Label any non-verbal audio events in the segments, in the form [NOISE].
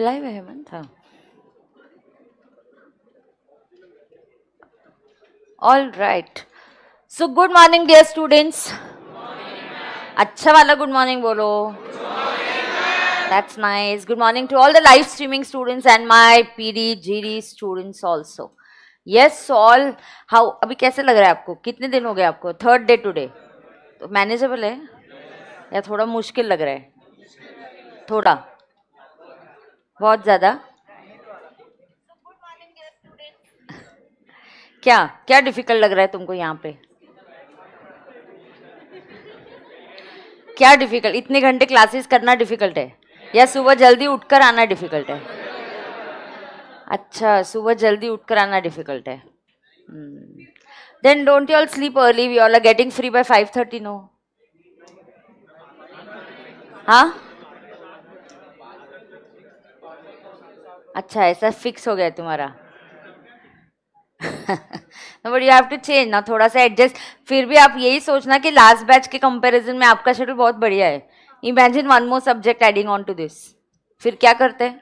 Live है हेमंत हाँ all right so good morning dear students अच्छा वाला गुड मॉर्निंग बोलो that's nice good morning to all the live streaming students and my PD GD students also yes all how अभी कैसे लग रहा है आपको कितने दिन हो गए आपको थर्ड डे टुडे तो मैनेजेबल है या थोड़ा मुश्किल लग रहा है थोड़ा बहुत ज़्यादा क्या क्या डिफिकल्ट लग रहा है तुमको यहाँ पे क्या डिफिकल्ट इतने घंटे क्लासेस करना डिफिकल्ट है या सुबह जल्दी उठकर आना डिफिकल्ट है अच्छा सुबह जल्दी उठकर आना डिफिकल्ट है then don't you all sleep early we all are getting free by five thirty no हाँ अच्छा ऐसा फिक्स हो गया तुम्हारा but you have to change ना थोड़ा सा एडजस्ट फिर भी आप यही सोचना कि लास्ट बैच के कंपैरिजन में आपका शेड्यूल बहुत बढ़िया है imagine one more subject adding on to this फिर क्या करते हैं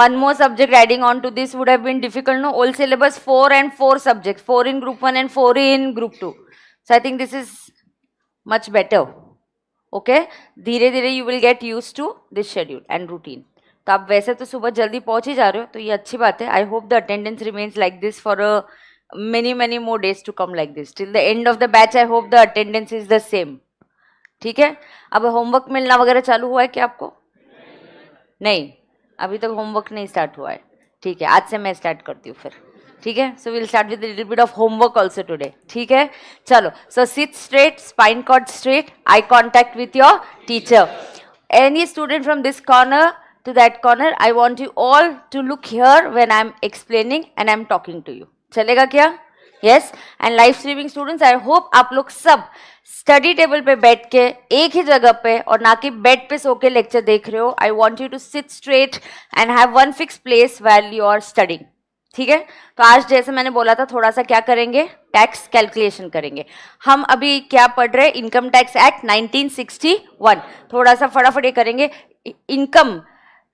one more subject adding on to this would have been difficult no old syllabus four and four subject four in group one and four in group two so I think this is much better okay धीरे धीरे you will get use to this schedule and routine तो आप वैसे तो सुबह जल्दी पहुँच ही जा रहे हो तो ये अच्छी बात है I hope the attendance remains like this for a many more days to come like this till the end of the batch I hope the attendance is the same ठीक है अब होमवर्क मिलना वगैरह चालू हुआ है क्या आपको नहीं अभी तक तो होमवर्क नहीं स्टार्ट हुआ है ठीक है आज से मैं स्टार्ट करती हूँ फिर ठीक है so will start with little bit of homework also today ठीक है चलो so sit straight spine cord straight eye contact with your teacher any student from this corner to that corner i want you all to look here when i'm explaining and i'm talking to you chalega kya yes and live streaming students i hope aap log sab study table pe baith ke ek hi jagah pe aur na ki bed pe so ke lecture dekh rahe ho i want you to sit straight and have one fixed place while you are studying ठीक है तो आज जैसे मैंने बोला था थोड़ा सा क्या करेंगे टैक्स कैलकुलेशन करेंगे हम अभी क्या पढ़ रहे हैं इनकम टैक्स एक्ट 1961 थोड़ा सा फटाफट ये करेंगे इनकम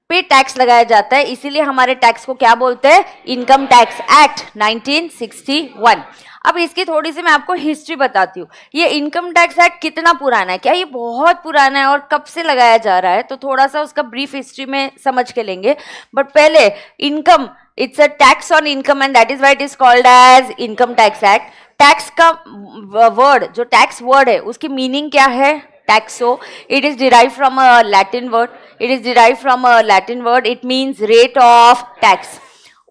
पे टैक्स लगाया जाता है इसीलिए हमारे टैक्स को क्या बोलते हैं इनकम टैक्स एक्ट 1961 अब इसकी थोड़ी सी मैं आपको हिस्ट्री बताती हूँ ये इनकम टैक्स एक्ट कितना पुराना है क्या ये बहुत पुराना है और कब से लगाया जा रहा है तो थोड़ा सा उसका ब्रीफ हिस्ट्री में समझ के लेंगे बट पहले income it's a tax on income and that is why it is called as income tax act tax का वर्ड जो टैक्स वर्ड है उसकी मीनिंग क्या है टैक्सो it is derive from a Latin word it is derive from a Latin word it means rate of tax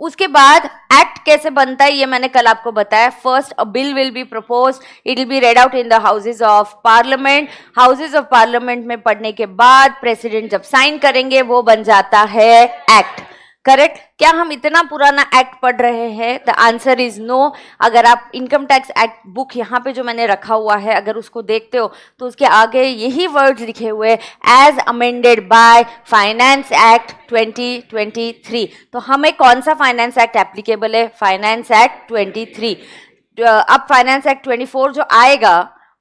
उसके बाद act कैसे बनता है ये मैंने कल आपको बताया first a bill will be propose it will be read out in the houses of parliament houses of parliament में पढ़ने के बाद प्रेसिडेंट जब साइन करेंगे वो बन जाता है एक्ट करेक्ट क्या हम इतना पुराना एक्ट पढ़ रहे हैं द आंसर इज नो अगर आप इनकम टैक्स एक्ट बुक यहाँ पे जो मैंने रखा हुआ है अगर उसको देखते हो तो उसके आगे यही वर्ड्स लिखे हुए as amended by finance act 2023 तो हमें कौन सा फाइनेंस एक्ट एप्लीकेबल है फाइनेंस एक्ट 23 अब फाइनेंस एक्ट 24 जो आएगा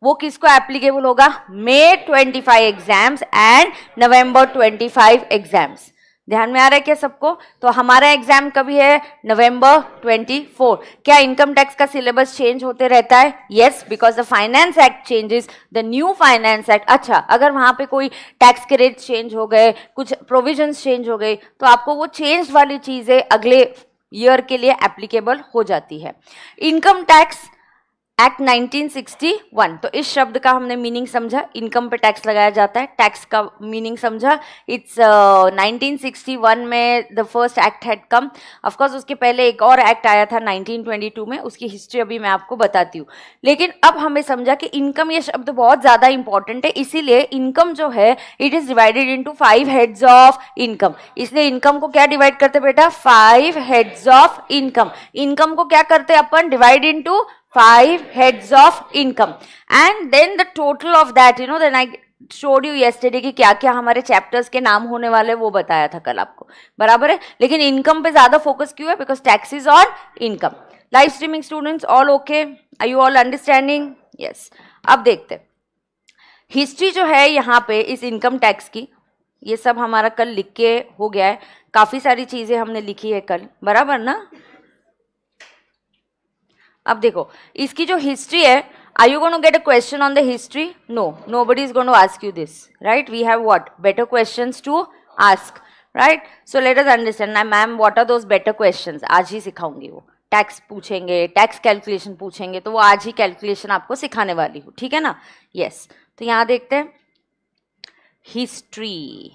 वो किसको एप्लीकेबल होगा May 25 exams and November 25 exams ध्यान में आ रहा है क्या सबको तो हमारा एग्जाम कभी है नवंबर 24 क्या इनकम टैक्स का सिलेबस चेंज होते रहता है yes because the finance act changes the new finance act अच्छा अगर वहां पे कोई टैक्स के रेट चेंज हो गए कुछ प्रोविजंस चेंज हो गए तो आपको वो चेंज वाली चीज़ें अगले ईयर के लिए एप्लीकेबल हो जाती है इनकम टैक्स एक्ट 1961 तो इस शब्द का हमने मीनिंग समझा इनकम पे टैक्स लगाया जाता है टैक्स का मीनिंग समझा इट्स uh, 1961 में the first act had come of course उसके पहले एक और एक्ट आया था 1922 में उसकी हिस्ट्री अभी मैं आपको बताती हूँ लेकिन अब हमें समझा कि इनकम ये शब्द बहुत ज़्यादा इंपॉर्टेंट है इसीलिए इनकम जो है it is divided into five heads of income इसलिए इनकम को क्या डिवाइड करते बेटा five heads of income income को क्या करते अपन divide into five heads of income and then the total of that you know then I showed you yesterday कि क्या क्या हमारे चैप्टर्स के नाम होने वाले वो बताया था कल आपको बराबर है लेकिन इनकम पे ज़्यादा फोकस क्यों है बिकॉज टैक्सेस और income live streaming students all okay I you all understanding yes अब देखते हिस्ट्री जो है यहाँ पे इस इनकम टैक्स की ये सब हमारा कल लिख के हो गया है काफ़ी सारी चीज़ें हमने लिखी है कल बराबर ना अब देखो इसकी जो हिस्ट्री है I you gonna get a question on the history no nobody is gone to ask you this right we have what better question to ask right so let's understand ma'am what are those better question आज ही सिखाऊंगी वो tax पूछेंगे tax calculation पूछेंगे तो वो आज ही calculation आपको सिखाने वाली हूँ ठीक है ना यस yes. तो यहाँ देखते हैं हिस्ट्री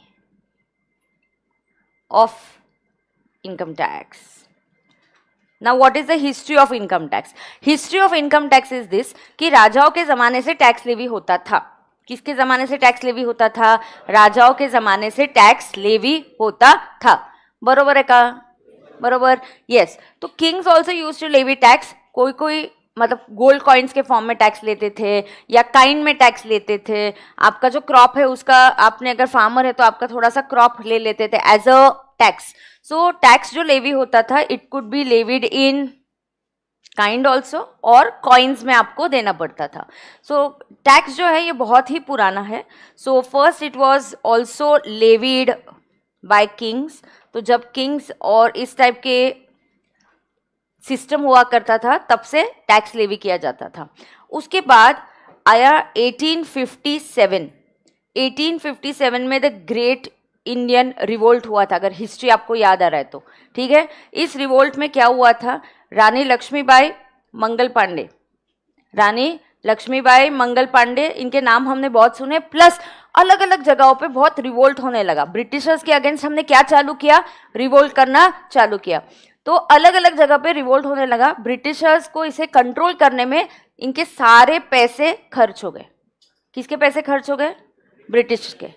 ऑफ इनकम टैक्स ना what is the history of income tax history of income tax is this कि राजाओं के ज़माने से टैक्स लेवी होता था किसके ज़माने से टैक्स लेवी होता था राजाओं के ज़माने से टैक्स लेवी होता था बरोबर है का बरोबर यस तो kings also use to levy tax कोई कोई मतलब गोल्ड कॉइन्स के फॉर्म में टैक्स लेते थे या काइन में टैक्स लेते थे आपका जो क्रॉप है उसका आपने अगर फार्मर है तो आपका थोड़ा सा क्रॉप ले लेते थे as a tax so tax जो लेवी होता था it could be levied in kind also और कॉइन्स में आपको देना पड़ता था सो so, टैक्स जो है ये बहुत ही पुराना है so first it was also levied by kings तो जब किंग्स और इस टाइप के सिस्टम हुआ करता था तब से टैक्स लेवी किया जाता था उसके बाद आया 1857 1857 में द ग्रेट इंडियन रिवोल्ट हुआ था अगर हिस्ट्री आपको याद आ रहा है तो ठीक है इस रिवोल्ट में क्या हुआ था रानी लक्ष्मीबाई मंगल पांडे रानी लक्ष्मीबाई मंगल पांडे इनके नाम हमने बहुत सुने प्लस अलग अलग जगहों पे बहुत रिवोल्ट होने लगा ब्रिटिशर्स के अगेंस्ट हमने क्या चालू किया रिवोल्ट करना चालू किया तो अलग अलग जगह पे रिवोल्ट होने लगा ब्रिटिशर्स को इसे कंट्रोल करने में इनके सारे पैसे खर्च हो गए किसके पैसे खर्च हो गए ब्रिटिश के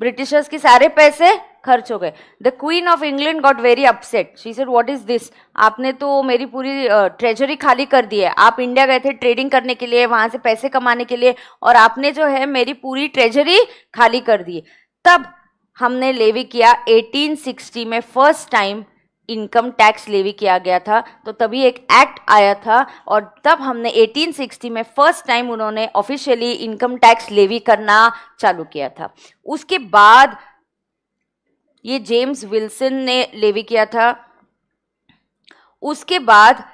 ब्रिटिशर्स के सारे पैसे खर्च हो गए the queen of England got very upset she said what is this आपने तो मेरी पूरी ट्रेजरी खाली कर दी है आप इंडिया गए थे ट्रेडिंग करने के लिए वहाँ से पैसे कमाने के लिए और आपने जो है मेरी पूरी ट्रेजरी खाली कर दी तब हमने लेवी किया 1860 में first time income tax levy किया गया था तो तभी एक एक्ट आया था और तब हमने 1860 में फर्स्ट टाइम उन्होंने ऑफिशियली इनकम टैक्स लेवी करना चालू किया था उसके बाद ये जेम्स विल्सन ने लेवी किया था उसके बाद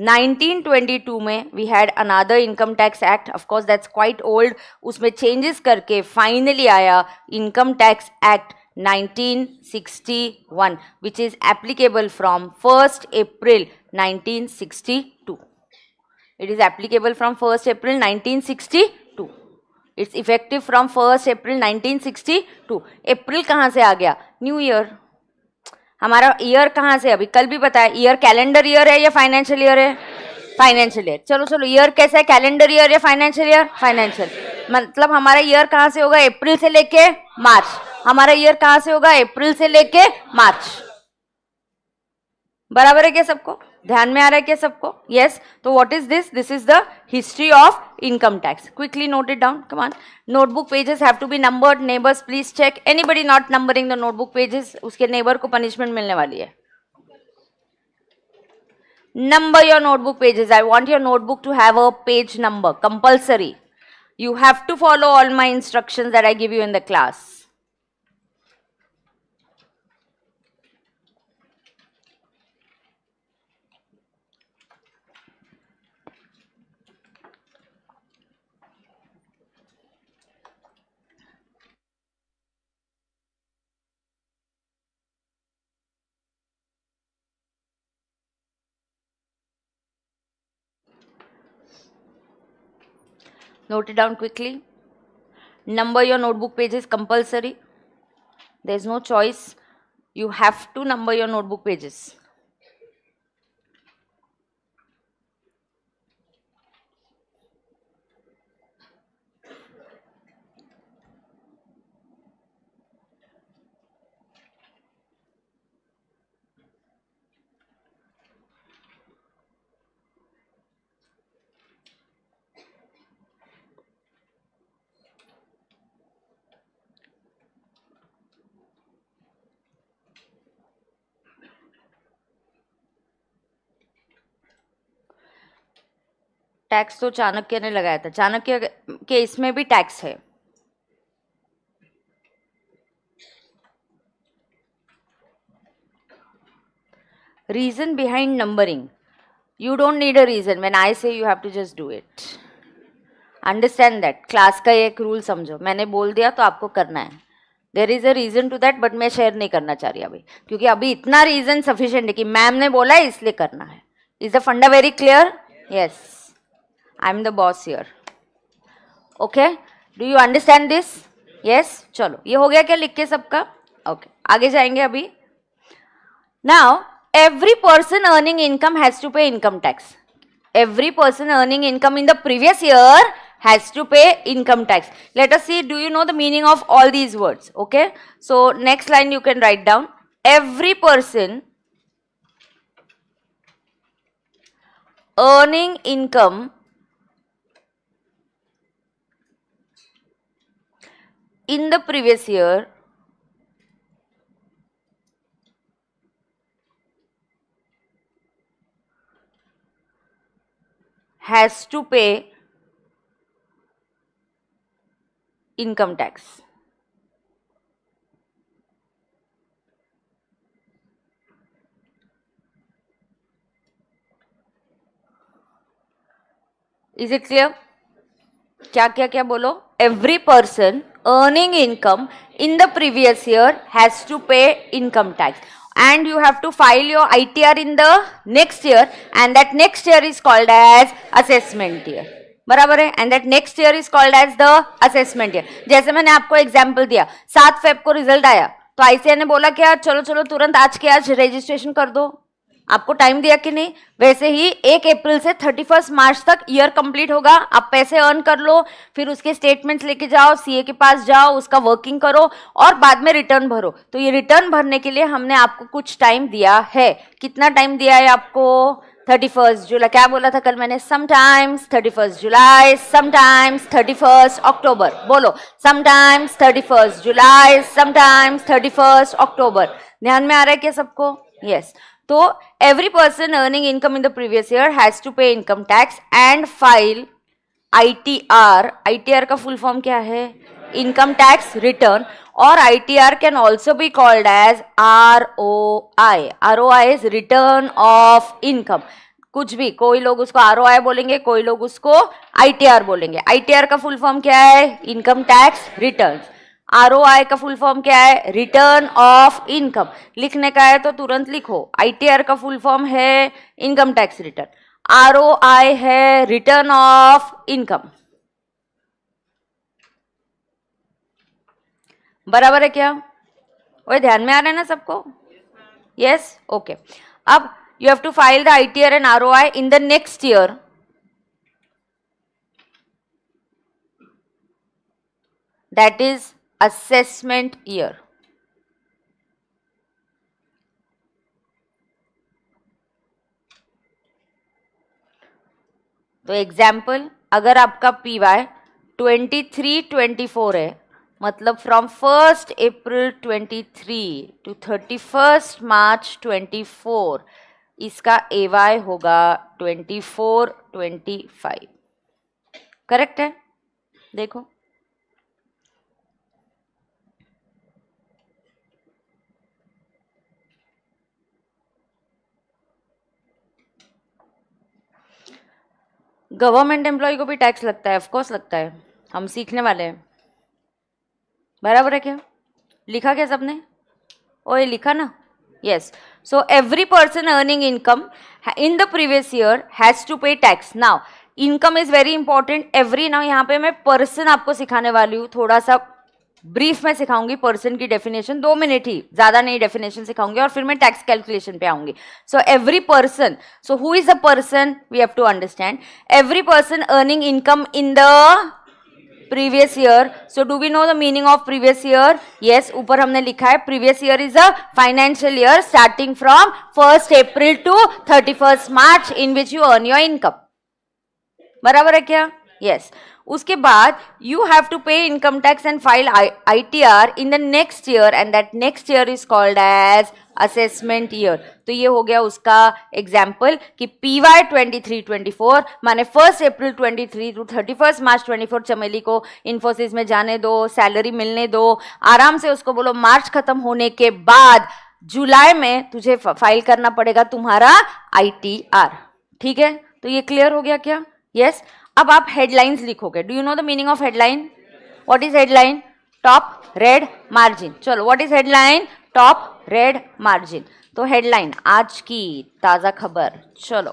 1922 में we had another income tax act of course that's quite old उसमें चेंजेस करके फाइनली आया income tax act 1961 which is applicable from 1st April 1962. It is applicable from 1st April 1962. It's effective from 1st April 1962. April कहाँ से आ गया new year हमारा year कहाँ से अभी कल भी बताया ईयर कैलेंडर ईयर है या फाइनेंशियल ईयर है फाइनेंशियल ईयर चलो चलो ईयर कैसा है कैलेंडर ईयर या फाइनेंशियल ईयर फाइनेंशियल मतलब हमारा ईयर कहाँ से होगा अप्रैल से लेके मार्च हमारा ईयर कहाँ से होगा अप्रैल से लेके मार्च बराबर है क्या सबको ध्यान में आ रहा है क्या सबको यस तो what is this this is the history of income tax quickly note it down come on notebook pages have to be numbered neighbours please check anybody not numbering the notebook pages उसके neighbour को punishment मिलने वाली है number your notebook pages I want your notebook to have a page number compulsory You have to follow all my instructions that I give you in the class. Note it down quickly. Number your notebook pages compulsory. There is no choice. You have to number your notebook pages. Tax तो चाणक्य ने लगाया था चाणक्य के इसमें भी tax है reason behind numbering you don't need a reason when I say you have to just do it understand that class का एक रूल समझो मैंने बोल दिया तो आपको करना है there is a reason to that but मैं शेयर नहीं करना चाह रही अभी क्योंकि अभी इतना रीज़न सफिशियंट है कि मैम ने बोला है इसलिए करना है is the funda very clear yes I am the boss यर okay do you understand this yes चलो ये हो गया क्या लिख के सबका ओके okay. आगे जाएंगे अभी now every person earning income has to pay income tax every person earning income in the previous year has to pay income tax let us see do you know the meaning of all these words okay so next line you can write down every person earning income in the previous year has to pay income tax. Is it clear क्या क्या क्या बोलो एवरी पर्सन earning income in the previous year has to pay income tax and you have to file your ITR in the next year and that next year is called as assessment year. बराबर है and that next year is called as the assessment year जैसे मैंने आपको example दिया सात Feb को result आया तो आईसीआई ने बोला कि यार चलो चलो तुरंत आज के आज रजिस्ट्रेशन कर दो आपको टाइम दिया कि नहीं वैसे ही एक अप्रैल से थर्टी फर्स्ट मार्च तक ईयर कंप्लीट होगा आप पैसे अर्न कर लो फिर उसके स्टेटमेंट्स लेके जाओ सीए के पास जाओ उसका वर्किंग करो और बाद में रिटर्न भरो तो ये रिटर्न भरने के लिए हमने आपको कुछ टाइम दिया है कितना टाइम दिया है आपको थर्टी फर्स्ट जुलाई क्या बोला था कल मैंने sometimes thirty first July sometimes thirty first October बोलो sometimes thirty first July sometimes thirty first October ध्यान में आ रहा है क्या सबको यस yes. तो every person earning income in the previous year has to pay income tax and file I I T R T R का full form क्या है इनकम टैक्स रिटर्न और I T R can also be called as are are O I O I is return of income कुछ भी कोई लोग उसको are O आई बोलेंगे कोई लोग उसको आई टी आर बोलेंगे आई टी आर का फुल फॉर्म क्या है इनकम टैक्स रिटर्न आर का फुल फॉर्म क्या है रिटर्न ऑफ इनकम लिखने का है तो तुरंत लिखो आईटीआर का फुल फॉर्म है इनकम टैक्स रिटर्न आर है रिटर्न ऑफ इनकम बराबर है क्या वही ध्यान में आ रहा है ना सबको यस ओके अब you have to file the ITR and I in the next year that is assessment year. तो एग्जाम्पल अगर आपका P Y twenty three twenty four है मतलब from first April twenty three to thirty first March twenty four इसका A Y होगा twenty four twenty five correct है देखो government employ को भी टैक्स लगता है ऑफकोर्स लगता है हम सीखने वाले हैं बराबर है क्या लिखा क्या सबने ओए लिखा ना yes so every person earning income in the previous year has to pay tax now income is very important every now यहाँ पे मैं पर्सन आपको सिखाने वाली हूँ थोड़ा सा ब्रीफ में सिखाऊंगी पर्सन की डेफिनेशन दो मिनट ही ज़्यादा नहीं डेफिनेशन सिखाऊंगी और फिर मैं टैक्स कैलकुलेशन पे आऊंगी so every person so who is a person we have to understand every person earning income in the previous year so do we know the meaning of previous year yes ऊपर हमने लिखा है previous year is a financial year starting from first April to thirty first March in which you earn your income बराबर है क्या yes yes. उसके बाद you have to pay income tax and file I T R in the next year and that next year is called as assessment year तो ये हो गया उसका एग्जाम्पल कि P Y twenty three twenty four माने first April twenty three to thirty first March twenty four Chameli को इन्फोसिस में जाने दो सैलरी मिलने दो आराम से उसको बोलो मार्च खत्म होने के बाद जुलाई में तुझे फाइल करना पड़ेगा तुम्हारा आई टी आर ठीक है तो ये क्लियर हो गया क्या यस yes? अब आप हेडलाइंस लिखोगे do you know the meaning of headline what is headline top red margin चलो what is headline top red margin तो हेडलाइन आज की ताज़ा खबर चलो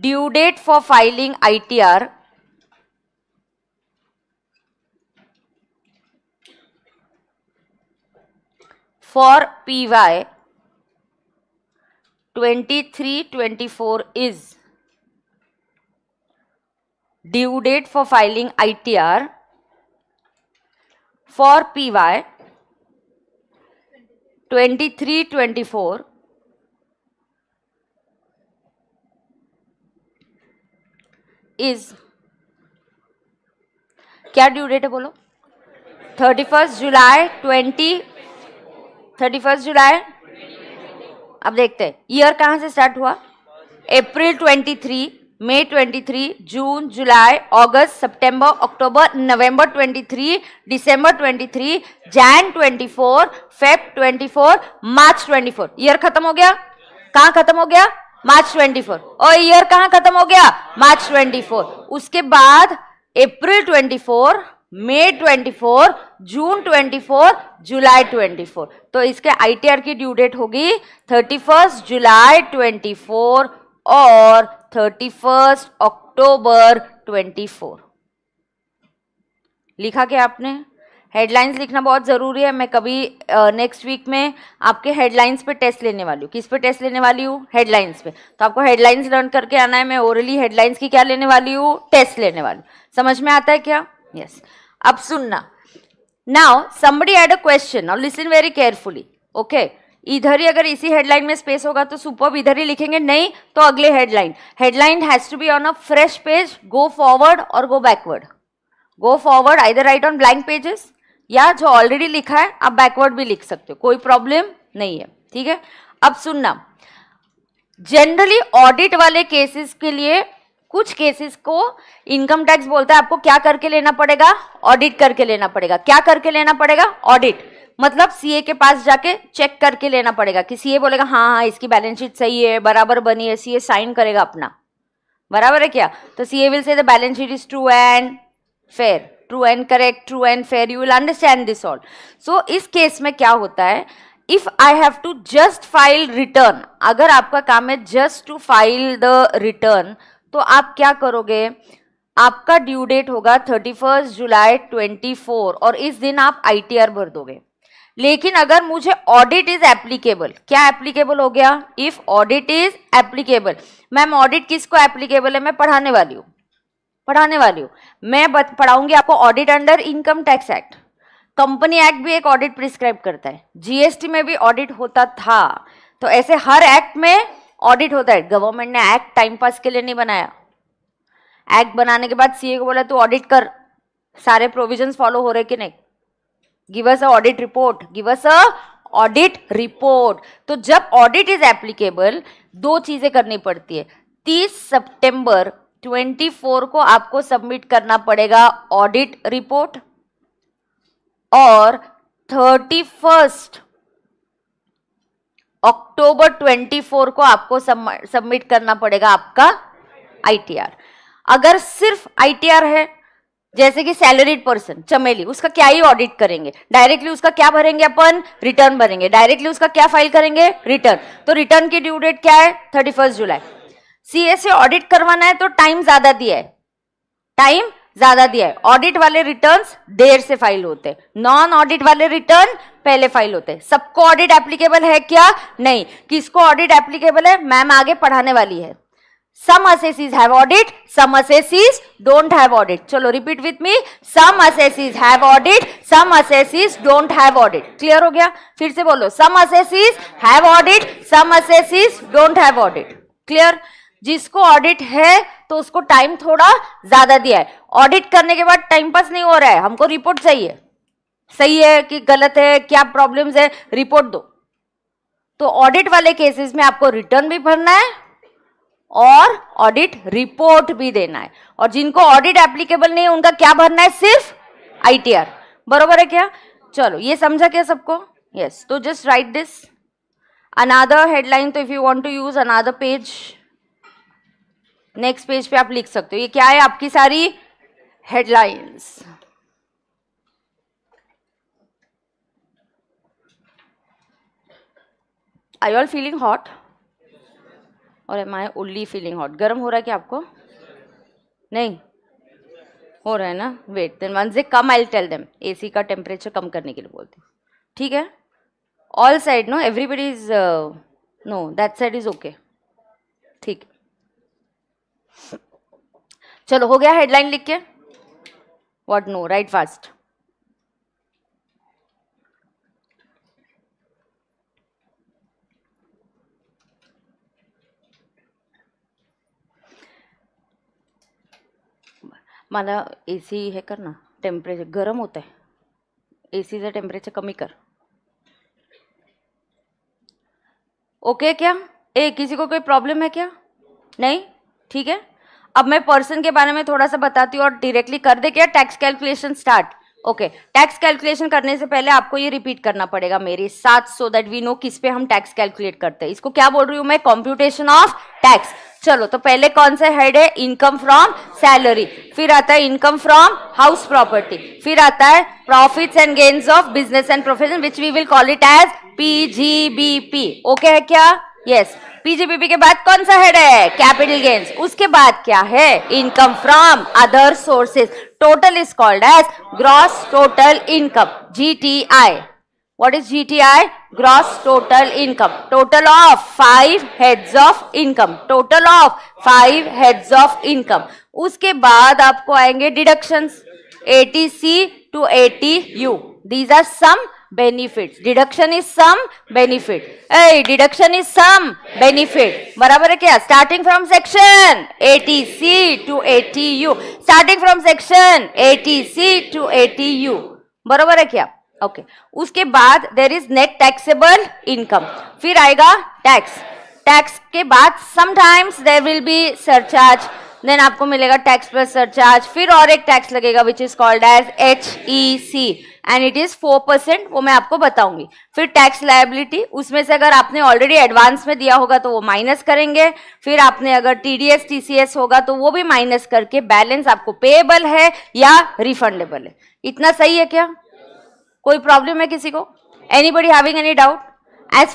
due date for filing ITR P Y twenty three twenty four is due date for filing I T R for P Y twenty three twenty four is क्या due date है बोलो thirty first July twenty thirty first जुलाई अब देखते हैं year कहाँ से start हुआ अप्रैल 23, मई 23, जून जुलाई अगस्त सितंबर, अक्टूबर नवंबर 23, दिसंबर 23, जैन 24, फेब 24, मार्च 24. ईयर खत्म हो गया कहाँ खत्म हो गया मार्च 24 और ईयर कहाँ खत्म हो गया मार्च 24. उसके बाद अप्रैल 24, मई 24, जून 24, जुलाई 24. तो इसके आईटीआर की ड्यू डेट होगी thirty first July twenty four और thirty first October twenty four लिखा क्या आपने हेडलाइंस लिखना बहुत ज़रूरी है मैं कभी नेक्स्ट uh, वीक में आपके हेडलाइंस पे टेस्ट लेने वाली हूँ किस पे टेस्ट लेने वाली हूँ हेडलाइंस पे तो आपको हेडलाइंस लर्न करके आना है मैं ओरली हेडलाइंस की क्या लेने वाली हूँ टेस्ट लेने वाली हूँ समझ में आता है क्या यस yes. अब सुनना now somebody add a question now listen very carefully okay इधर ही अगर इसी हेडलाइन में स्पेस होगा तो सुपर इधर ही लिखेंगे नहीं तो अगले headline headline has to be on a fresh page go forward और go backward go forward I write on blank pages या जो ऑलरेडी लिखा है आप बैकवर्ड भी लिख सकते हो कोई प्रॉब्लम नहीं है ठीक है अब सुनना जनरली ऑडिट वाले केसेस के लिए कुछ केसेस को इनकम टैक्स बोलता है आपको क्या करके लेना पड़ेगा ऑडिट करके लेना पड़ेगा क्या करके लेना पड़ेगा ऑडिट मतलब सीए के पास जाके चेक करके लेना पड़ेगा कि सीए बोलेगा हाँ हाँ इसकी बैलेंस शीट सही है बराबर बनी है सीए साइन करेगा अपना बराबर है क्या तो CA will say the balance sheet is true and fair true and correct true and fair you will understand this all so इस केस में क्या होता है if I have to just file return अगर आपका काम है just to file the return तो आप क्या करोगे आपका ड्यू डेट होगा thirty first July twenty four और इस दिन आप आईटीआर भर दोगे लेकिन अगर मुझे ऑडिट इज एप्लीकेबल क्या एप्लीकेबल हो गया if audit is applicable ma'am audit किसको एप्लीकेबल है मैं पढ़ाने वाली हूँ पढ़ाने वाली हूँ मैं पढ़ाऊंगी आपको audit under income tax act company act भी एक ऑडिट प्रिस्क्राइब करता है जीएसटी में भी ऑडिट होता था तो ऐसे हर एक्ट में ऑडिट होता है गवर्नमेंट ने एक्ट टाइम पास के लिए नहीं बनाया एक्ट बनाने के बाद सीए को बोला तू ऑडिट कर सारे प्रोविजंस फॉलो हो रहे कि नहीं give us a audit report give us a audit report तो जब ऑडिट इज एप्लीकेबल दो चीजें करनी पड़ती है 30 सितंबर 24 को आपको सबमिट करना पड़ेगा ऑडिट रिपोर्ट और थर्टी फर्स्ट अक्टूबर 24 को आपको सबमिट करना पड़ेगा आपका आईटीआर अगर सिर्फ आईटीआर है जैसे कि सैलरीड पर्सन चमेली उसका क्या ही ऑडिट करेंगे डायरेक्टली उसका क्या भरेंगे अपन रिटर्न भरेंगे डायरेक्टली उसका क्या फाइल करेंगे रिटर्न तो रिटर्न की ड्यू डेट क्या है थर्टी जुलाई सीएसए ऑडिट करवाना है तो टाइम ज्यादा दिया है टाइम ज्यादा दिया है ऑडिट वाले रिटर्न देर से फाइल होते नॉन ऑडिट वाले रिटर्न पहले फाइल होते सबको ऑडिट एप्लीकेबल है क्या नहीं किसको ऑडिट एप्लीकेबल है मैम आगे पढ़ाने वाली है some assessees have audit some assessees don't have audit चलो repeat with me some assessees have audit some assessees don't have audit clear हो गया फिर से बोलो some assessees have audit some assessees don't have audit clear जिसको audit है तो उसको टाइम थोड़ा ज्यादा दिया है ऑडिट करने के बाद टाइम पास नहीं हो रहा है हमको रिपोर्ट चाहिए सही है कि गलत है क्या प्रॉब्लम्स है रिपोर्ट दो तो ऑडिट वाले केसेस में आपको रिटर्न भी भरना है और ऑडिट रिपोर्ट भी देना है और जिनको ऑडिट एप्लीकेबल नहीं है उनका क्या भरना है सिर्फ आईटीआर बरोबर है क्या चलो ये समझा क्या सबको यस तो just write this another headline तो if you want to use another page next page पे आप लिख सकते हो ये क्या है आपकी सारी headlines. Are you all feeling hot? और am I only feeling hot गर्म हो रहा है क्या आपको नहीं हो रहा है ना वेट देन वन से कम आई टेल देम एसी का टेम्परेचर कम करने के लिए बोलती ठीक है all side no everybody is no that side is okay ठीक चलो हो गया हेडलाइन लिख के What no? Write fast. माला ए सी है कर ना टेम्परेचर गरम होता है ए से टेम्परेचर कमी कर ओके क्या ए किसी को कोई प्रॉब्लम है क्या नहीं ठीक है अब मैं पर्सन के बारे में थोड़ा सा बताती हूँ और डायरेक्टली कर दे क्या tax calculation start okay tax calculation करने से पहले आपको ये रिपीट करना पड़ेगा मेरे साथ सो दैट वी नो किस पे हम टैक्स कैलकुलेट करते हैं इसको क्या बोल रही हूँ मैं कॉम्प्यूटेशन ऑफ टैक्स चलो तो पहले कौन सा हेड है इनकम फ्रॉम सैलरी फिर आता है इनकम फ्रॉम हाउस प्रॉपर्टी फिर आता है profits and gains of business and profession which we will call it as P okay है क्या यस yes. पीजीपीपी के बाद कौन सा हेड है कैपिटल गेन्स उसके बाद क्या है income from other sources total is called as gross total income GTI what is GTI gross total income total of five heads of income total of five heads of income उसके बाद आपको आएंगे deduction eighty C to eighty U these are some benefit deduction is some benefit a deduction is some benefit બરાબર है क्या starting from section ATC to ATU starting from section ATC to ATU बराबर है क्या okay okay. उसके बाद there is net taxable income फिर आएगा टैक्स टैक्स के बाद sometimes there will be surcharge then आपको मिलेगा टैक्स प्लस सरचार्ज फिर और एक टैक्स लगेगा which is called as H E C and it is four percent वो मैं आपको बताऊंगी फिर टैक्स लाइबिलिटी उसमें से अगर आपने ऑलरेडी एडवांस में दिया होगा तो वो माइनस करेंगे फिर आपने अगर टीडीएस टीसीएस होगा तो वो भी माइनस करके बैलेंस आपको पेएबल है या रिफंडेबल है इतना सही है क्या कोई प्रॉब्लम है किसी को anybody having any doubt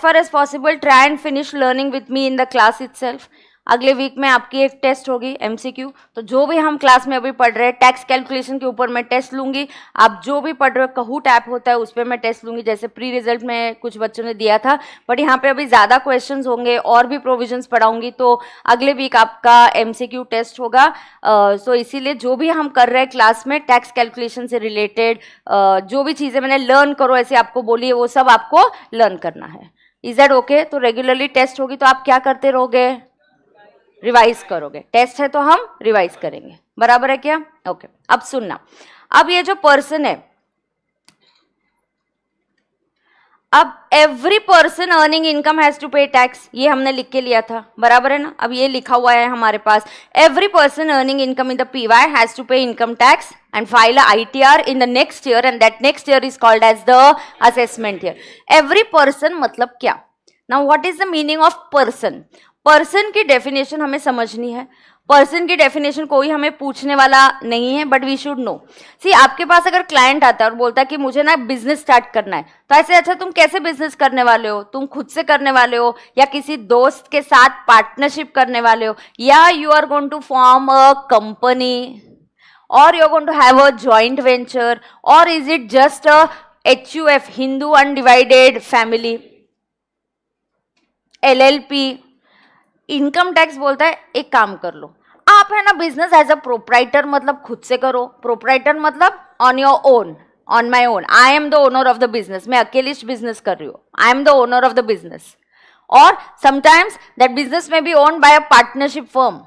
far as possible possible and and learning with me in the class class self अगले वीक में आपकी एक टेस्ट होगी एमसीक्यू तो जो भी हम क्लास में अभी पढ़ रहे हैं टैक्स कैलकुलेशन के ऊपर मैं टेस्ट लूँगी आप जो भी पढ़ रहे हो कहू टैप होता है उस पर मैं टेस्ट लूंगी जैसे प्री रिजल्ट में कुछ बच्चों ने दिया था बट यहाँ पर अभी ज़्यादा क्वेश्चन होंगे और भी प्रोविजन्स पढ़ाऊँगी तो अगले वीक आपका एम टेस्ट होगा सो इसीलिए जो भी हम कर रहे हैं क्लास में टैक्स कैलकुलेशन से रिलेटेड जो भी चीज़ें मैंने लर्न करो ऐसे आपको बोली है वो सब आपको लर्न करना है इज दैट ओके तो रेगुलरली टेस्ट होगी तो आप क्या करते रहोगे रिवाइज करोगे टेस्ट है तो हम रिवाइज करेंगे बराबर है क्या ओके अब सुनना अब ये जो पर्सन है अब every person earning income has to pay tax ये हमने लिख के लिया था बराबर है ना अब ये लिखा हुआ है हमारे पास every person earning income in the P Y has to pay income tax and file a ITR in the next year and that next year is called as the assessment year. Every person मतलब क्या? Now what is the meaning of person person की definition हमें समझनी है person की definition कोई हमें पूछने वाला नहीं है but we should know see आपके पास अगर क्लाइंट आता है और बोलता है कि मुझे ना बिजनेस स्टार्ट करना है तो ऐसे अच्छा तुम कैसे बिजनेस करने वाले हो तुम खुद से करने वाले हो या किसी दोस्त के साथ पार्टनरशिप करने वाले हो या you are going to form a company और to have a joint venture और is it just a H U F Hindu undivided family L L P income tax बोलता है एक काम कर लो आप है ना बिजनेस एज अ प्रोपराइटर मतलब खुद से करो प्रोपराइटर मतलब on your own on my own I am the owner of the business मैं अकेले बिजनेस कर रही हूँ I am the owner of the business और समटाइम्स दैट बिजनेस में be own by a partnership firm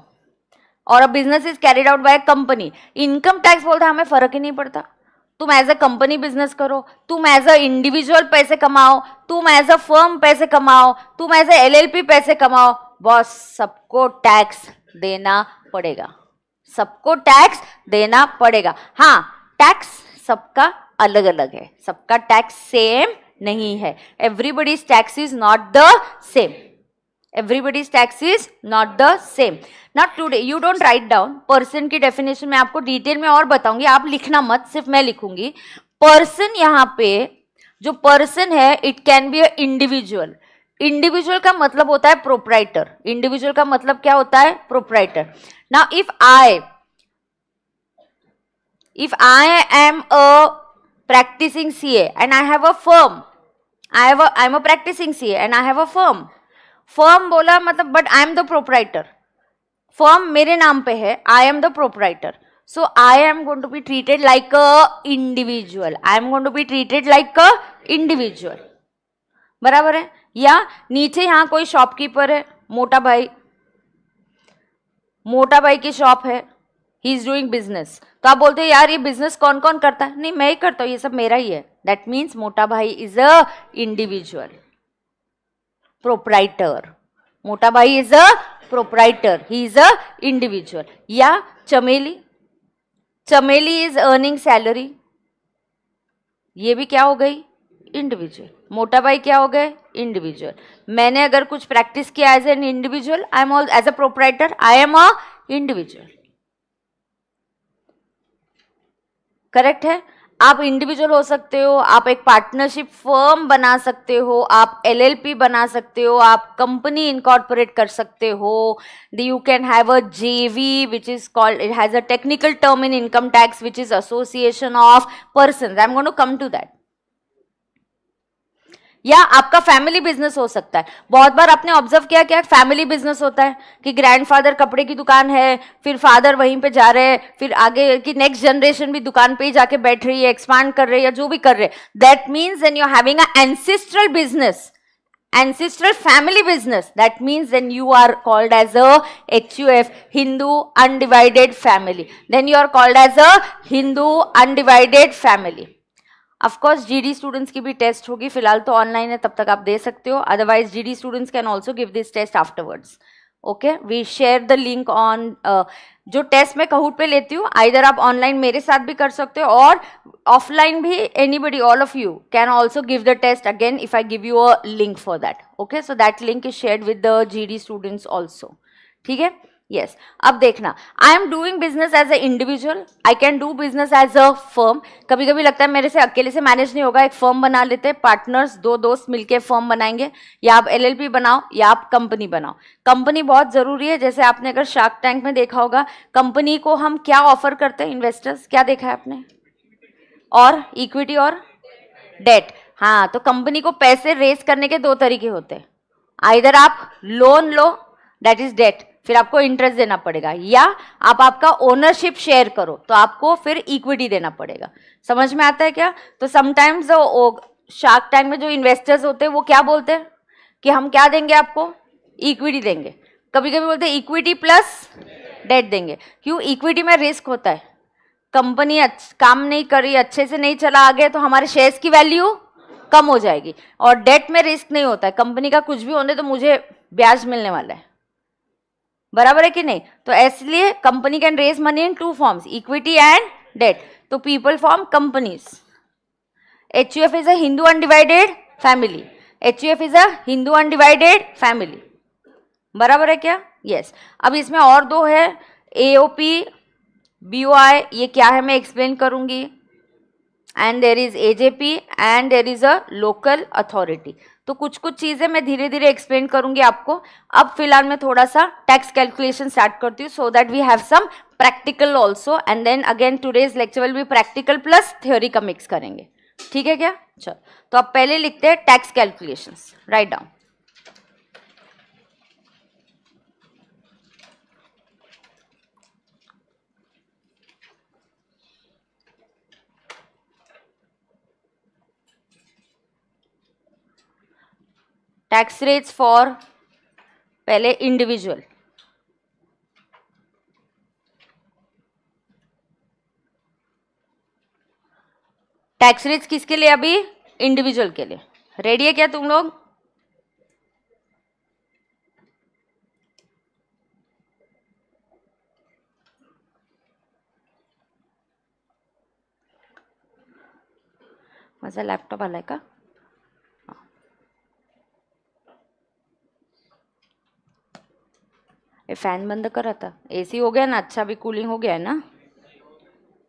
और a business is carried out by a company income tax बोलता है हमें फर्क ही नहीं पड़ता तुम एज अ कंपनी बिजनेस करो तुम एज अ इंडिविजुअल पैसे कमाओ तुम एज अ फर्म पैसे कमाओ तुम एज अ एल पैसे कमाओ बॉस सबको टैक्स देना पड़ेगा सबको टैक्स देना पड़ेगा हाँ टैक्स सबका अलग अलग है सबका टैक्स सेम नहीं है everybody's tax is not the same everybody's tax is not the same not today you don't write down person की डेफिनेशन में आपको डिटेल में और बताऊंगी आप लिखना मत सिर्फ मैं लिखूंगी पर्सन यहाँ पे जो पर्सन है it can be a individual individual का मतलब होता है प्रोपराइटर इंडिविजुअल का मतलब क्या होता है proprietor now if I if I am a practising CA and I have a firm I have I am a practising CA and I have a firm firm बोला मतलब but I am the proprietor firm मेरे नाम पे है I am the proprietor so I am going to be treated like a individual I am going to be treated like a individual बराबर है या नीचे यहाँ कोई शॉपकीपर है मोटा भाई मोटा भाई की शॉप है ही इज़ डूइंग बिजनेस तो आप बोलते हो यार ये बिजनेस कौन कौन करता है नहीं मैं ही करता हूँ ये सब मेरा ही है दैट मीन्स मोटा भाई इज अ इंडिविजुअल प्रोपराइटर मोटा भाई इज अ प्रोपराइटर ही इज अ इंडिविजुअल या चमेली चमेली इज अर्निंग सैलरी ये भी क्या हो गई इंडिविजुअल मोटा भाई क्या हो गए इंडिविजुअल मैंने अगर कुछ प्रैक्टिस किया as an individual I am all as a proprietor I am a individual correct है आप इंडिविजुअल हो सकते हो आप एक पार्टनरशिप फर्म बना सकते हो आप एलएलपी बना सकते हो आप कंपनी इनकॉर्पोरेट कर सकते हो you can have a JV which is called it has a technical term in income tax which is association of person I am going to come to that या आपका family business हो सकता है बहुत बार आपने ऑब्जर्व किया क्या family business होता है कि ग्रैंडफादर कपड़े की दुकान है फिर फादर वहीं पे जा रहे हैं फिर आगे की नेक्स्ट जनरेशन भी दुकान पे ही जाके बैठ रही है एक्सपांड कर रही है या जो भी कर रहे हैं that means then you having a family business that means an you are called as a H U F Hindu undivided family then you are called as a Hindu undivided family of course G D students की भी test होगी फिलहाल तो online है तब तक आप दे सकते हो otherwise G D students can also give this test afterwards okay we share the link on जो टेस्ट मैं कहूट पे लेती हूँ आइधर आप ऑनलाइन मेरे साथ भी कर सकते हो और ऑफलाइन भी anybody all of you can also give the test again if I give you a link for that okay so that link is share with the G D students also ठीक है yes अब देखना I am doing business as a individual I can do business as a firm कभी कभी लगता है मेरे से अकेले से मैनेज नहीं होगा एक फर्म बना लेते हैं पार्टनर्स दो दोस्त मिलके फर्म बनाएंगे या आप एलएलपी बनाओ या आप कंपनी बनाओ कंपनी बहुत ज़रूरी है जैसे आपने अगर शार्क टैंक में देखा होगा कंपनी को हम क्या ऑफर करते हैं इन्वेस्टर्स क्या देखा है आपने और इक्विटी और डेट हाँ तो कंपनी को पैसे रेस करने के दो तरीके होते हैं आइधर आप लोन लो डेट इज़ डेट फिर आपको इंटरेस्ट देना पड़ेगा या आप आपका ओनरशिप शेयर करो तो आपको फिर इक्विटी देना पड़ेगा समझ में आता है क्या तो समटाइम्स शार्क टाइम में जो इन्वेस्टर्स होते हैं वो क्या बोलते हैं कि हम क्या देंगे आपको इक्विटी देंगे कभी कभी बोलते हैं इक्विटी प्लस डेट देंगे क्यों इक्विटी में रिस्क होता है कंपनी काम नहीं करी अच्छे से नहीं चला आगे तो हमारे शेयर्स की वैल्यू कम हो जाएगी और डेट में रिस्क नहीं होता है कंपनी का कुछ भी होने तो मुझे ब्याज मिलने वाला है बराबर है कि नहीं तो इसलिए company can raise money in two forms equity and debt तो people form companies H U F is a Hindu undivided family H U F is a Hindu undivided family बराबर है क्या यस yes. अब इसमें और दो है ए O P B O I ये क्या है मैं एक्सप्लेन करूंगी and there is AJP and there is a local authority तो कुछ कुछ चीज़ें मैं धीरे धीरे एक्सप्लेन करूंगी आपको अब फिलहाल मैं थोड़ा सा टैक्स कैलकुलेशन स्टार्ट करती हूँ so that we have some practical also and then again today's lecture will भी प्रैक्टिकल प्लस थ्योरी का मिक्स करेंगे ठीक है क्या चल तो अब पहले लिखते हैं tax calculations write down tax rates for पहले इंडिविजुअल टैक्स रेट्स किसके लिए अभी इंडिविजुअल के लिए रेडी है क्या तुम लोग लैपटॉप लॅपटॉप है का ये फ़ैन बंद कर रहा था एसी हो गया ना अच्छा भी कूलिंग हो गया है ना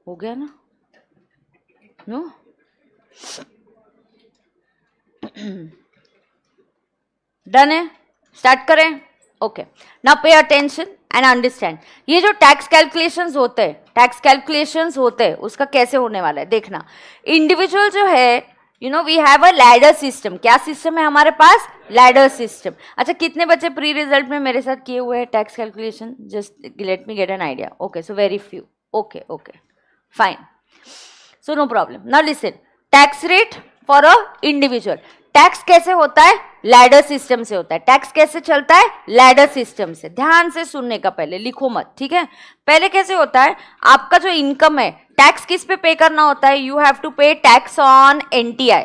हो गया ना नो डन है स्टार्ट करें ओके ना पे अटेंशन एंड अंडरस्टैंड ये जो टैक्स कैलकुलेशंस होते हैं टैक्स कैलकुलेशंस होते हैं उसका कैसे होने वाला है देखना इंडिविजुअल जो है you know we have a ladder system क्या सिस्टम है हमारे पास लैडर सिस्टम अच्छा कितने बच्चे प्री रिजल्ट में मेरे साथ किए हुए हैं tax calculation just let me get an idea okay so very few okay okay fine so no problem now listen tax rate for a individual tax कैसे होता है लैडर सिस्टम से होता है टैक्स कैसे चलता है लैडर सिस्टम से ध्यान से सुनने का पहले लिखो मत ठीक है पहले कैसे होता है आपका जो इनकम है टैक्स किस पे पे करना होता है you have to pay tax on NTI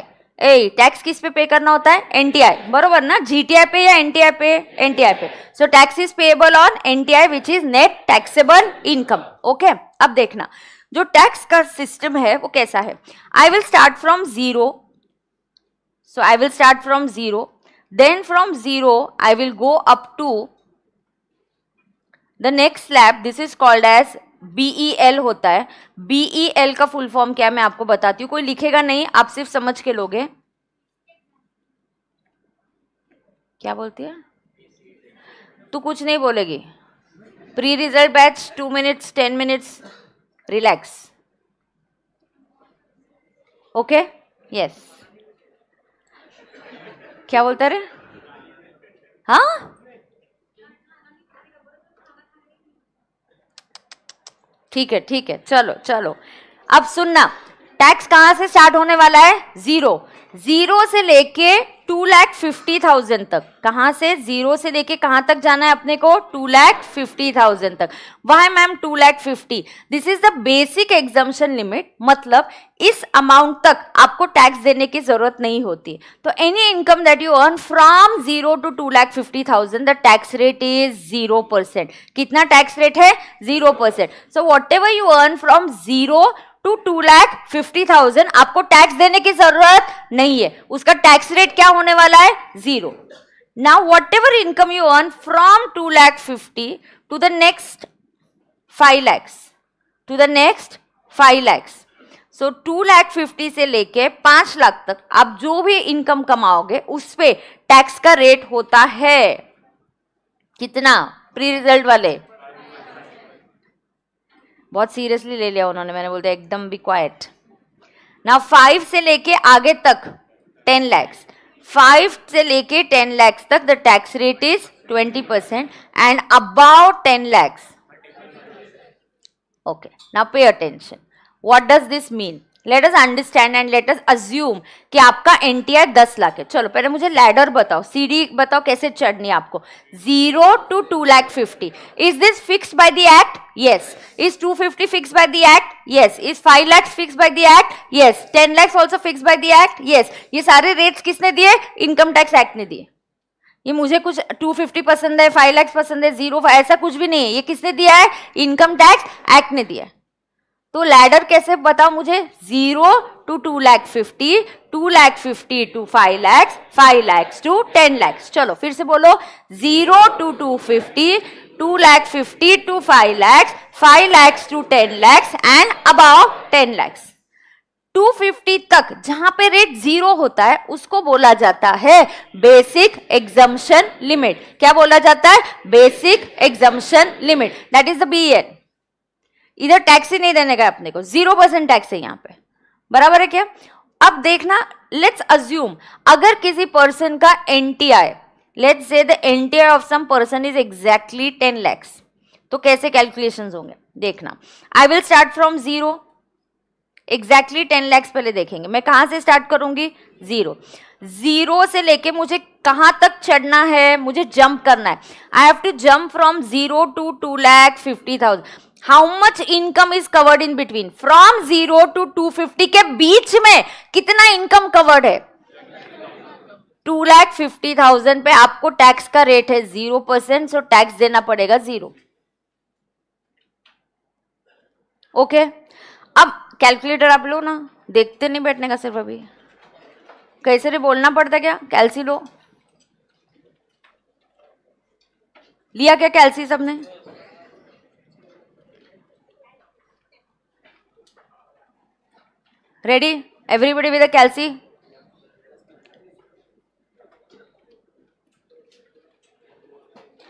ए टैक्स किस पे पे करना होता है एनटीआई बरोबर ना जीटीआई पे या एनटीआई पे एनटीआई पे so tax is payable on NTI which is net taxable income okay अब देखना जो टैक्स का सिस्टम है वो कैसा है I will start from zero so I will start from zero then from zero I will go up to the next slab this is called as B E L होता है B E L का full form क्या है मैं आपको बताती हूँ कोई लिखेगा नहीं आप सिर्फ समझ के लोगे क्या बोलती है तू कुछ नहीं बोलेगी pre result batch two minutes ten minutes relax okay yes क्या बोलता रे हाँ ठीक है ठीक है चलो चलो अब सुनना टैक्स कहाँ से स्टार्ट होने वाला है जीरो जीरो से लेके टू लैख फिफ्टी थाउजेंड तक कहां से जीरो से लेके कहां तक जाना है अपने को टू लैख फिफ्टी थाउजेंड तक why ma'am two lakh fifty this is the basic exemption limit मतलब इस अमाउंट तक आपको टैक्स देने की जरूरत नहीं होती तो any income that you earn from zero to two lakh fifty thousand the tax rate is zero percent कितना टैक्स रेट है zero percent so whatever you earn from zero to two lakh fifty thousand आपको tax देने की जरूरत नहीं है उसका tax rate क्या होने वाला है zero now whatever income you earn from two lakh fifty to the next five lakhs to the next five lakhs so two lakh fifty से लेके पांच लाख तक आप जो भी इनकम कमाओगे उस पर टैक्स का रेट होता है कितना प्री रिजल्ट वाले बहुत सीरियसली ले लिया उन्होंने मैंने बोल दिया एकदम भी क्वाइट ना फाइव से लेके आगे तक टेन लैक्स फाइव से लेके टेन लैक्स तक the tax rate is twenty percent and about ten lakhs okay ना pay attention what does this mean let us understand and let us assume कि आपका एन टी आर दस लाख है चलो पहले मुझे लैडर बताओ सीढ़ी बताओ कैसे चढ़नी आपको zero to two lakh fifty is this fix by the act is two fifty fix by the act yes is five lakhs fix by the act yes ten lakhs also fix by the act yes ये सारे rates किसने दिए income tax act ने दिए ये मुझे कुछ 250 पसंद है 5 लाख पसंद है जीरो ऐसा कुछ भी नहीं है ये किसने दिया है इनकम टैक्स एक्ट ने दिया है तो लैडर कैसे बताओ मुझे zero to two lakh fifty to lakh fifty to five lakhs five lakhs to ten lakhs चलो फिर से बोलो zero to two fifty to lakh fifty to five lakhs five lakhs to ten lakhs and about ten lakhs 250 तक जहां पे रेट जीरो होता है उसको बोला जाता है बेसिक एग्जम्पन लिमिट क्या बोला जाता है basic exemption limit that is the B N इधर टैक्स ही नहीं देने का अपने को जीरो परसेंट टैक्स है यहाँ पे बराबर है क्या अब देखना लेट्स अज्यूम अगर किसी पर्सन का N T I let's say the N T I of some person is exactly ten lakhs तो कैसे कैलकुलेशन होंगे देखना I will start from zero exactly ten lakhs पहले देखेंगे मैं कहाँ से स्टार्ट करूंगी जीरो जीरो से लेके मुझे कहाँ तक चढ़ना है मुझे जंप करना है I have to jump from zero to two lakh fifty thousand how much income is covered in between from zero to two fifty के बीच में कितना इनकम कवर्ड है टू लैख फिफ्टी थाउजेंड पे आपको टैक्स का रेट है जीरो परसेंट सो टैक्स देना पड़ेगा जीरो ओके okay? अब कैलकुलेटर आप लो ना देखते नहीं बैठने का सिर्फ अभी कैसे रे बोलना पड़ता क्या कैलसी लो लिया क्या कैलसी सबने Ready? Everybody with a calci?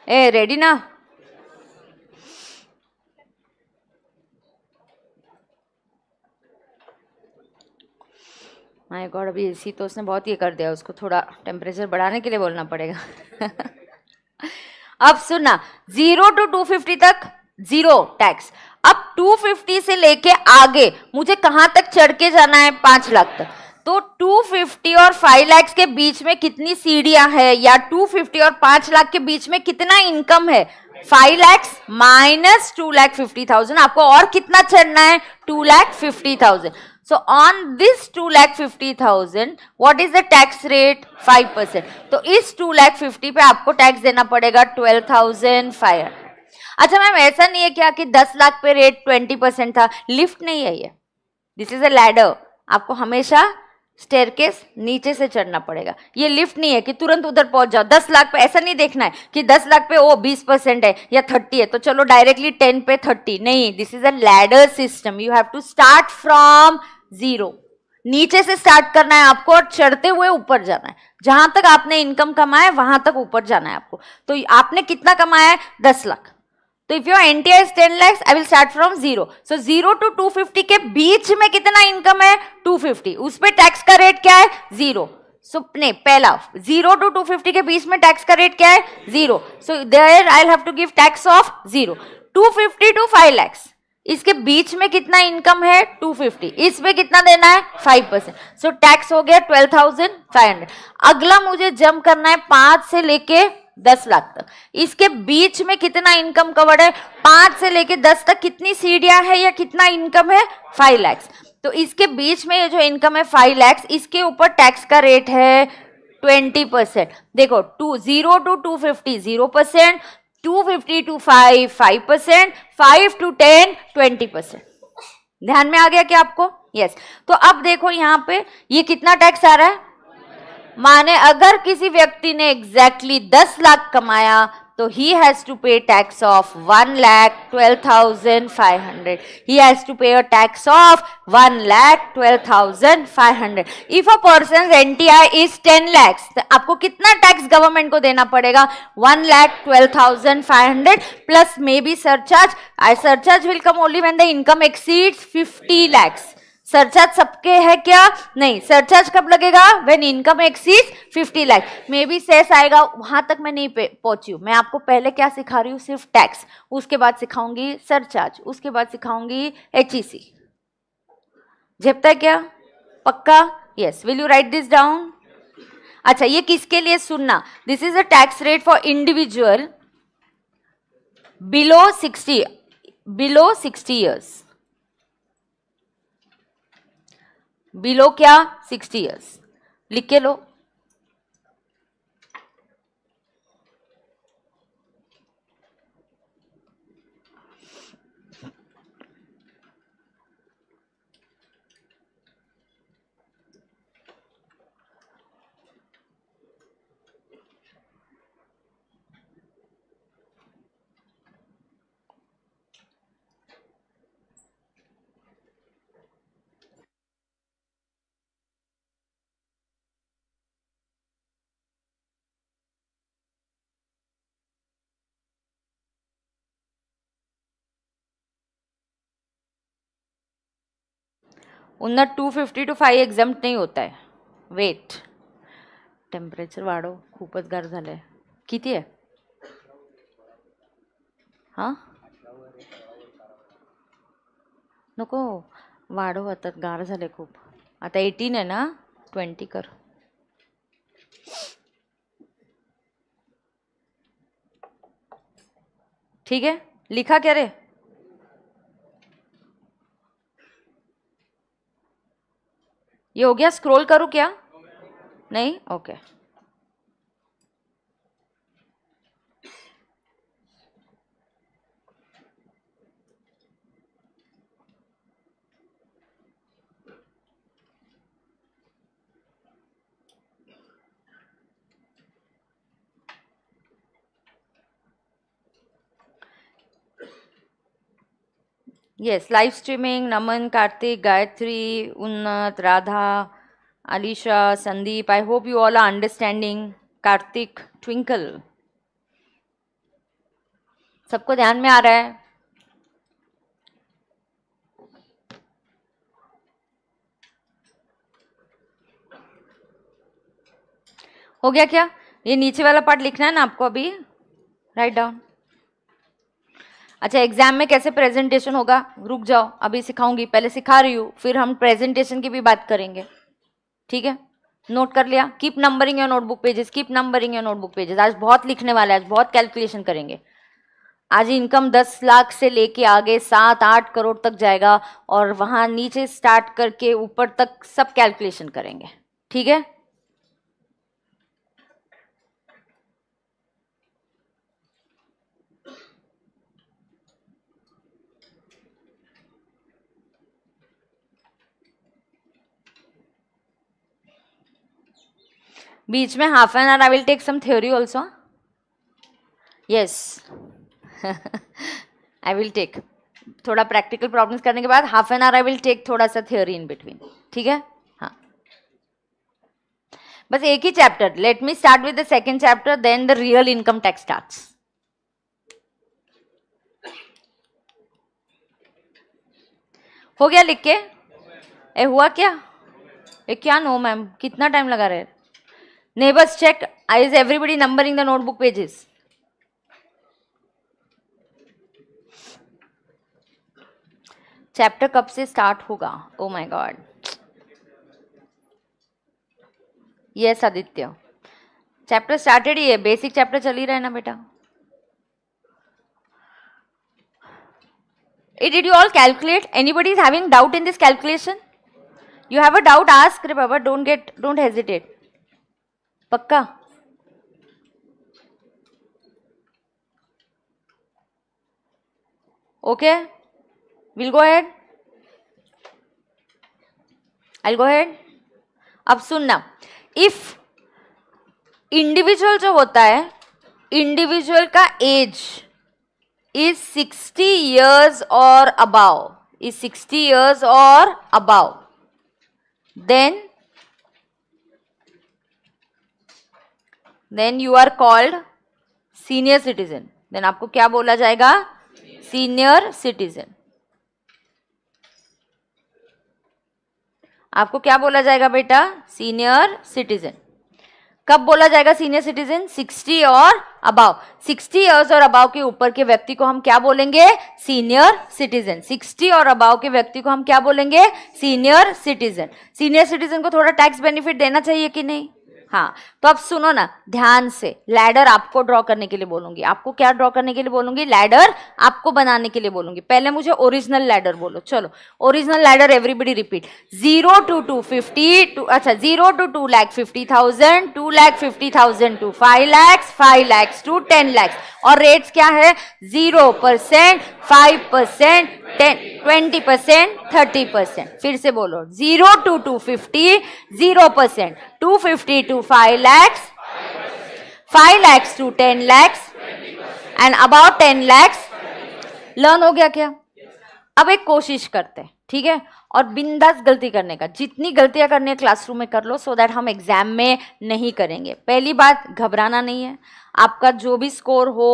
Hey, eh, ready na my God अभी इसी तो उसने बहुत ये कर दिया उसको थोड़ा टेम्परेचर बढ़ाने के लिए बोलना पड़ेगा [LAUGHS] अब सुनना जीरो टू टू फिफ्टी तक जीरो टैक्स अब 250 से लेके आगे मुझे कहाँ तक चढ़ के जाना है पांच लाख तक तो 250 और 5 लाख के बीच में कितनी सीढ़ियां है या 250 और 5 लाख के बीच में कितना इनकम है five lakhs minus two lakh fifty thousand आपको और कितना चढ़ना है two lakh fifty thousand so on this two lakh fifty thousand what is the tax rate five percent तो इस टू लैख फिफ्टी पे आपको टैक्स देना पड़ेगा ट्वेल्व थाउजेंड फाइव अच्छा मैम ऐसा नहीं है क्या कि दस लाख पे रेट ट्वेंटी परसेंट था लिफ्ट नहीं है ये दिस इज अ लैडर आपको हमेशा स्टेरकेस नीचे से चढ़ना पड़ेगा ये लिफ्ट नहीं है कि तुरंत उधर पहुंच जाओ दस लाख पे ऐसा नहीं देखना है कि दस लाख पे ओ बीस परसेंट है या थर्टी है तो चलो डायरेक्टली टेन पे थर्टी नहीं this is a ladder system you have to start from zero नीचे से स्टार्ट करना है आपको और चढ़ते हुए ऊपर जाना है जहां तक आपने इनकम कमाया वहां तक ऊपर जाना है आपको तो आपने कितना कमाया है दस लाख तो if your NTI is ten lakhs I will start from zero so zero to two fifty के बीच में कितना इनकम है टू फिफ्टी उस पर टैक्स का रेट क्या है जीरो सो so, नहीं पहला जीरो टू टू फिफ्टी के बीच में टैक्स का रेट क्या है zero so there I have to give tax of zero two fifty to five lakhs इसके बीच में कितना इनकम है 250 इसमें कितना देना है 5 परसेंट सो टैक्स हो गया 12,500 अगला मुझे जंप करना है पांच से लेके दस लाख तक इसके बीच में कितना इनकम कवर्ड है पांच से लेके दस तक कितनी सीढ़ियां है या कितना इनकम है फाइव लैक्स तो इसके बीच में ये जो इनकम है फाइव लैक्स इसके ऊपर टैक्स का रेट है ट्वेंटी परसेंट देखो to zero to two fifty zero percent two fifty to five five percent five to ten twenty percent ध्यान में आ गया क्या आपको यस yes. तो अब देखो यहाँ पे ये कितना टैक्स आ रहा है माने अगर किसी व्यक्ति ने एग्जैक्टली दस लाख कमाया तो he has to pay tax of one lakh twelve thousand five hundred he has to pay tax of one lakh twelve thousand five hundred if a person N T I is ten lakhs आपको कितना tax government को देना पड़ेगा one lakh twelve thousand five hundred plus maybe surcharge I surcharge will come only when the income exceeds fifty lakhs surcharge सबके है क्या नहीं surcharge कब लगेगा when income exceeds 50 lakh maybe cess आएगा वहां तक मैं नहीं पहुंची मैं आपको पहले क्या सिखा रही हूँ सिर्फ टैक्स उसके बाद सिखाऊंगी सरचार्ज उसके बाद सिखाऊंगी एच ई e सी झेपता क्या पक्का yes will you write this down अच्छा ये किसके लिए सुनना this is a tax rate for individual below sixty below sixty years below क्या सिक्सटी ईयर्स लिख के लो उनना two fifty to five exam नहीं होता है वेट टेम्परेचर वाड़ो खूब गार झालं आहे किती आहे नको वाड़ो आता गार खूब आता एटीन है ना ट्वेंटी कर ठीक है लिखा क्या रे ये हो गया स्क्रॉल करूँ क्या नहीं okay okay. Yes live streaming Naman Kartik Gayatri Unnat Radha Alisha Sandeep I hope you all are understanding Kartik Twinkle सबको ध्यान में आ रहा है हो गया क्या ये नीचे वाला पार्ट लिखना है ना आपको अभी राइट डाउन अच्छा एग्जाम में कैसे प्रेजेंटेशन होगा रुक जाओ अभी सिखाऊंगी पहले सिखा रही हूँ फिर हम प्रेजेंटेशन की भी बात करेंगे ठीक है नोट कर लिया keep numbering your notebook pages keep numbering your notebook pages आज बहुत लिखने वाले आज बहुत कैलकुलेशन करेंगे आज इनकम दस लाख से लेके आगे सात आठ करोड़ तक जाएगा और वहाँ नीचे स्टार्ट करके ऊपर तक सब कैलकुलेशन करेंगे ठीक है बीच में half an hour I will take some theory also yes I will take थोड़ा प्रैक्टिकल प्रॉब्लम्स करने के बाद half an hour I will take थोड़ा सा थ्योरी इन बिटवीन ठीक है हाँ बस एक ही chapter let me start with the second chapter then the real income tax starts हो गया लिख के ए हुआ क्या ए क्या नो मैम कितना टाइम लगा रहे check I is everybody numbering the notebook pages chapter कब से स्टार्ट होगा oh my god yes Aditya chapter started ही है बेसिक चैप्टर चल ही रहा है ना बेटा it did you all calculate anybody is having doubt in this calculation you have a doubt ask रिपर डोंट गेट डोंट हेजिटेट पक्का okay will go head I go ahead अब सुनना इफ इंडिविजुअल जो होता है individual का age is sixty years और above is sixty years और above then then you are called senior citizen then आपको क्या बोला जाएगा सीनियर सिटीजन आपको क्या बोला जाएगा बेटा सीनियर सिटीजन कब बोला जाएगा senior citizen 60 or above 60 years और अबाव के ऊपर के व्यक्ति को हम क्या बोलेंगे सीनियर सिटीजन 60 और अबाव के व्यक्ति को हम क्या बोलेंगे सीनियर सिटीजन सीनियर सिटीजन को थोड़ा टैक्स बेनिफिट देना चाहिए कि नहीं हाँ तो अब सुनो ना ध्यान से लैडर आपको ड्रॉ करने के लिए बोलूंगी आपको क्या ड्रॉ करने के लिए बोलूंगी लैडर आपको बनाने के लिए बोलूंगी पहले मुझे ओरिजिनल लैडर बोलो चलो original ladder everybody repeat zero to two fifty to अच्छा zero to two lakh fifty thousand two lakh fifty thousand to five lakhs five lakhs to ten lakhs और रेट्स क्या है zero percent five percent ten twenty percent thirty percent फिर से बोलो zero to two fifty zero percent two fifty to five lakhs five lakhs to ten lakhs and about ten lakhs learn हो गया क्या अब एक कोशिश करते हैं ठीक है और बिंदास गलती करने का जितनी गलतियाँ करनी है क्लासरूम में कर लो सो so दैट हम एग्ज़ाम में नहीं करेंगे पहली बात घबराना नहीं है आपका जो भी स्कोर हो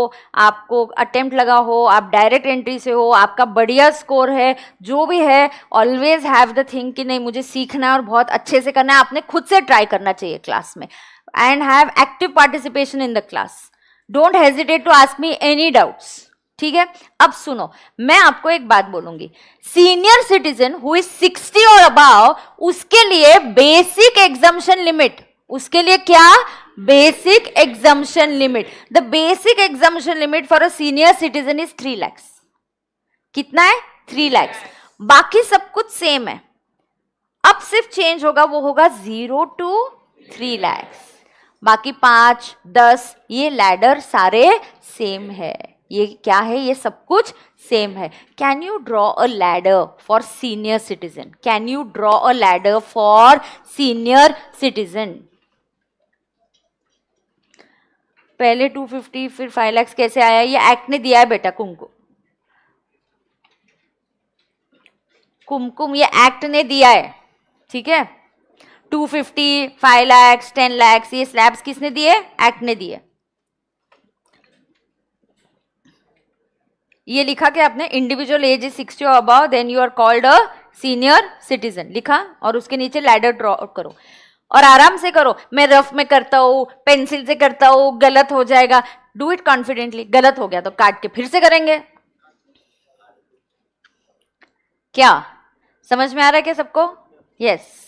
आपको अटेम्प्ट लगा हो आप डायरेक्ट एंट्री से हो आपका बढ़िया स्कोर है जो भी है ऑलवेज हैव द थिंग कि नहीं मुझे सीखना है और बहुत अच्छे से करना है आपने खुद से ट्राई करना चाहिए क्लास में and have active participation in the class don't hesitate to ask me any doubts ठीक है अब सुनो मैं आपको एक बात बोलूंगी सीनियर सिटीजन हु इज और अबाव उसके लिए बेसिक एग्जामेशन लिमिट उसके लिए क्या basic exemption limit the basic exemption limit for a senior citizen is three lakhs कितना है थ्री लैक्स बाकी सब कुछ सेम है अब सिर्फ चेंज होगा वो होगा जीरो टू थ्री लैक्स बाकी पांच दस ये लैडर सारे सेम है ये क्या है ये सब कुछ सेम है can you draw a ladder for senior citizen can you draw a ladder for senior citizen पहले 250 फिर 5 लाख कैसे आया ये एक्ट ने दिया है बेटा कुमकुम कुमकुम ये एक्ट ने दिया है ठीक है 250 5 लाख 10 लाख ये स्लैब्स किसने दिए एक्ट ने दिए ये लिखा कि आपने individual age is sixty above then you are called a senior citizen लिखा और उसके नीचे लैडर ड्रॉ करो और आराम से करो मैं रफ में करता हूँ पेंसिल से करता हूँ गलत हो जाएगा डू इट कॉन्फिडेंटली गलत हो गया तो काट के फिर से करेंगे क्या समझ में आ रहा है क्या सबको यस yes.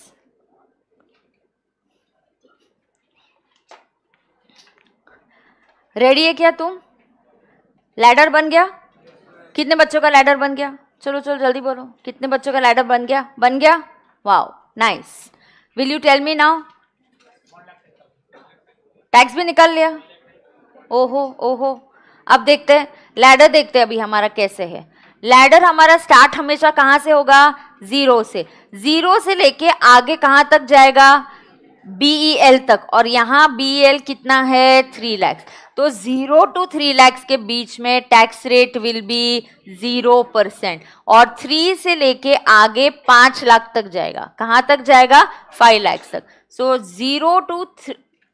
रेडी है क्या तुम लैडर बन गया कितने बच्चों का लैडर बन गया चलो चलो जल्दी बोलो कितने बच्चों का लैडर बन गया बन गया wow nice will you tell me now tax भी निकाल लिया ओहो ओहो अब देखते हैं लैडर देखते हैं अभी हमारा कैसे है लैडर हमारा स्टार्ट हमेशा कहाँ से होगा जीरो से जीरो से लेके आगे कहाँ तक जाएगा बीईएल e तक और यहाँ बीईएल e कितना है थ्री लैक्स तो ज़ीरो टू थ्री लैक्स के बीच में tax rate will be zero percent और थ्री से लेके आगे पाँच लाख तक जाएगा कहाँ तक जाएगा फाइव लैक्स तक so zero to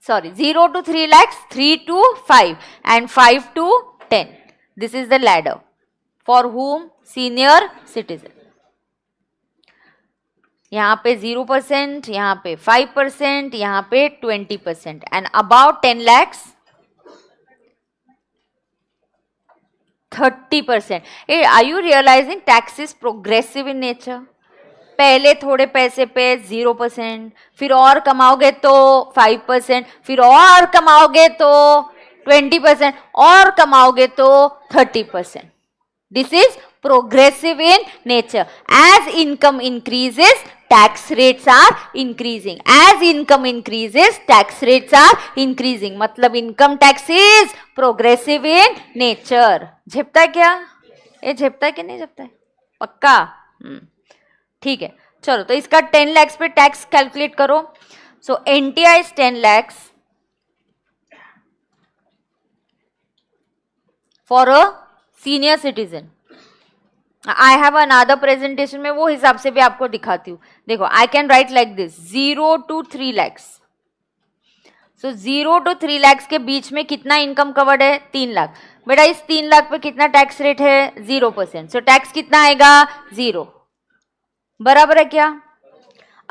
sorry zero to three lakhs three to five and five to ten this is the ladder for whom senior citizen यहाँ पे जीरो परसेंट यहाँ पे फाइव परसेंट यहाँ पे twenty percent and about ten lakhs thirty percent are you realising tax is progressive in nature पहले थोड़े पैसे पे जीरो परसेंट फिर और कमाओगे तो फाइव परसेंट फिर और कमाओगे तो ट्वेंटी परसेंट और कमाओगे तो thirty percent this is progressive in nature as income increases tax rates are increasing. As income increases, tax rates are increasing. matlab income tax is progressive in nature. झेपता क्या ये झेपता ki nahi झेपता पक्का ठीक theek hai chalo to iska 10 lakhs pe tax calculate karo so nti is 10 lakhs for a senior citizen I have another presentation में वो हिसाब से भी आपको दिखाती हूँ देखो I can write like this zero to three lakhs so zero to three lakhs के बीच में कितना इनकम कवर्ड है तीन लाख बेटा इस तीन लाख पे कितना टैक्स रेट है जीरो परसेंट सो टैक्स कितना आएगा जीरो बराबर है क्या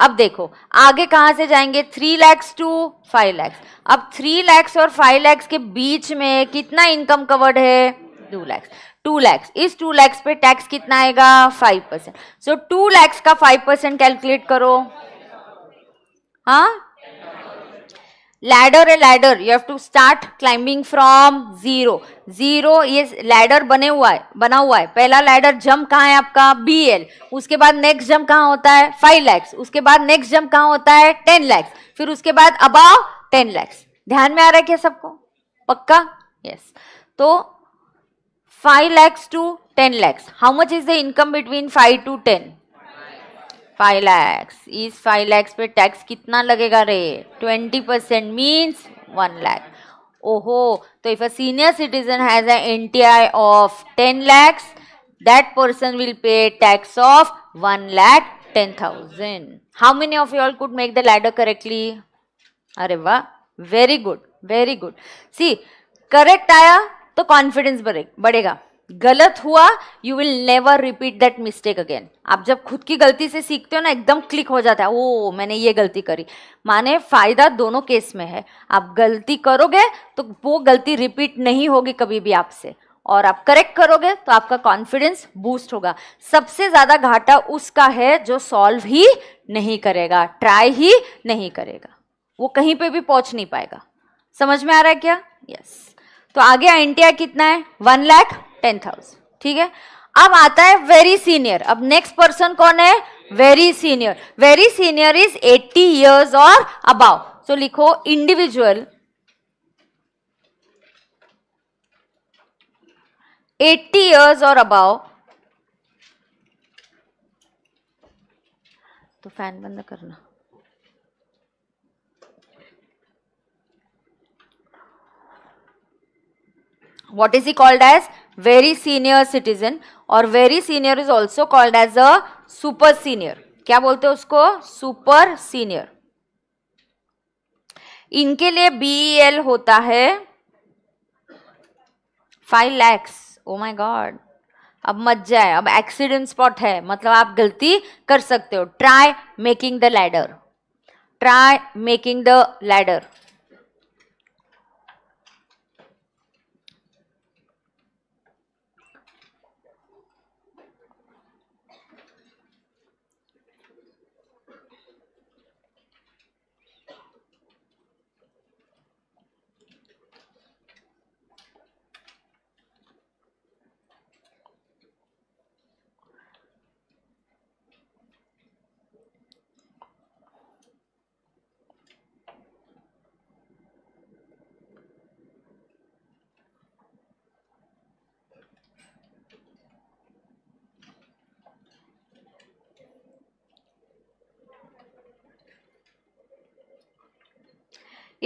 अब देखो आगे कहां से जाएंगे three lakhs to five lakhs अब थ्री लैक्स और फाइव लैक्स के बीच में कितना इनकम कवर्ड है टू लैक्स टू लैक्स इस टू लैक्स पे टैक्स कितना आएगा five percent so two lakhs का फाइव परसेंट कैलकुलेट करो हाँ लैडर है ladder you have to start climbing from zero zero ये लैडर बने हुआ है बना हुआ है पहला लैडर जम्प कहाँ है आपका बी एल उसके बाद नेक्स्ट जम्प कहाँ होता है फाइव लैक्स उसके बाद नेक्स्ट जम्प कहाँ होता है टेन लैक्स फिर उसके बाद अबाव टेन लैक्स ध्यान में आ रहा है क्या सबको पक्का यस yes. तो 5 lakhs to 10 lakhs. How much is the income between 5 to 10? 5 lakhs. इस 5 lakhs पे टैक्स कितना लगेगा रे 20 परसेंट मीन्स 1 lakh. ओहो तो if a senior citizen has a NTI of 10 lakhs, that person will pay tax of 1 lakh 10,000. How many of you all could make the ladder correctly? अरे वाह very good very good see correct आया तो confidence बढ़ेगा गलत हुआ you will never repeat that mistake again आप जब खुद की गलती से सीखते हो ना एकदम क्लिक हो जाता है ओ मैंने ये गलती करी माने फायदा दोनों केस में है आप गलती करोगे तो वो गलती रिपीट नहीं होगी कभी भी आपसे और आप करेक्ट करोगे तो आपका कॉन्फिडेंस बूस्ट होगा सबसे ज़्यादा घाटा उसका है जो सॉल्व ही नहीं करेगा ट्राई ही नहीं करेगा वो कहीं पे भी पहुंच नहीं पाएगा समझ में आ रहा है क्या यस yes. तो आगे एन कितना है वन लाख टेन थाउजेंड ठीक है अब आता है वेरी सीनियर अब नेक्स्ट पर्सन कौन है very senior very senior is eighty years और अबाव सो लिखो इंडिविजुअल एट्टी इयर्स और अबाव तो फैन बंद करना what is he called as very senior citizen और very senior is also called as a super senior क्या बोलते हैं उसको सुपर सीनियर इनके लिए बीएल e होता है five lakhs oh my god अब मत जाए अब एक्सीडेंट स्पॉट है मतलब आप गलती कर सकते हो try making the ladder try making the ladder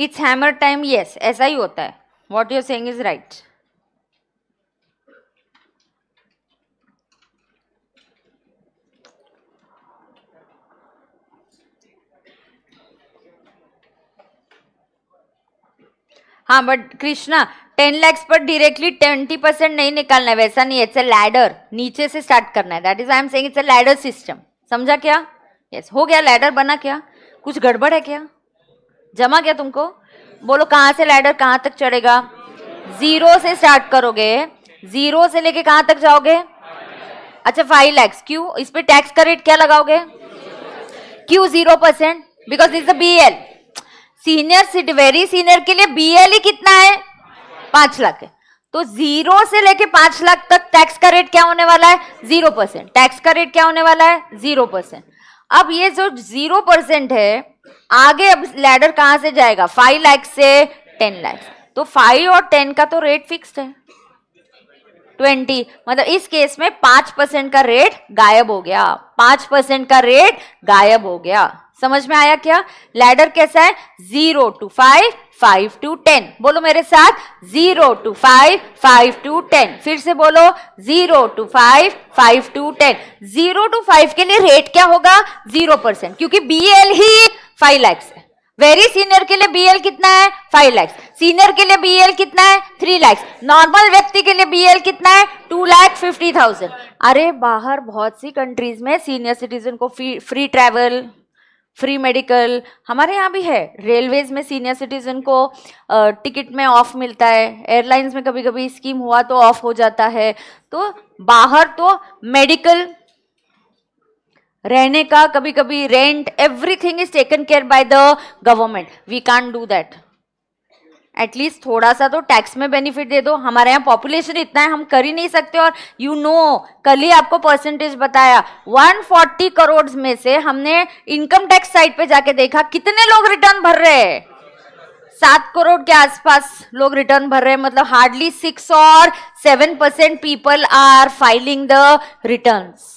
it's hammer time yes ऐसा ही होता है what you're saying is right हाँ बट कृष्णा टेन लैक्स पर डायरेक्टली ट्वेंटी परसेंट नहीं निकालना है वैसा नहीं है इट्स अ लैडर नीचे से स्टार्ट करना है that is I am saying it's a ladder system समझा क्या यस yes. हो गया लैडर बना क्या कुछ गड़बड़ है क्या जमा गया तुमको बोलो कहाँ से लैडर कहाँ तक चढ़ेगा जीरो से स्टार्ट करोगे जीरो से लेके कहाँ तक जाओगे अच्छा फाइव लैक्स क्यों इस पर टैक्स का रेट क्या लगाओगे क्यों zero percent because is B L senior cit very senior के लिए बी एल ही कितना है पांच लाख है तो जीरो से लेके पांच लाख तक टैक्स का रेट क्या होने वाला है जीरो परसेंट टैक्स का रेट क्या होने वाला है जीरो परसेंट अब ये जो जीरो परसेंट है आगे अब लैडर कहां से जाएगा फाइव लाख से टेन लाख तो फाइव और टेन का तो रेट फिक्स्ड है ट्वेंटी मतलब इस केस में पांच परसेंट का रेट गायब हो गया पांच परसेंट का रेट गायब हो गया समझ में आया क्या लैडर कैसा है zero to five five to ten बोलो मेरे साथ zero to five five to ten फिर से बोलो zero to five five to ten zero to five के लिए रेट क्या होगा जीरो परसेंट क्योंकि बी एल ही फाइव लैक्स वेरी सीनियर के लिए बीएल कितना है फाइव लैक्स सीनियर के लिए बीएल कितना है थ्री लैक्स नॉर्मल व्यक्ति के लिए बीएल कितना है टू लैख फिफ्टी थाउजेंड अरे बाहर बहुत सी कंट्रीज में सीनियर सिटीजन को free free travel free medical हमारे यहाँ भी है रेलवेज में सीनियर सिटीजन को टिकट में ऑफ मिलता है एयरलाइंस में कभी कभी स्कीम हुआ तो ऑफ हो जाता है तो बाहर तो मेडिकल रहने का कभी कभी rent everything is taken care by the government we can do that at least थोड़ा सा तो टैक्स में बेनिफिट दे दो हमारे यहाँ पॉपुलेशन इतना है हम कर ही नहीं सकते और यू you नो know, कल ही आपको परसेंटेज बताया 140 करोड़ में से हमने इनकम टैक्स साइट पे जाके देखा कितने लोग रिटर्न भर रहे हैं सात करोड़ के आसपास लोग रिटर्न भर रहे हैं मतलब हार्डली सिक्स और seven percent people are filing the returns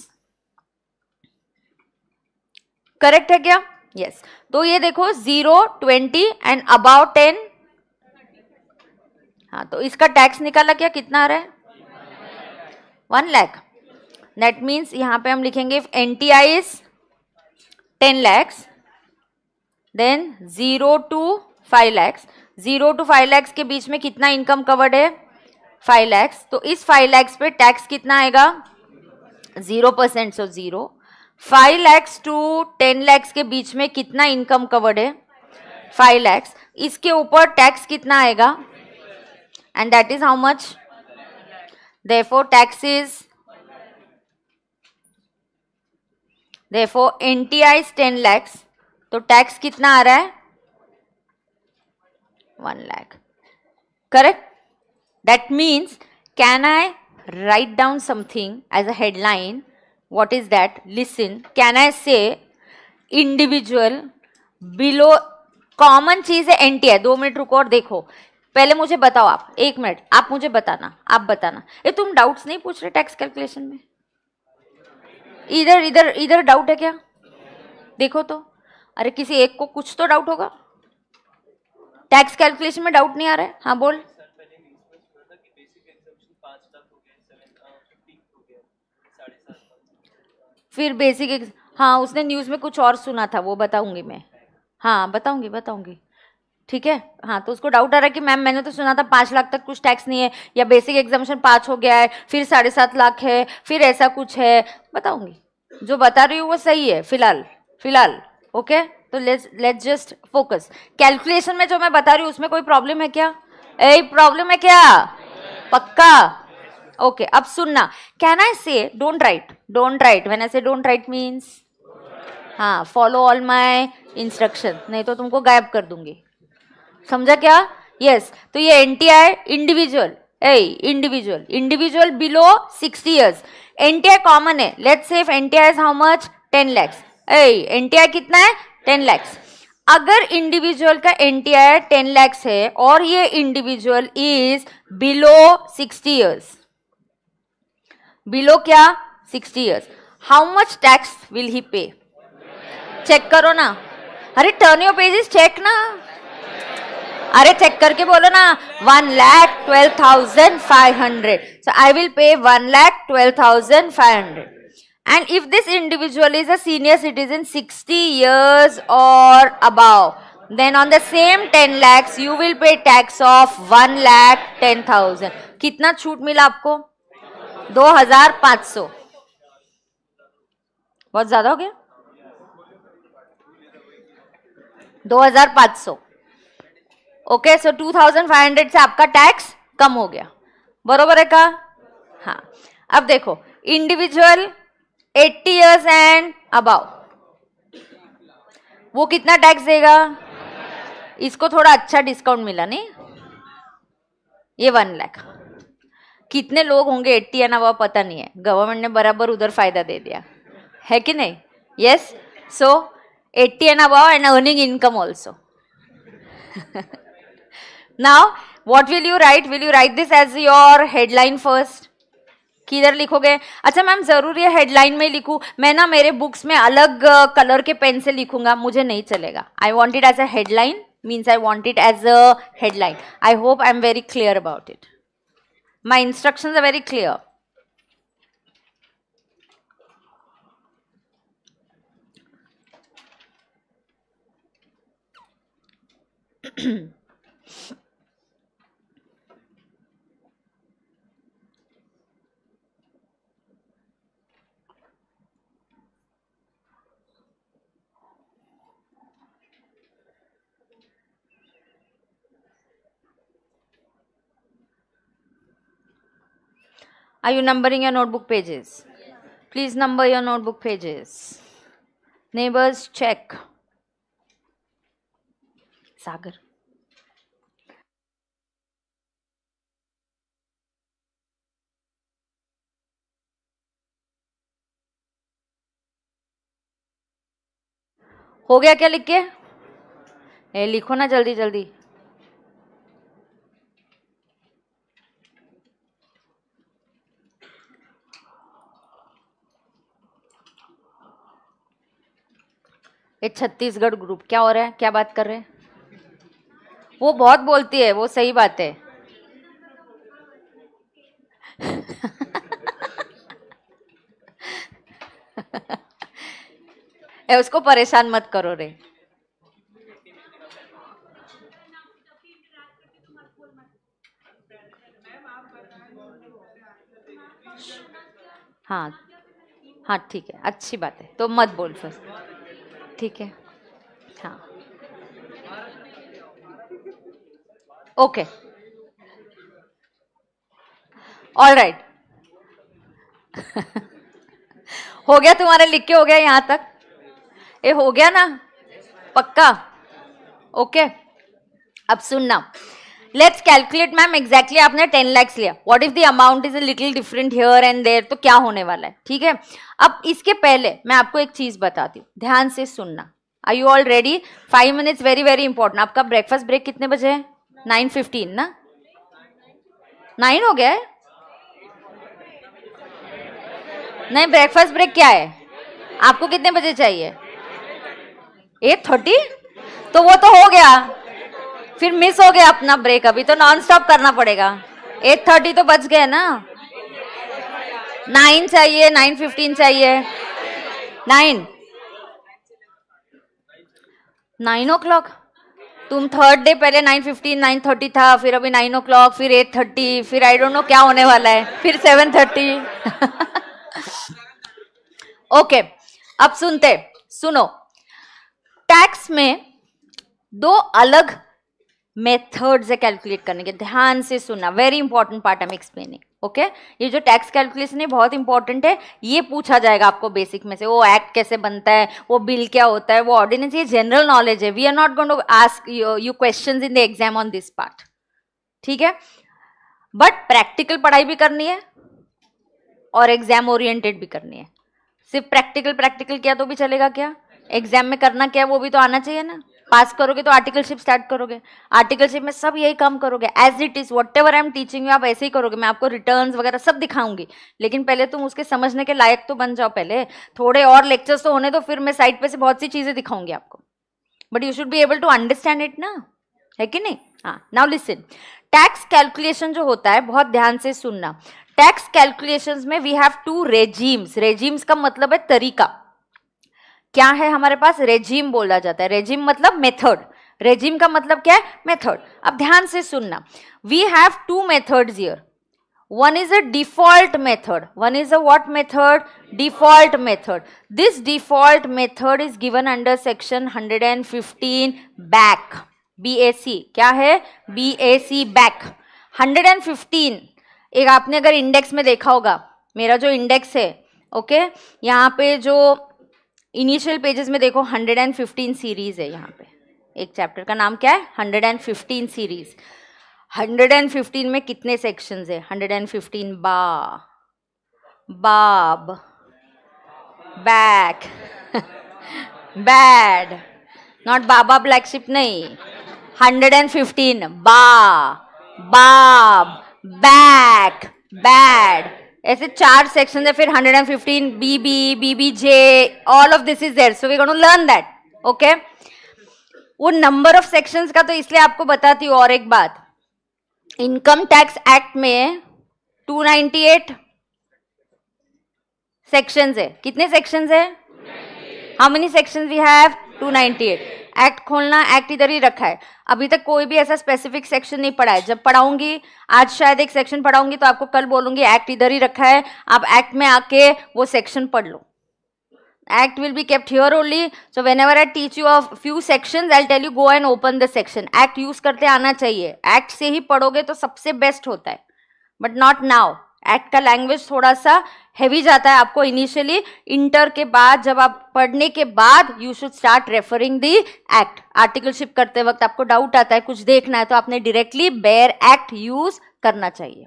correct है क्या यस yes. तो ये देखो zero twenty and about ten हाँ तो इसका टैक्स निकाला क्या कितना आ रहा है वन लैख नेट मीन्स यहां पे हम लिखेंगे N T I is ten lakhs then zero to five lakhs zero to five lakhs के बीच में कितना इनकम कवर्ड है फाइव लैक्स तो इस फाइव लैक्स पे टैक्स कितना आएगा zero percent so zero five lakhs to ten lakhs के बीच में कितना इनकम कवर्ड है फाइव लैक्स इसके ऊपर टैक्स कितना आएगा and that is how much is the for N T eyes ten lakhs तो टैक्स कितना आ रहा है one lakh correct that means can I write down something as a headline what is that listen can i say individual below common चीज है anti है दो minute रुको और देखो पहले मुझे बताओ आप एक मिनट आप मुझे बताना आप बताना ये तुम डाउट्स नहीं पूछ रहे टैक्स कैलकुलेशन में इधर इधर इधर डाउट है क्या देखो तो अरे किसी एक को कुछ तो डाउट होगा टैक्स कैलकुलेशन में डाउट नहीं आ रहा है हाँ बोल फिर बेसिक हाँ उसने न्यूज़ में कुछ और सुना था वो बताऊंगी मैं हाँ बताऊंगी बताऊंगी ठीक है हाँ तो उसको डाउट आ रहा है कि मैम मैंने तो सुना था पाँच लाख तक कुछ टैक्स नहीं है या बेसिक एग्जामेशन पाँच हो गया है फिर साढ़े सात लाख है फिर ऐसा कुछ है बताऊंगी जो बता रही हूँ वो सही है फिलहाल फिलहाल ओके तो let's let's just focus calculation में जो मैं बता रही हूँ उसमें कोई प्रॉब्लम है क्या ए प्रॉब्लम है क्या पक्का ओके अब सुनना can I say don't write don't write when I say don't write means हाँ फॉलो ऑल माई इंस्ट्रक्शन नहीं तो तुमको गायब कर दूंगी समझा क्या यस yes. तो ये N T I individual a individual individual below sixty years N T I common है let safe N T I how much ten lakhs a N T I कितना है टेन लैक्स अगर इंडिविजुअल का N T I ten lakhs है और ये individual is below sixty years below क्या sixty years how much tax will he pay check करो ना अरे टर्न योर पेजेस चेक ना अरे चेक करके बोलो ना one lakh twelve thousand five hundred so I will pay one lakh twelve thousand five hundred and if this individual is a senior citizen sixty years और above then on the same ten lakhs you will pay tax of one lakh ten thousand कितना छूट मिला आपको दो हजार पांच सौ बहुत ज्यादा हो गया दो हजार पांच सौ okay so two thousand five hundred से आपका टैक्स कम हो गया बरोबर है का हाँ अब देखो इंडिविजुअल 80 इयर्स एंड अबाव वो कितना टैक्स देगा इसको थोड़ा अच्छा डिस्काउंट मिला नहीं ये वन लाख कितने लोग होंगे एट्टी एन अबाव पता नहीं है गवर्नमेंट ने बराबर उधर फायदा दे दिया है कि नहीं yes so eighty and above and earning income also now what will you write will you write this as your headline first किधर लिखोगे अच्छा मैम ज़रूरी है हेडलाइन में लिखूँ मैं ना मेरे बुक्स में अलग कलर uh, के पेन से लिखूंगा मुझे नहीं चलेगा I want it as a headline means I want it as a headline I hope I am very clear about it My instructions are very clear. [CLEARS THROAT] Are you numbering your notebook pages? Please number your notebook pages. Neighbors, check. Sagar. हो गया क्या लिख के ए लिखो ना जल्दी जल्दी ये छत्तीसगढ़ ग्रुप क्या हो रहा है क्या बात कर रहे हैं वो बहुत बोलती है वो सही बात है [LAUGHS] ए, उसको परेशान मत करो रे हाँ हाँ ठीक है अच्छी बात है तो मत बोल फिर ठीक है हाँ ओके ऑल राइट हो गया तुम्हारा लिख के हो गया यहां तक ये हो गया ना पक्का ओके अब सुनना लेट्स कैलकुलेट मैम एक्जैक्टली आपने टेन लैक्स लिया what if the amount is a little different here and there तो क्या होने वाला है ठीक है अब इसके पहले मैं आपको एक चीज बताती हूँ ध्यान से सुनना I you already five minutes very very important आपका ब्रेकफास्ट ब्रेक कितने बजे है नाइन फिफ्टीन ना नाइन हो गया है नहीं ब्रेकफास्ट ब्रेक क्या है आपको कितने बजे चाहिए एट थर्टी तो वो तो हो गया फिर मिस हो गया अपना ब्रेक अभी तो नॉन स्टॉप करना पड़ेगा एट थर्टी तो बच गए ना नाइन चाहिए नाइन फिफ्टीन चाहिए नाइन नाइन ओ क्लॉक तुम थर्ड डे पहले नाइन फिफ्टीन नाइन थर्टी था फिर अभी नाइन ओ क्लॉक फिर एट थर्टी फिर आई डोंट नो क्या होने वाला है फिर सेवन थर्टी ओके अब सुनते सुनो टैक्स में दो अलग मेथड से कैलकुलेट करने के ध्यान से सुनना very important part am explaining okay ये जो टैक्स कैलकुलेशन है बहुत इंपॉर्टेंट है ये पूछा जाएगा आपको बेसिक में से वो एक्ट कैसे बनता है वो बिल क्या होता है वो ऑर्डिनेंस ये जनरल नॉलेज है we are not going to ask you question in the exam on this part ठीक है बट प्रैक्टिकल पढ़ाई भी करनी है और एग्जाम ओरिएंटेड भी करनी है सिर्फ प्रैक्टिकल प्रैक्टिकल किया तो भी चलेगा क्या एग्जाम में करना क्या है वो भी तो आना चाहिए ना पास करोगे तो आर्टिकलशिप स्टार्ट करोगे आर्टिकलशिप में सब यही काम करोगे as it is whatever I am teaching you आप ऐसे ही करोगे मैं आपको रिटर्न वगैरह सब दिखाऊंगी लेकिन पहले तुम उसके समझने के लायक तो बन जाओ पहले थोड़े और लेक्चर्स तो होने तो फिर मैं साइड पे से बहुत सी चीज़ें दिखाऊंगी आपको but you should be able to understand it ना है कि नहीं हाँ नाउ लिसन टैक्स कैलकुलेशन जो होता है बहुत ध्यान से सुनना टैक्स कैलकुलेशन में we have two regimes regimes का मतलब है तरीका क्या है हमारे पास रेजिम बोला जाता है रेजिम मतलब मेथड रेजिम का मतलब क्या है मेथड अब ध्यान से सुनना we have two method here one is a default method one is a what method default method this default method is given under section 115 and back B A C क्या है बी ए सी बैक 115 एक आपने अगर index में देखा होगा मेरा जो इंडेक्स है ओके okay? यहाँ पे जो इनिशियल पेजेस में देखो 115 सीरीज है यहाँ पे एक चैप्टर का नाम क्या है 115 सीरीज 115 में कितने सेक्शंस है 115 बा बाब बैक बैड नॉट बाबा ब्लैकशिप नहीं 115 बा बाब बैक बैड ऐसे चार सेक्शन है फिर 115 BB BBJ all of this is there so we gonna learn that okay वो नंबर ऑफ सेक्शंस का तो इसलिए आपको बताती हूँ और एक बात इनकम टैक्स एक्ट में 298 सेक्शंस है कितने सेक्शंस है how many sections we have 298 act खोलना एक्ट इधर ही रखा है अभी तक कोई भी ऐसा स्पेसिफिक सेक्शन नहीं पढ़ा है जब पढ़ाऊंगी आज शायद एक सेक्शन पढ़ाऊंगी तो आपको कल बोलूंगी एक्ट इधर ही रखा है आप एक्ट में आके वो सेक्शन पढ़ लो act will be kept here only so whenever I teach you of few section I tell you go and open the section act use करते आना चाहिए एक्ट से ही पढ़ोगे तो सबसे बेस्ट होता है बट नॉट नाउ एक्ट का लैंग्वेज थोड़ा सा हैवी जाता है आपको इनिशियली इंटर के बाद जब आप पढ़ने के बाद you should start referring the act articleship करते वक्त आपको डाउट आता है कुछ देखना है तो आपने डायरेक्टली बेयर एक्ट यूज करना चाहिए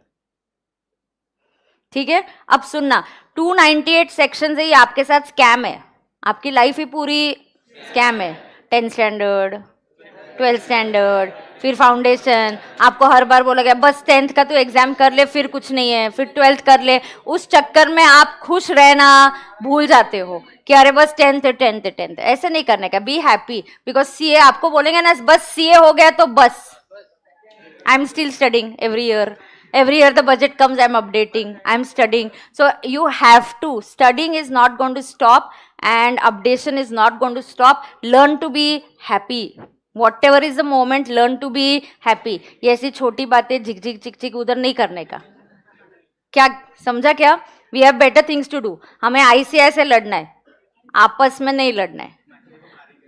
ठीक है अब सुनना 298 सेक्शन से ही आपके साथ स्कैम है आपकी लाइफ ही पूरी स्कैम है टेंथ स्टैंडर्ड ट्वेल्थ स्टैंडर्ड फिर फाउंडेशन आपको हर बार बोला गया बस टेंथ का तो एग्जाम कर ले फिर कुछ नहीं है फिर ट्वेल्थ कर ले उस चक्कर में आप खुश रहना भूल जाते हो कि अरे बस टेंथ टेंथ टेंथ ऐसे नहीं करने का be happy because C A आपको बोलेंगे ना बस सी ए हो गया तो बस I am still studying every year every year the budget comes I am updating I am studying so you have to studying is not going to stop and updation is not going to stop learn to be happy whatever is the moment learn to be happy ये ऐसी छोटी बातें झिक झिक झिक झिक उधर नहीं करने का क्या समझा क्या we have better things to do हमें आईसीआई से लड़ना है आपस में नहीं लड़ना है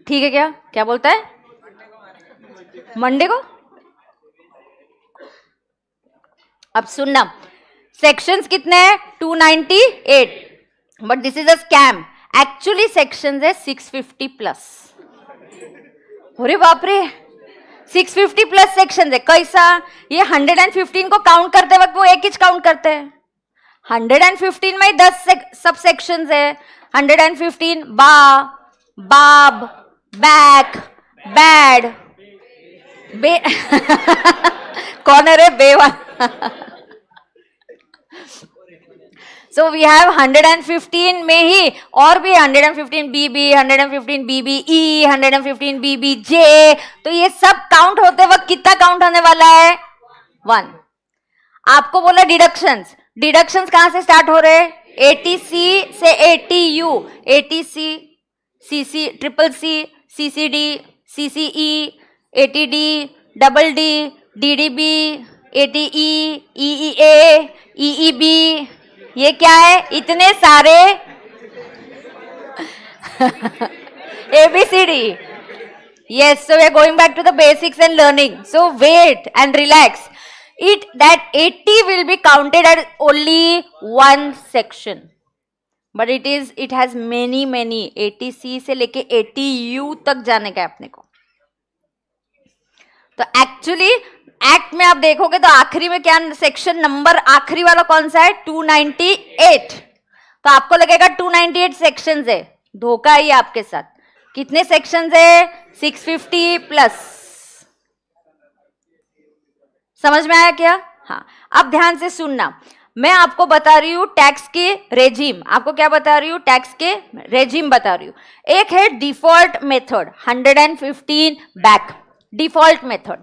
ठीक है क्या क्या बोलता है मंडे को अब सुनना सेक्शंस कितने हैं two eight but this is a scam actually section है सिक्स फिफ्टी प्लस अरे बाप रे 650 प्लस सेक्शन है कैसा ये 115 को काउंट करते वक्त वो एक ही काउंट करते हैं 115 में दस सब सेक्शन है 115 बा बाब बैक बैड बे [LAUGHS] कॉर्नर है बेवा सो वी हैव 115 में ही और भी 115 बीबी 115 बीबीई 115 बीबीजे तो ये सब काउंट होते वक्त कितना काउंट होने वाला है वन आपको बोला डिडक्शंस डिडक्शंस कहां से स्टार्ट हो रहे हैं एटीसी से eighty U eighty C CC triple C CCD CCE eighty D double D DDB eighty E EEA EEB ये क्या है इतने सारे ABCD yes so we going back to the basics and learning so wait and relax it that eighty will be counted at only one section but it is it has many many eighty C से लेके eighty you तक जाने का अपने को तो actually act में आप देखोगे तो आखिरी में क्या सेक्शन नंबर आखिरी वाला कौन सा है 298 तो आपको लगेगा 298 सेक्शन है धोखा ही आपके साथ कितने सेक्शन है 650 प्लस समझ में आया क्या हाँ अब ध्यान से सुनना मैं आपको बता रही हूँ टैक्स के रेजिम आपको क्या बता रही हूँ टैक्स के रेजिम बता रही हूँ एक है default method 115 BAC default method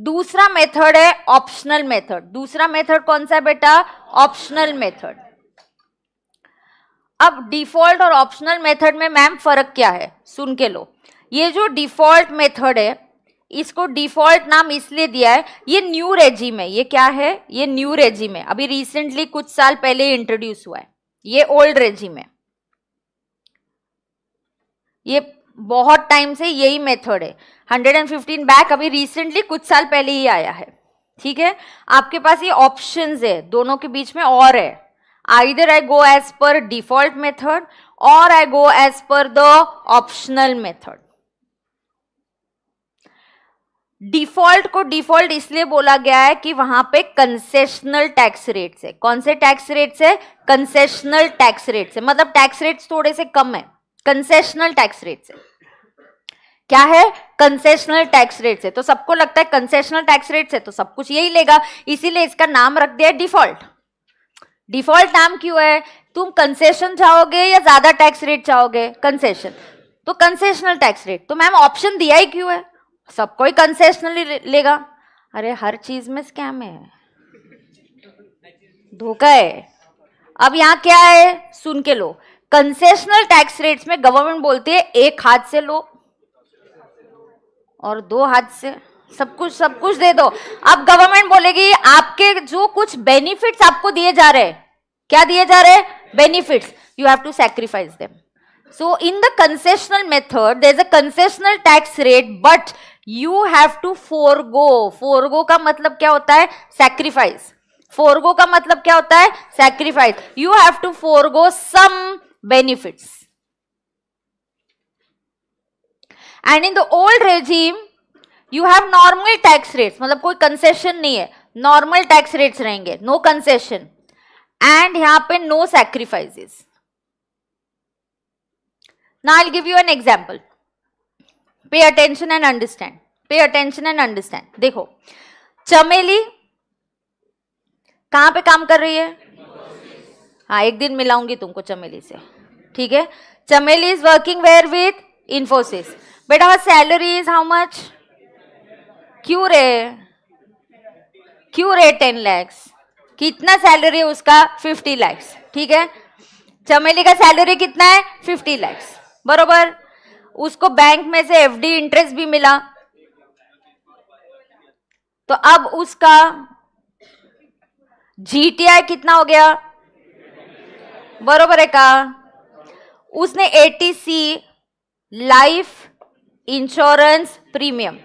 दूसरा मेथड है ऑप्शनल मेथड दूसरा मेथड कौन सा है बेटा ऑप्शनल मेथड अब डिफॉल्ट और ऑप्शनल मेथड में मैम फर्क क्या है सुन के लो ये जो डिफॉल्ट मेथड है इसको डिफॉल्ट नाम इसलिए दिया है ये न्यू रेजिम है ये क्या है ये न्यू रेजिम है अभी रिसेंटली कुछ साल पहले इंट्रोड्यूस हुआ है ये ओल्ड रेजिम है ये बहुत टाइम से यही मेथड है 115 बैक अभी रिसेंटली कुछ साल पहले ही आया है ठीक है आपके पास ये ऑप्शन है दोनों के बीच में और है either I go as per default method और I go as per the optional method default को डिफॉल्ट इसलिए बोला गया है कि वहां पे कंसेशनल टैक्स रेट है कौन से टैक्स रेट्स है कंसेशनल टैक्स रेट है मतलब टैक्स रेट्स थोड़े से कम है कंसेशनल टैक्स रेट है क्या है कंसेशनल टैक्स रेट से तो सबको लगता है कंसेशनल टैक्स रेट से तो सब कुछ यही लेगा इसीलिए इसका नाम रख दिया डिफॉल्ट डिफॉल्ट नाम क्यों है तुम कंसेशन चाहोगे या ज्यादा टैक्स रेट चाहोगे कंसेशन तो कंसेशनल टैक्स रेट तो मैम ऑप्शन दिया ही क्यों है सबको ही कंसेशनल लेगा अरे हर चीज में स्कैम है धोखा है अब यहां क्या है सुन के लो कंसेशनल टैक्स रेट्स में गवर्नमेंट बोलती है एक हाथ से लो और दो हाथ से सब कुछ सब कुछ दे दो अब गवर्नमेंट बोलेगी आपके जो कुछ बेनिफिट्स आपको दिए जा रहे क्या दिए जा रहे benefits you have to sacrifice them so in the concessional method there is a concessional tax rate but you have to forgo forgo का मतलब क्या होता है सैक्रिफाइस फोरगो का मतलब क्या होता है sacrifice you have to forgo some benefits and in the old regime you have normal tax rates मतलब कोई कंसेशन नहीं है नॉर्मल टैक्स रेट्स रहेंगे नो कंसेशन एंड यहां पे no sacrifices now I give you an example pay attention and understand pay attention and understand देखो चमेली कहां पे काम कर रही है हाँ एक दिन मिलाऊंगी तुमको चमेली से ठीक है Chameli is working where with Infosys बेटा our salary is how much क्यों रे क्यों रे टेन लैक्स कितना सैलरी है उसका फिफ्टी लैक्स ठीक है चमेली का सैलरी कितना है फिफ्टी लैक्स बरोबर उसको बैंक में से एफडी इंटरेस्ट भी मिला तो अब उसका जीटीआई कितना हो गया बरोबर है का उसने eighty C life insurance premium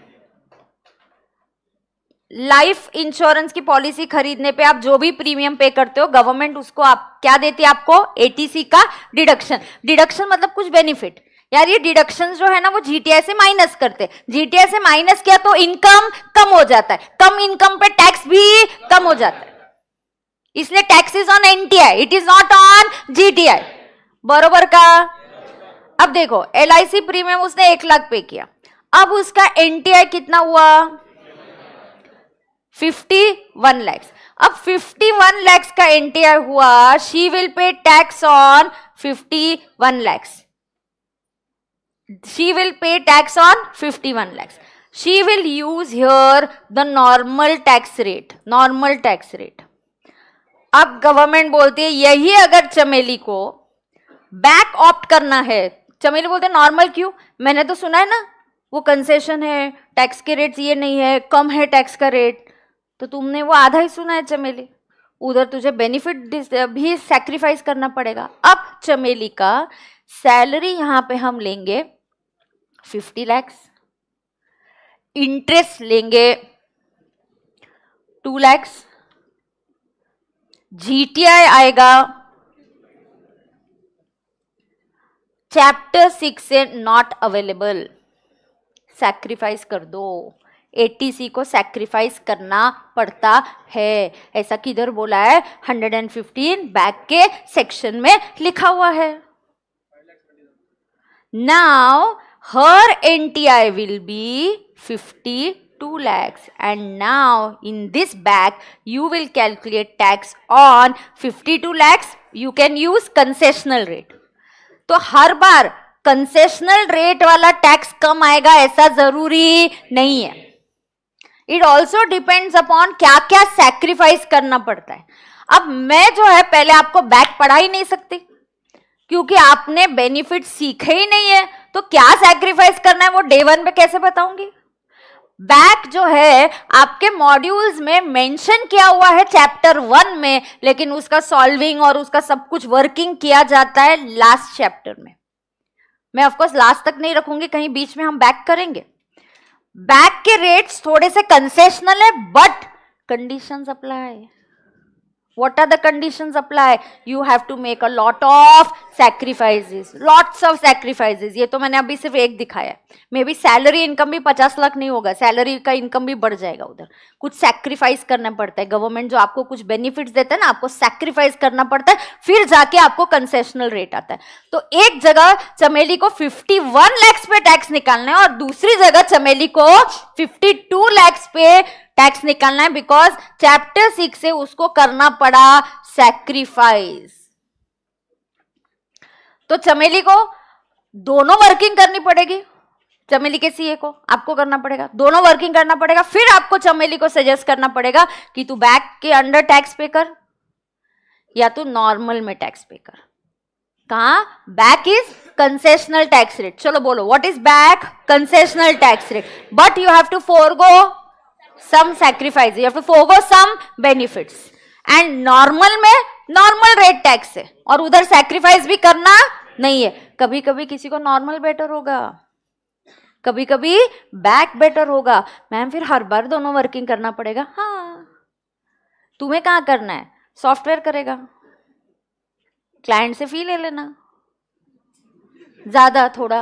life insurance की पॉलिसी खरीदने पे आप जो भी प्रीमियम पे करते हो गवर्नमेंट उसको आप क्या देती है आपको एटीसी का डिडक्शन डिडक्शन मतलब कुछ बेनिफिट यार ये डिडक्शन जो है ना वो जीटीआई से माइनस करते जीटीआई से माइनस किया तो इनकम कम हो जाता है कम इनकम पे टैक्स भी कम हो जाता है इसलिए tax is on NTI it is not on GTI बरोबर का अब देखो एल प्रीमियम उसने एक लाख पे किया अब उसका एनटीआई कितना हुआ फिफ्टी वन लैक्स अब फिफ्टी वन लैक्स का एनटीआर हुआ she will pay tax on fifty one lakhs will pay tax on on 51 lakhs she will use here the normal tax rate normal tax rate अब गवर्नमेंट बोलती है यही अगर चमेली को बैक ऑप्ट करना है चमेली बोलते हैं नॉर्मल क्यों मैंने तो सुना है ना वो कंसेशन है टैक्स के रेट्स ये नहीं है कम है टैक्स का रेट तो तुमने वो आधा ही सुना है चमेली उधर तुझे बेनिफिट भी सेक्रीफाइस करना पड़ेगा अब चमेली का सैलरी यहाँ पे हम लेंगे फिफ्टी लैक्स इंटरेस्ट लेंगे टू लैक्स जी आएगा चैप्टर सिक्स से नॉट अवेलेबल सैक्रिफाइस कर दो एटीसी को सैक्रिफाइस करना पड़ता है ऐसा किधर बोला है 115 बैक के सेक्शन में लिखा हुआ है now her NTI will be 52 and now in this BAC you will calculate tax on fifty 52 lakhs you can use concessional rate तो हर बार कंसेशनल रेट वाला टैक्स कम आएगा ऐसा जरूरी नहीं है इट ऑल्सो डिपेंड्स अपॉन क्या क्या सेक्रीफाइस करना पड़ता है अब मैं जो है पहले आपको बैक पढ़ा ही नहीं सकती क्योंकि आपने बेनिफिट सीखे ही नहीं है तो क्या सैक्रिफाइस करना है वो डे वन में कैसे बताऊंगी बैक जो है आपके मॉड्यूल्स में मेंशन किया हुआ है चैप्टर वन में लेकिन उसका सॉल्विंग और उसका सब कुछ वर्किंग किया जाता है लास्ट चैप्टर में मैं ऑफकोर्स लास्ट तक नहीं रखूंगी कहीं बीच में हम बैक करेंगे बैक के रेट्स थोड़े से कंसेशनल है but conditions apply what are the conditions apply you have to make a lot of sacrifices lots of sacrifices ये तो मैंने अभी सिर्फ एक दिखाया है मे बी सैलरी इनकम भी पचास लाख नहीं होगा सैलरी का इनकम भी बढ़ जाएगा उधर कुछ सैक्रिफाइस करना पड़ता है गवर्नमेंट जो आपको कुछ बेनिफिट्स देता है ना आपको सैक्रिफाइस करना पड़ता है फिर जाके आपको कंसेशनल रेट आता है तो एक जगह चमेली को 51 लाख पे टैक्स निकालना है और दूसरी जगह चमेली को 52 लाख पे टैक्स निकालना है बिकॉज चैप्टर सिक्स से उसको करना पड़ा सेक्रीफाइस तो चमेली को दोनों वर्किंग करनी पड़ेगी चमेली के सीए को आपको करना पड़ेगा दोनों वर्किंग करना पड़ेगा फिर आपको चमेली को सजेस्ट करना पड़ेगा कि तू बैक के अंडर टैक्स पे कर या तू नॉर्मल में टैक्स पे कर कहा BAC is concessional tax rate चलो बोलो what is BAC concessional tax rate but you have to forgo some sacrifice you to forgo some benefit and normal में नॉर्मल रेट टैक्स है और उधर सैक्रिफाइस भी करना नहीं है कभी कभी किसी को नॉर्मल बेटर होगा कभी कभी बैक बेटर होगा मैम फिर हर बार दोनों वर्किंग करना पड़ेगा हाँ तुम्हें कहाँ करना है सॉफ्टवेयर करेगा क्लाइंट से फी ले लेना ज़्यादा थोड़ा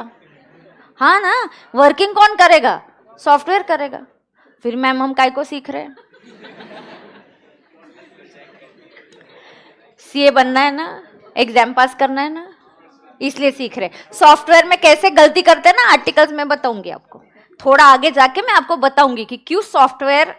हाँ ना वर्किंग कौन करेगा सॉफ्टवेयर करेगा फिर मैम हम काय को सीख रहे सीए बनना है ना एग्जाम पास करना है ना इसलिए सीख रहे सॉफ्टवेयर में कैसे गलती करते हैं ना आर्टिकल्स में बताऊंगी आपको थोड़ा आगे जाके मैं आपको बताऊंगी कि क्यों सॉफ्टवेयर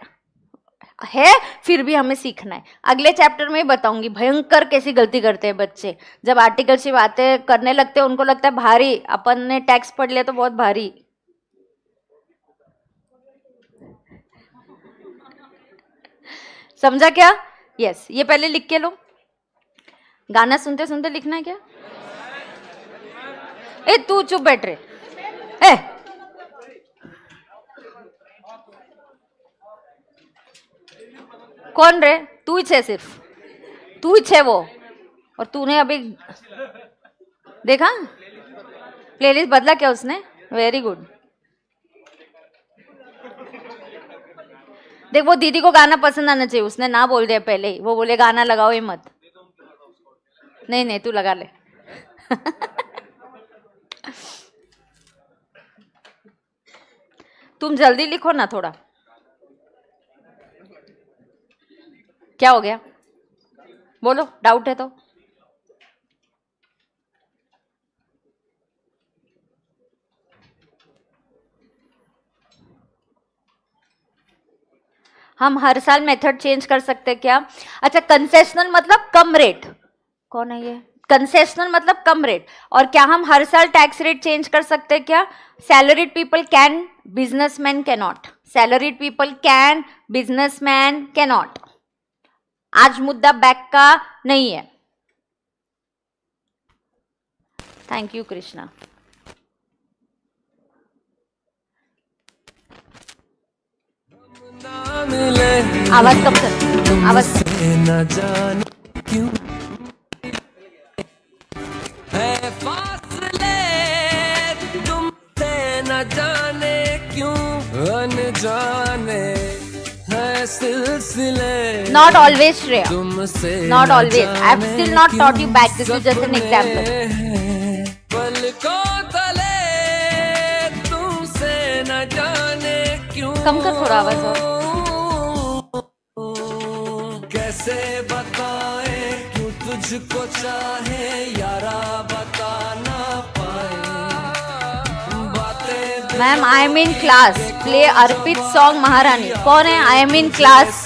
है फिर भी हमें सीखना है अगले चैप्टर में बताऊंगी भयंकर कैसी गलती करते हैं बच्चे जब आर्टिकल शिप बातें करने लगते हैं उनको लगता है भारी अपन ने टैक्स पढ़ लिया तो बहुत भारी समझा क्या यस yes. ये पहले लिख के लो गाना सुनते सुनते लिखना है क्या ए तू चुप बैठ रहे ए कौन रे तू ही सिर्फ तू ही वो और तूने अभी देखा प्लेलिस्ट बदला क्या उसने वेरी गुड देख वो दीदी को गाना पसंद आना चाहिए उसने ना बोल दिया पहले ही वो बोले गाना लगाओ ही मत नहीं नहीं तू लगा ले तुम जल्दी लिखो ना थोड़ा क्या हो गया बोलो डाउट है तो हम हर साल मेथड चेंज कर सकते हैं क्या अच्छा कंसेशनल मतलब कम रेट कौन है ये कंसेशनल मतलब कम रेट और क्या हम हर साल टैक्स रेट चेंज कर सकते हैं क्या salaried people can businessman cannot salaried people can businessman cannot आज मुद्दा बैक का नहीं है थैंक यू कृष्णा आवाज कब कर आवाज न जाने क्यों जाने क्यों अन जाने है सिलसिले not always Shreya not always I have still not taught you BAC this is just an example कम कर थोड़ा आवाज और कैसे बताए क्यों तुझको चाहे यारा बता ना पाए ma'am I am in class play Arpit song Maharani कौन है आई एम इन क्लास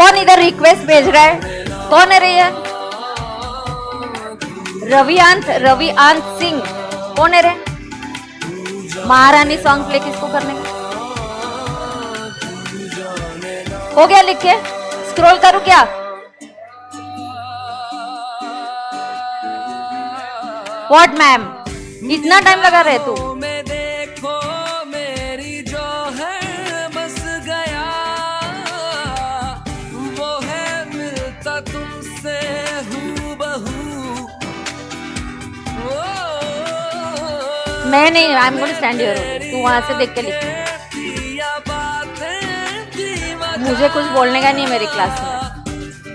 कौन इधर रिक्वेस्ट भेज रहा है कौन है रही है रवि अंत सिंह कौन है रे महारानी सॉन्ग प्ले किसको करने का हो गया लिख के स्क्रोल करूं क्या वॉट मैम इतना टाइम लगा रहे तू मैं नहीं I am going stand here तू वहां से देख के लिख मुझे कुछ बोलने का नहीं मेरी क्लास में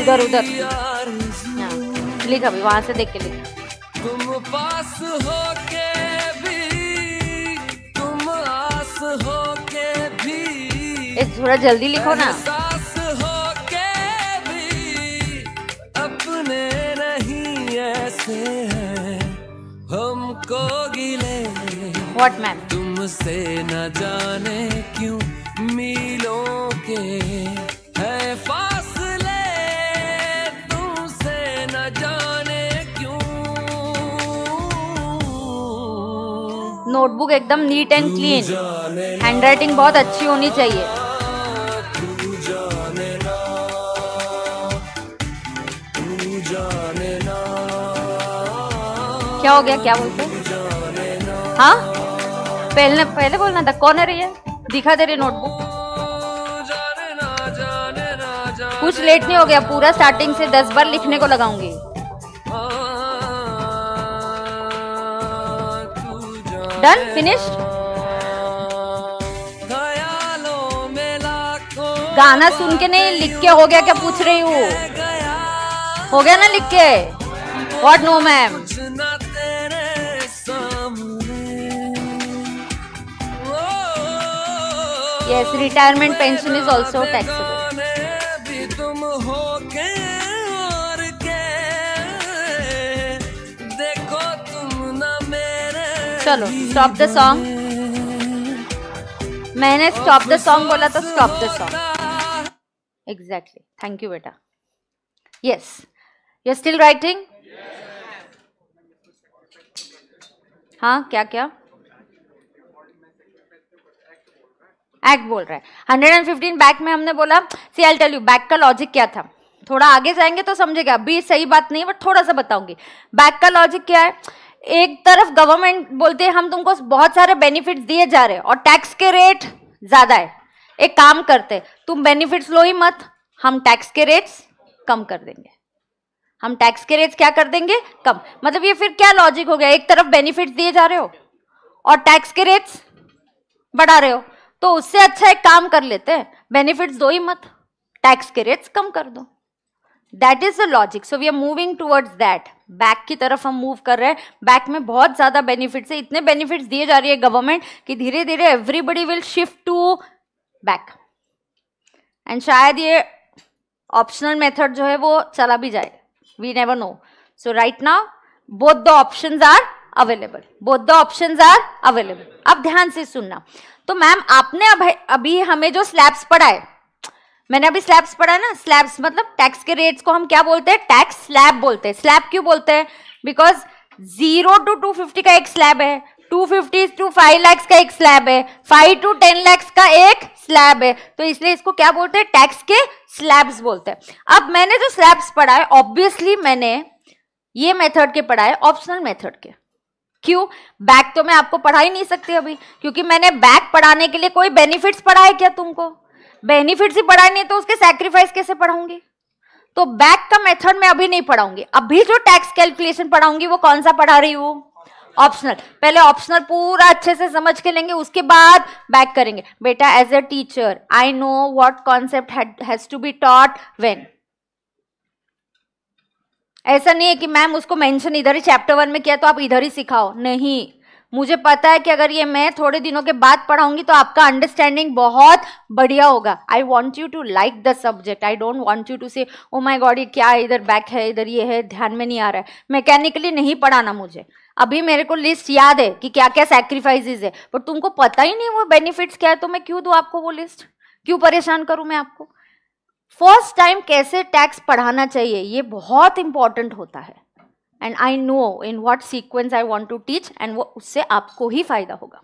उधर उधर हाँ, लिख अभी वहां से देख के लिख तुम पास हो के भी तुम आस हो के भी ए, थोड़ा जल्दी लिखो ना What man? Do तुमसे न जाने क्यों मिलों के है फासले तुमसे न जाने क्यों नोटबुक एकदम neat and clean handwriting बहुत अच्छी होनी चाहिए क्या हो गया क्या बोलते हाँ पहले पहले बोलना था कौन है रही है दिखा दे रही नोटबुक कुछ लेट नहीं हो गया पूरा स्टार्टिंग से दस बार लिखने को लगाऊंगी डन फिनिश गाना सुन के नहीं लिख के हो गया क्या पूछ रही हूँ हो गया ना लिख के what no ma'am yes retirement pension is also taxable चलो स्टॉप द सॉन्ग मैंने स्टॉप द सॉन्ग बोला तो stop the song exactly thank you बेटा यस यू स्टिल राइटिंग हाँ क्या क्या एक्ट बोल रहा है हंड्रेड एंड फिफ्टीन बैक में हमने बोला see I tell you BAC का लॉजिक क्या था थोड़ा आगे जाएंगे तो समझेगा अभी सही बात नहीं बट थोड़ा सा बताऊंगी बैक का लॉजिक क्या है एक तरफ गवर्नमेंट बोलते हैं हम तुमको बहुत सारे बेनिफिट दिए जा रहे हैं और टैक्स के रेट ज़्यादा है एक काम करते तुम बेनिफिट्स लो ही मत हम टैक्स के रेट्स कम कर देंगे हम टैक्स के रेट्स क्या कर देंगे कम मतलब ये फिर क्या लॉजिक हो गया एक तरफ बेनिफिट्स दिए जा रहे हो और टैक्स के रेट्स बढ़ा रहे हो तो उससे अच्छा एक काम कर लेते हैं बेनिफिट्स दो ही मत टैक्स के रेट्स कम कर दो that is the logic so we are moving towards that BAC की तरफ हम मूव कर रहे हैं बैक में बहुत ज़्यादा बेनिफिट्स है इतने बेनिफिट्स दिए जा रही है गवर्नमेंट कि धीरे धीरे everybody will shift to BAC एंड शायद ये ऑप्शनल मेथड जो है वो चला भी जाए we never know so right now both the option are available both the option are available अब ध्यान से सुनना तो मैम आपने अभी हमें जो स्लैब्स पढ़ाए मैंने अभी स्लैब्स पढ़ा ना स्लैब्स मतलब टैक्स के रेट्स को हम क्या बोलते हैं टैक्स स्लैब बोलते हैं स्लैब क्यों बोलते हैं because zero to two fifty का एक स्लैब है two fifty to five lakhs का एक स्लैब है फाइव टू टेन लैक्स का एक स्लैब है तो इसलिए इसको क्या बोलते हैं टैक्स के स्लैब्स बोलते हैं अब मैंने जो स्लैब्स पढ़ा है ऑब्वियसली मैंने ये मेथड के पढ़ा है ऑप्शनल मेथड के क्यों बैक तो मैं आपको पढ़ा ही नहीं सकती अभी क्योंकि मैंने बैक पढ़ाने के लिए कोई बेनिफिट्स पढ़ाए क्या तुमको बेनिफिट्स ही पढ़ाए नहीं तो उसके सेक्रीफाइस कैसे पढ़ाऊंगी तो बैक का मेथड मैं अभी नहीं पढ़ाऊंगी अभी जो टैक्स कैलकुलेशन पढ़ाऊंगी वो कौन सा पढ़ा रही हूँ ऑप्शनल पहले ऑप्शनल पूरा अच्छे से समझ के लेंगे उसके बाद बैक करेंगे बेटा as a teacher I know what concept has to be taught when ऐसा नहीं है कि मैम उसको मेंशन इधर ही चैप्टर वन में किया तो आप इधर ही सिखाओ नहीं मुझे पता है कि अगर ये मैं थोड़े दिनों के बाद पढ़ाऊंगी तो आपका अंडरस्टैंडिंग बहुत बढ़िया होगा I want you to like the subject I don't want you to say oh my God ये क्या इधर बैक है इधर ये है ध्यान में नहीं आ रहा है मैकेनिकली नहीं पढ़ाना मुझे अभी मेरे को लिस्ट याद है कि क्या क्या सेक्रीफाइजेज है पर तुमको पता ही नहीं वो बेनिफिट्स क्या है तो मैं क्यों दू आपको वो लिस्ट क्यों परेशान करूँ मैं आपको फर्स्ट टाइम कैसे टैक्स पढ़ाना चाहिए ये बहुत इंपॉर्टेंट होता है and I know in what sequence I want to teach and वो उससे आपको ही फायदा होगा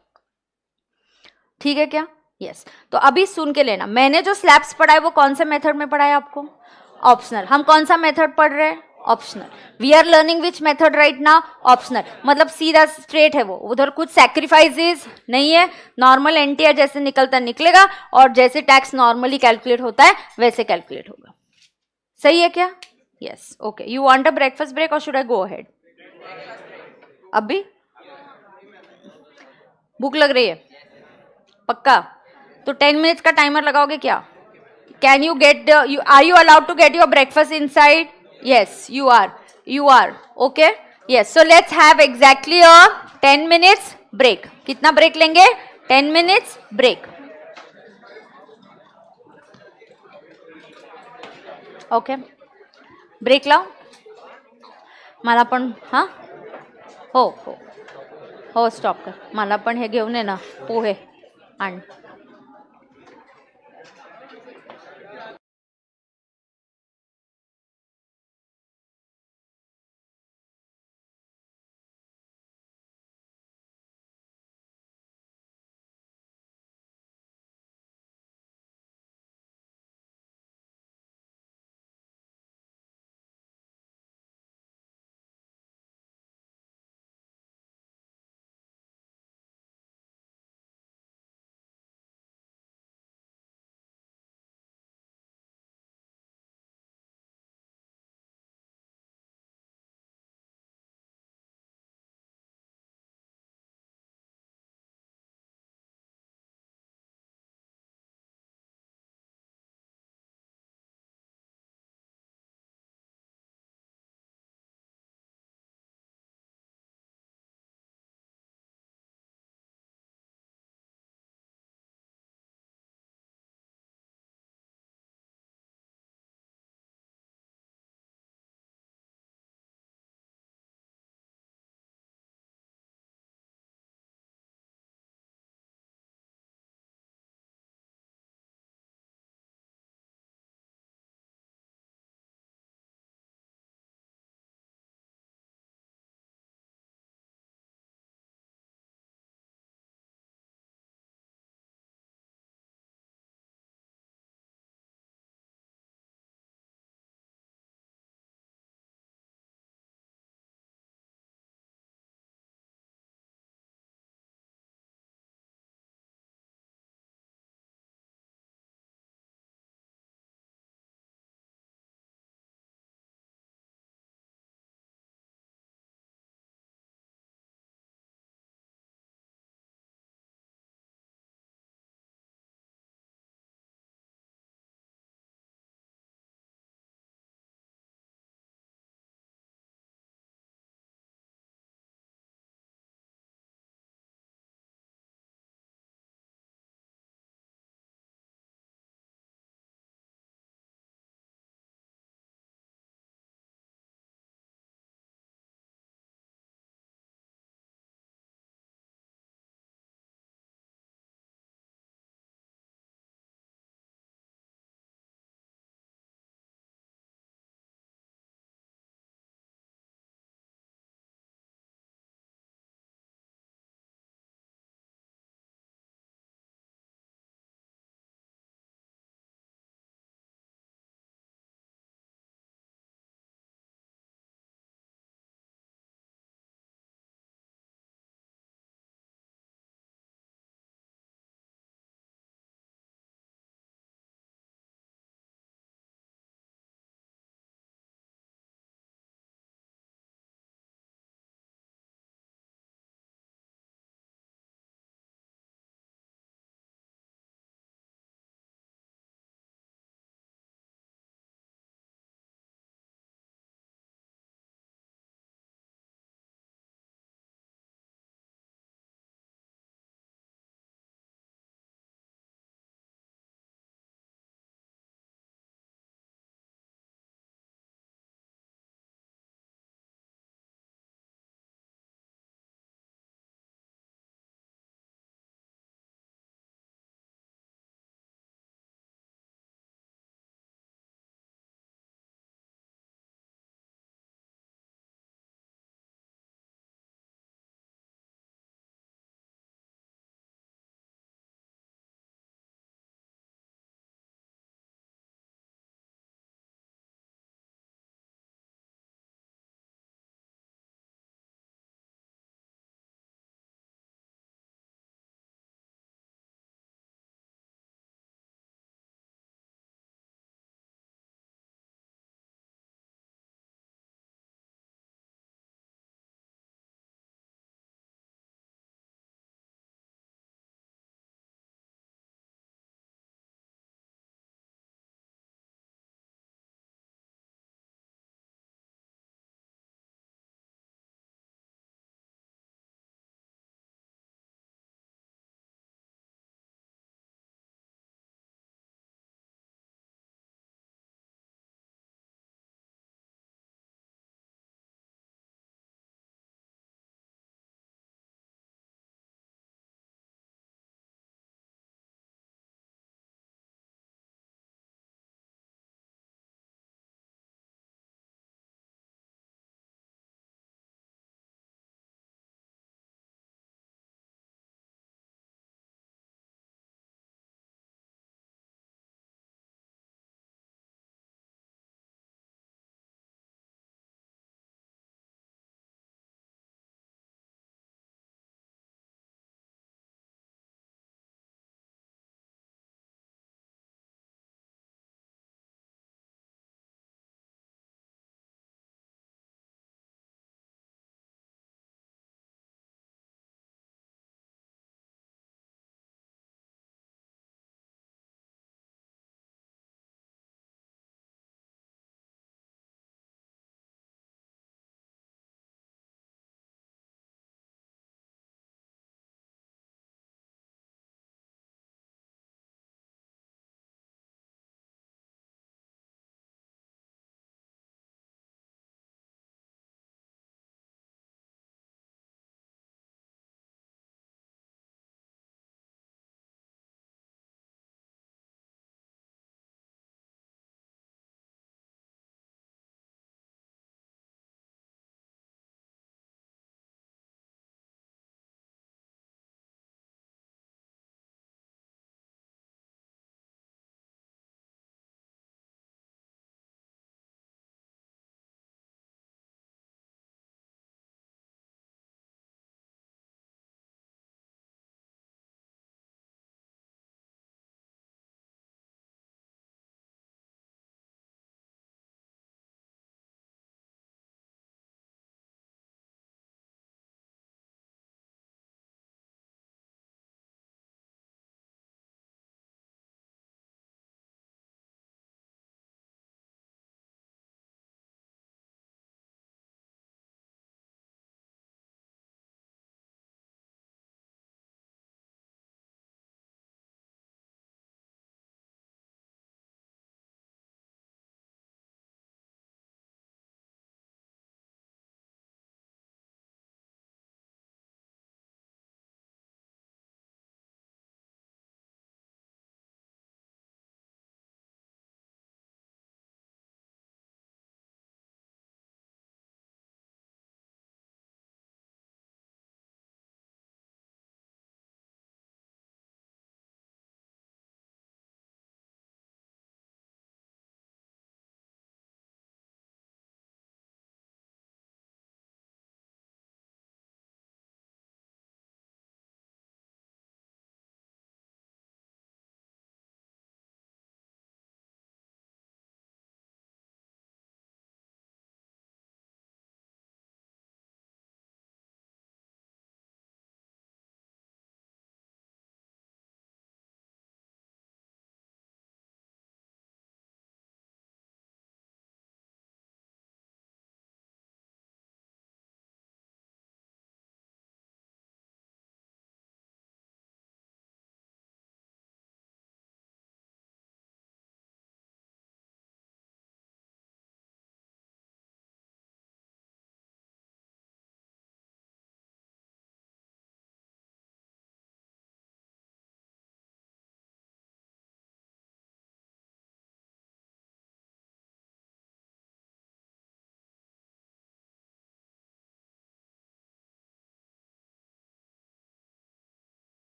ठीक है क्या यस yes. तो अभी सुन के लेना मैंने जो स्लैब्स पढ़ाए वो कौन से मेथड में पढ़ाया आपको ऑप्शनल हम कौन सा मेथड पढ़ रहे हैं optional we are learning which method right ना ऑप्शनल मतलब सीधा स्ट्रेट है वो उधर कुछ सैक्रिफाइसेस नहीं है नॉर्मल एनटीआर जैसे निकलता निकलेगा और जैसे टैक्स नॉर्मली कैलकुलेट होता है वैसे कैलकुलेट होगा सही है क्या yes okay you want a breakfast break और शुड आई गो अहेड अभी भूख लग रही है पक्का तो टेन मिनट्स का टाइमर लगाओगे क्या can you get you are you allowed to get your breakfast inside Yes, you are. You are. Okay. Yes. So let's have exactly a 10 minutes break. kitna break lenge 10 minutes break. Okay break लाव मला पण हां हो हो हो stop कर मला पण हे घेऊन ये ना पोहे आण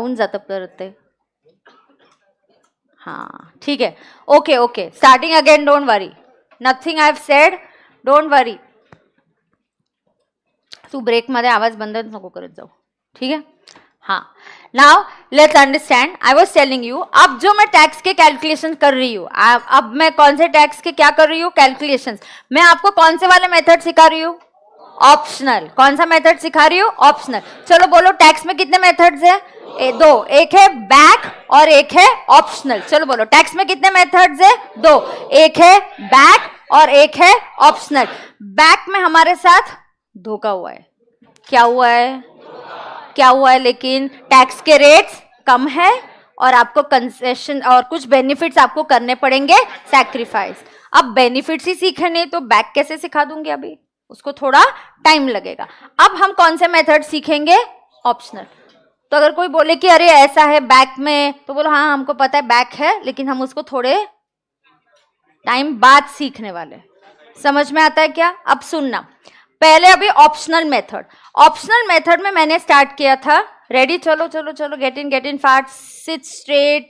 होऊन हाँ, ठीक है okay okay starting again don't worry nothing I have said don't worry तू मध्य आवाज बंद नको करत ठीक हाँ now let's understand I was telling you अब जो मैं टैक्स के कैलकुलेशन कर रही हूँ अब मैं कौन से टैक्स के क्या कर रही हूँ कैलकुलेशन मैं आपको कौन से वाले मेथड सिखा रही हूँ ऑप्शनल कौन सा मेथड सिखा रही हो ऑप्शनल चलो बोलो टैक्स में कितने मेथड्स है ए, दो एक है बैक और एक है ऑप्शनल चलो बोलो टैक्स में कितने मेथड्स है दो एक है बैक और एक है ऑप्शनल बैक में हमारे साथ धोखा हुआ है क्या हुआ है क्या हुआ है लेकिन टैक्स के रेट्स कम है और आपको कंसेशन और कुछ बेनिफिट्स आपको करने पड़ेंगे सैक्रिफाइस अब बेनिफिट्स ही नहीं तो बैक कैसे सिखा दूंगी अभी उसको थोड़ा टाइम लगेगा अब हम कौन से मेथड सीखेंगे ऑप्शनल तो अगर कोई बोले कि अरे ऐसा है बैक में तो बोलो हाँ हमको पता है बैक है लेकिन हम उसको थोड़े टाइम बाद सीखने वाले समझ में आता है क्या अब सुनना पहले अभी ऑप्शनल मेथड ऑप्शनल मेथड में मैंने स्टार्ट किया था रेडी चलो चलो चलो get in get in fast sit straight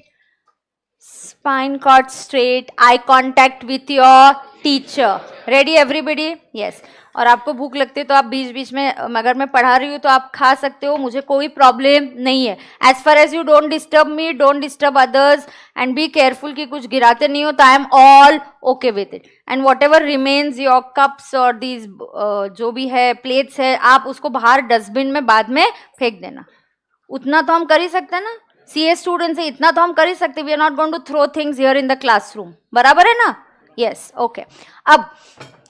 spine caught straight eye contact with your teacher ready everybody yes और आपको भूख लगती है तो आप बीच बीच में अगर मैं पढ़ा रही हूँ तो आप खा सकते हो मुझे कोई प्रॉब्लम नहीं है as far as you don't disturb me don't disturb others and be careful कि कुछ गिराते नहीं हो तो I am all okay with it and whatever remains your cups और दीज जो भी है प्लेट्स है आप उसको बाहर डस्टबिन में बाद में फेंक देना उतना तो हम कर ही सकते हैं ना सी ए स्टूडेंट से इतना तो हम कर ही सकते we are not going to throw things here in the classroom बराबर है ना यस yes, ओके okay. अब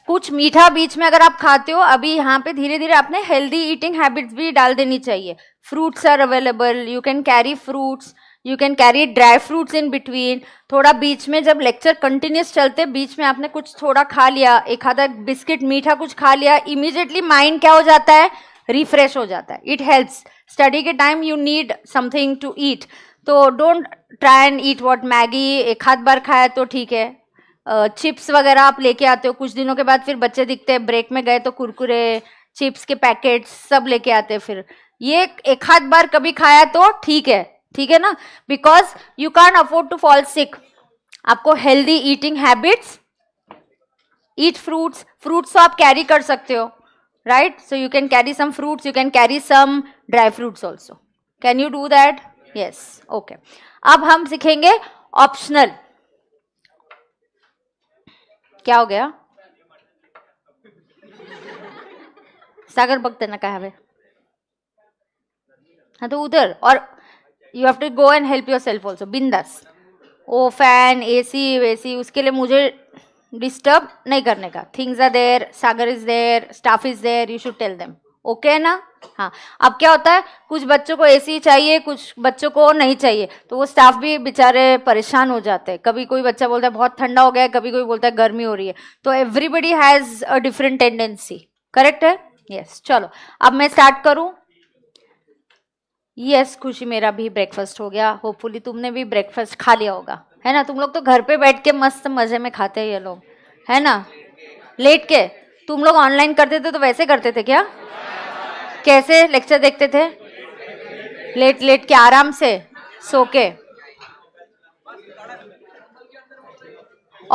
कुछ मीठा बीच में अगर आप खाते हो अभी यहाँ पे धीरे धीरे आपने हेल्दी ईटिंग हैबिट्स भी डाल देनी चाहिए fruits are available you can carry fruits you can carry dry fruits in between थोड़ा बीच में जब लेक्चर कंटिन्यूस चलते बीच में आपने कुछ थोड़ा खा लिया एक आधा बिस्किट मीठा कुछ खा लिया इमिजिएटली माइंड क्या हो जाता है रिफ्रेश हो जाता है इट हेल्प्स स्टडी के time you need something to eat तो don't try and eat what Maggi एक आध बार खाया तो ठीक है चिप्स वगैरह आप लेके आते हो कुछ दिनों के बाद फिर बच्चे दिखते हैं ब्रेक में गए तो कुरकुरे चिप्स के पैकेट्स सब लेके आते हैं फिर ये एक हाथ बार कभी खाया तो ठीक है ठीक है ना because you can afford to fall sick आपको healthy eating habits eat fruits fruits तो आप कैरी कर सकते हो right so you can carry some fruits you can carry some dry fruits also can you do that yes okay अब हम सीखेंगे optional क्या हो गया सागर भक्त ने कहा है हाँ तो उधर और you have to go and help yourself also बिंदस ओ फैन ए वे वेसी उसके लिए मुझे डिस्टर्ब नहीं करने का things are there Sagar is there staff is there you should tell them okay है ना हाँ अब क्या होता है कुछ बच्चों को एसी चाहिए कुछ बच्चों को नहीं चाहिए तो वो स्टाफ भी बेचारे परेशान हो जाते हैं कभी कोई बच्चा बोलता है बहुत ठंडा हो गया है कभी कोई बोलता है गर्मी हो रही है तो everybody has a different tendency correct है यस yes, चलो अब मैं स्टार्ट करूँ यस yes, खुशी मेरा भी ब्रेकफास्ट हो गया होपफुली तुमने भी ब्रेकफास्ट खा लिया होगा है ना तुम लोग तो घर पे बैठ के मस्त मज़े में खाते हैं ये लोग है ना लेट के तुम लोग ऑनलाइन करते थे तो वैसे करते थे क्या कैसे लेक्चर देखते थे लेट लेट के आराम से सो के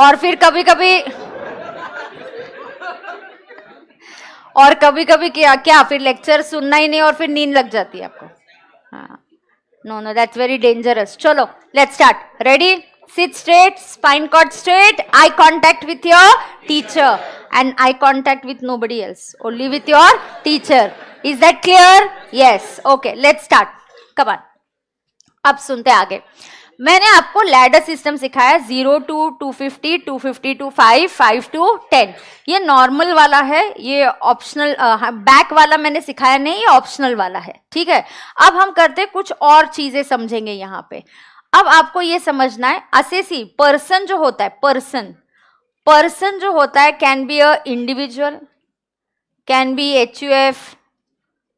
और फिर कभी कभी और कभी कभी क्या क्या फिर लेक्चर सुनना ही नहीं और फिर नींद लग जाती है आपको हाँ no no that's very dangerous चलो let's start ready sit straight spine cord straight eye contact with your teacher and eye contact with nobody else only with your teacher is that clear yes okay let's start come on ab sunte aage मैंने आपको ladder system सिखाया zero to two fifty two fifty to five five to ten ये normal वाला है ये optional back वाला मैंने सिखाया नहीं ये ऑप्शनल वाला है ठीक है अब हम करते कुछ और चीजें समझेंगे यहाँ पे अब आपको ये समझना है असेसी पर्सन जो होता है पर्सन पर्सन जो होता है can be a individual can be H U F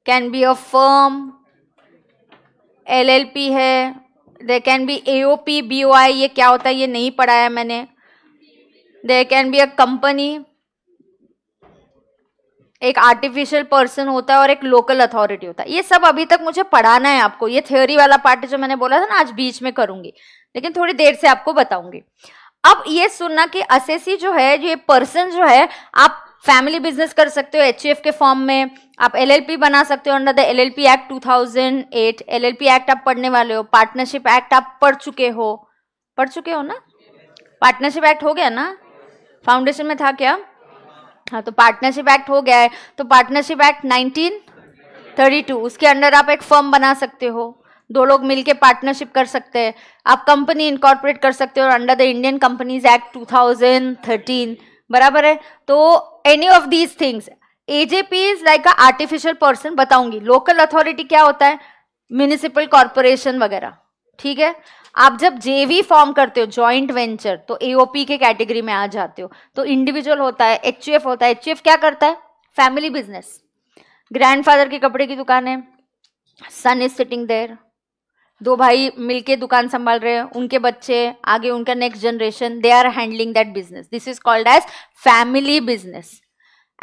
can be a firm L L P है they can be A O P B O I ये क्या होता है ये नहीं पढ़ाया मैंने they can be a company एक आर्टिफिशियल पर्सन होता है और एक लोकल अथॉरिटी होता है ये सब अभी तक मुझे पढ़ाना है आपको ये थ्योरी वाला पार्ट जो मैंने बोला था ना आज बीच में करूंगी लेकिन थोड़ी देर से आपको बताऊंगी अब ये सुनना कि असेसी जो है ये पर्सन जो है आप फैमिली बिजनेस कर सकते हो एच के फॉर्म में आप एल बना सकते हो under the P act 2008 thousand act आप पढ़ने वाले हो पार्टनरशिप एक्ट आप पढ़ चुके हो पढ़ चुके हो ना पार्टनरशिप एक्ट हो गया ना फाउंडेशन में था क्या हाँ तो पार्टनरशिप एक्ट हो गया है तो पार्टनरशिप एक्ट 1932 उसके अंडर आप एक फर्म बना सकते हो दो लोग मिलके पार्टनरशिप कर सकते हैं आप कंपनी इनकॉर्पोरेट कर सकते हो under the Indian companies act 2013 बराबर है तो any of these things AJP is like a artificial person बताऊंगी लोकल अथॉरिटी क्या होता है म्यूनिसिपल कॉरपोरेशन वगैरह ठीक है आप जब जेवी फॉर्म करते हो जॉइंट वेंचर तो एओपी के कैटेगरी में आ जाते हो तो इंडिविजुअल होता है एच होता है एच क्या करता है फैमिली बिजनेस ग्रैंडफादर के कपड़े की दुकान है सन इज सिटिंग देर दो भाई मिलके दुकान संभाल रहे हैं उनके बच्चे आगे उनका next generation they are handling that business this is called as family business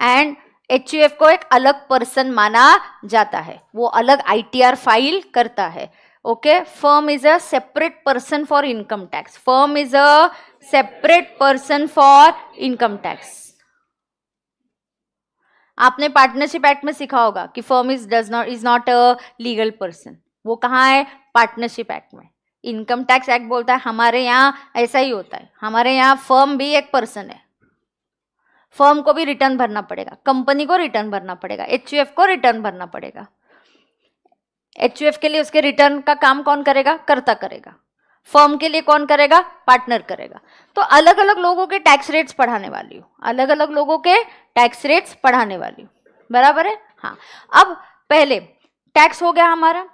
and H को एक अलग पर्सन माना जाता है वो अलग आई फाइल करता है okay firm is a separate person for income tax firm is a separate person for income tax आपने पार्टनरशिप एक्ट में सीखा होगा कि firm is does not is not a legal person वो कहाँ है पार्टनरशिप एक्ट में इनकम टैक्स एक्ट बोलता है हमारे यहाँ ऐसा ही होता है हमारे यहाँ फर्म भी एक पर्सन है फर्म को भी रिटर्न भरना पड़ेगा कंपनी को रिटर्न भरना पड़ेगा एच को रिटर्न भरना पड़ेगा एच के लिए उसके रिटर्न का काम कौन करेगा करता करेगा फर्म के लिए कौन करेगा पार्टनर करेगा तो अलग अलग लोगों के टैक्स रेट्स पढ़ाने वाली हूँ अलग अलग लोगों के टैक्स रेट्स पढ़ाने वाली हूँ बराबर है हाँ अब पहले टैक्स हो गया हमारा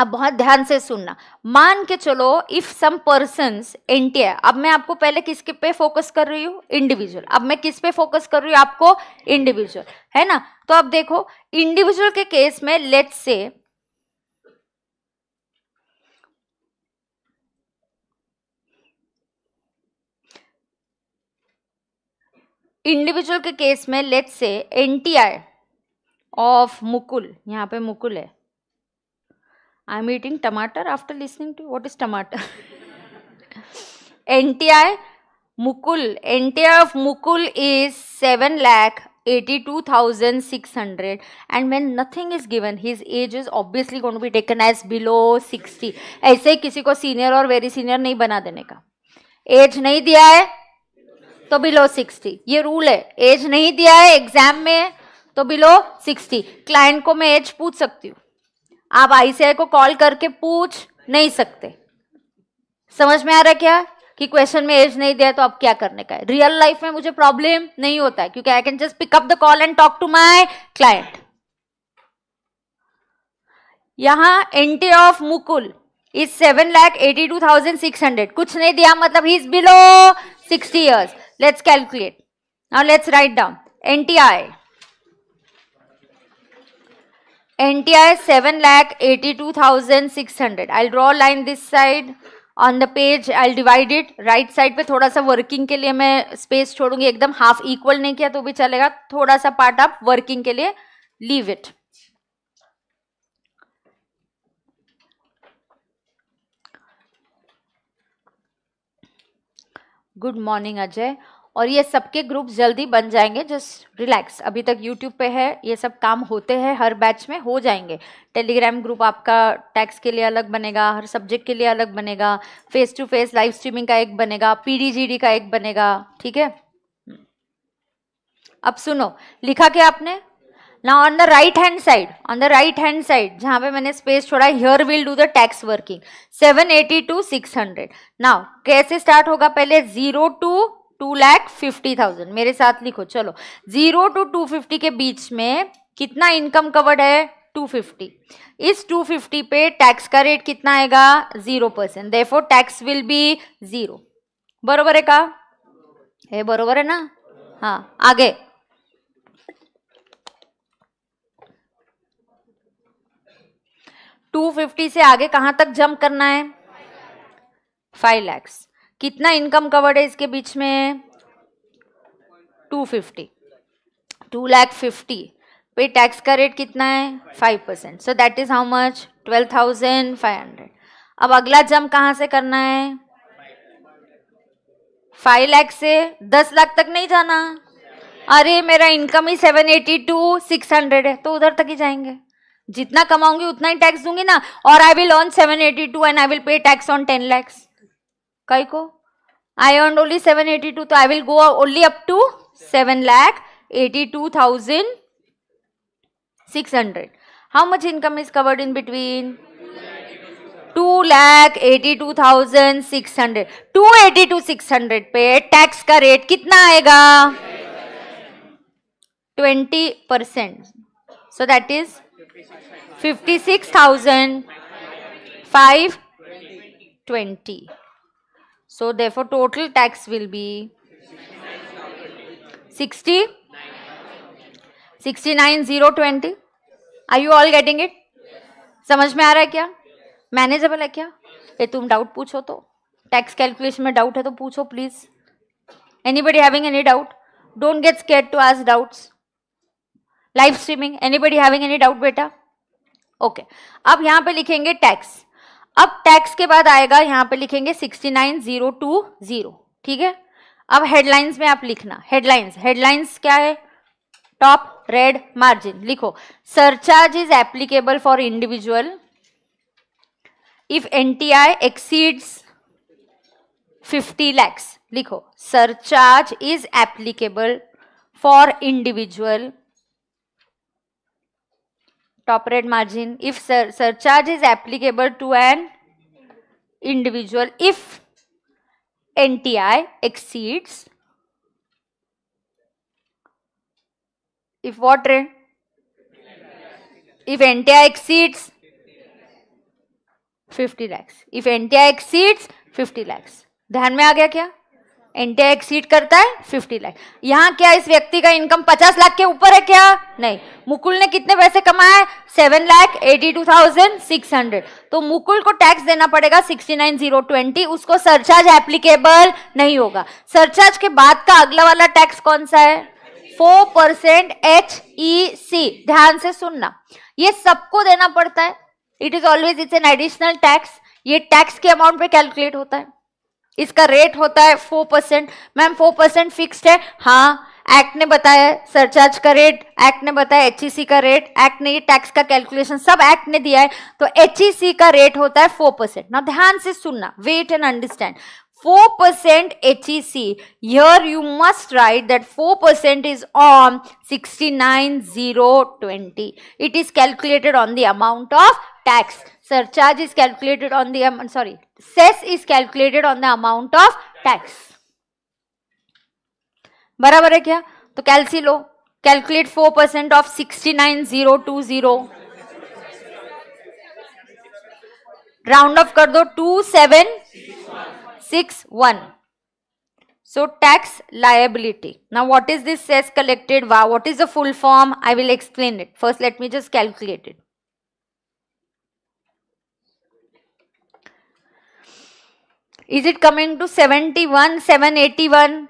अब बहुत ध्यान से सुनना मान के चलो इफ सम पर्सन आई अब मैं आपको पहले किसके पे फोकस कर रही हूँ इंडिविजुअल अब मैं किस पे फोकस कर रही हूँ आपको इंडिविजुअल है ना तो अब देखो इंडिविजुअल के केस में लेट्स से इंडिविजुअल के केस में let's say I of Mukul यहाँ पे मुकुल है I am eating tamatar after listening to what is tamatar I Mukul I of Mukul is seven lakh eighty six hundred and when nothing is given his age is obviously gonna be taken as below sixty ऐसे किसी को senior और very senior नहीं बना देने का as नहीं दिया है तो बिलो सिक्सटी ये रूल है एज नहीं दिया है एग्जाम में है तो बिलो सिक्सटी क्लाइंट को मैं एज पूछ सकती हूँ आप आईसीआई को कॉल करके पूछ नहीं सकते समझ में आ रहा क्या कि क्वेश्चन में एज नहीं दिया तो अब क्या करने का है रियल लाइफ में मुझे प्रॉब्लम नहीं होता है क्योंकि I can just pick up the call and talk to my client यहां entry of Mukul is seven lakh eighty two thousand six hundred कुछ नहीं दिया मतलब ही is below sixty years Let's calculate. Now let's write down NTI. NTI 7 lakh 82,600. I'll draw a line this side on the page I divide it right side पे थोड़ा सा working के लिए मैं स्पेस छोड़ूंगी एकदम हाफ इक्वल नहीं किया तो भी चलेगा थोड़ा सा पार्ट आप वर्किंग के लिए leave it good morning Ajay और ये सबके ग्रुप जल्दी बन जाएंगे जस्ट रिलैक्स अभी तक यूट्यूब पे है ये सब काम होते हैं हर बैच में हो जाएंगे टेलीग्राम ग्रुप आपका टैक्स के लिए अलग बनेगा हर सब्जेक्ट के लिए अलग बनेगा face to face live streaming का एक बनेगा पी का एक बनेगा ठीक है अब सुनो लिखा क्या आपने ना on the right hand side on the right hand side जहां पे मैंने स्पेस छोड़ा here will do the tax working seven eighty two six hundred now कैसे स्टार्ट होगा पहले zero to two lakh fifty thousand मेरे साथ लिखो चलो जीरो टू टू फिफ्टी के बीच में कितना इनकम कवर्ड है टू फिफ्टी इस टू फिफ्टी पे टैक्स का रेट कितना आएगा zero percent therefore tax will be zero बरोबर है का है बरोबर है ना हाँ आगे टू फिफ्टी से आगे कहाँ तक जंप करना है फाइव लैक्स कितना इनकम कवर्ड है इसके बीच में two fifty to lakh fifty पे टैक्स का रेट कितना है five percent so that is how much twelve thousand five hundred अब अगला जम कहाँ से करना है फाइव लैख से दस लाख तक नहीं जाना अरे मेरा इनकम ही seven eighty two six hundred है तो उधर तक ही जाएंगे जितना कमाऊंगी उतना ही टैक्स दूंगी ना और I will on seven eighty two and I will pay tax on ten lakhs कई को I earn only seven eighty two तो I will go only up to seven lakh eighty two thousand six hundred how much income is covered in between two lakh eighty two thousand six hundred to eighty two six hundred पे tax का rate कितना आएगा twenty percent so that is fifty six thousand five twenty So therefore total tax will be 60 69020 are you all getting it समझ में आ रहा है क्या मैनेजेबल है क्या ये तुम डाउट पूछो तो टैक्स कैलकुलेशन में डाउट है तो पूछो please anybody having any doubt don't get scared to ask doubts live streaming anybody having any doubt बेटा ओके अब यहां पे लिखेंगे टैक्स अब टैक्स के बाद आएगा यहाँ पे लिखेंगे sixty nine zero two zero ठीक है अब हेडलाइंस में आप लिखना हेडलाइंस हेडलाइंस क्या है टॉप रेड मार्जिन लिखो surcharge is applicable for individual if NTI exceeds 50 lakhs लिखो surcharge is applicable for individual top rate margin if sur surcharge is applicable to an individual if NTI exceeds if what rate if NTI exceeds 50 lakhs if NTI exceeds 50 lakhs ध्यान में आ गया क्या एंटे exceed करता है fifty lakh यहाँ क्या इस व्यक्ति का इनकम पचास लाख के ऊपर है क्या नहीं मुकुल ने कितने पैसे कमाए seven lakh eighty two thousand six hundred तो मुकुल को टैक्स देना पड़ेगा सिक्सटी नाइन जीरो ट्वेंटी उसको सरचार्ज एप्लीकेबल नहीं होगा सरचार्ज के बाद का अगला वाला टैक्स कौन सा है four percent H E C ध्यान से सुनना ये सबको देना पड़ता है it is always it's an additional tax ये टैक्स के अमाउंट पे कैलकुलेट होता है इसका रेट होता है four percent ma'am four percent fixed है हाँ एक्ट ने बताया सरचार्ज का रेट एक्ट ने बताया एच e का रेट एक्ट ने ये टैक्स का कैलकुलेशन सब एक्ट ने दिया है तो एच e का रेट होता है फोर परसेंट ना ध्यान से सुनना wait and understand four percent H must write that four percent is on sixty nine zero twenty it is calculated on the amount of tax surcharge is calculated on the amount, sorry, cess is calculated on the amount of tax. बराबर है kya? तो कैलसी लो calculate four percent of sixty nine zero two zero round so tax liability now what is this cess collected wow what is the full form i will explain it first let me just calculate it is it coming to seventy one seven eighty one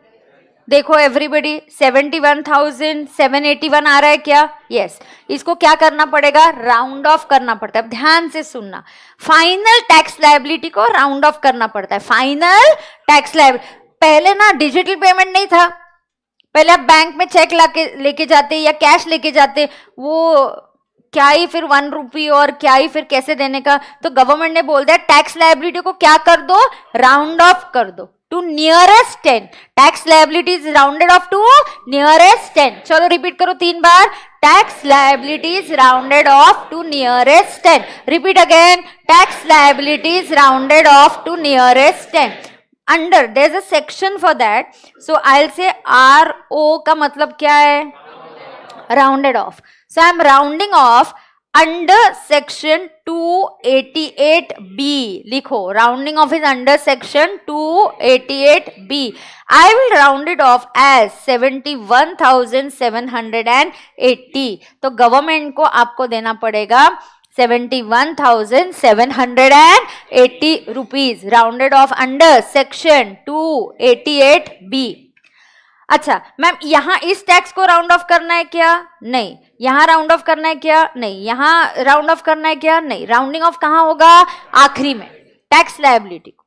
देखो everybody seventy one thousand seven eighty one आ रहा है क्या yes yes. इसको क्या करना पड़ेगा round off करना पड़ता है ध्यान से सुनना फाइनल टैक्स लाइबिलिटी को राउंड ऑफ करना पड़ता है फाइनल टैक्स लाइबिलिटी पहले ना डिजिटल पेमेंट नहीं था पहले आप बैंक में चेक लाके लेके जाते या कैश लेके जाते वो क्या ही फिर वन रुपी और क्या ही फिर कैसे देने का तो गवर्नमेंट ने बोल दिया टैक्स लाइबिलिटी को क्या कर दो राउंड ऑफ कर दो to nearest ten tax liability is rounded off to nearest ten चलो रिपीट करो तीन बार tax liability is rounded off to nearest ten repeat again tax liability is rounded off to nearest ten under there is a section for that so I say R O का मतलब क्या है rounded off So I am rounding off under section 288B. Likho, rounding off is under section 288B. I will round it off as 71,780. तो government को आपको देना पड़ेगा 71,780 rupees rounded off under section 288B. अच्छा मैम यहाँ इस tax को round off करना है क्या नहीं यहाँ राउंड ऑफ करना है क्या नहीं यहाँ राउंड ऑफ करना है क्या नहीं राउंडिंग ऑफ कहाँ होगा आखिरी में टैक्स लाइबिलिटी को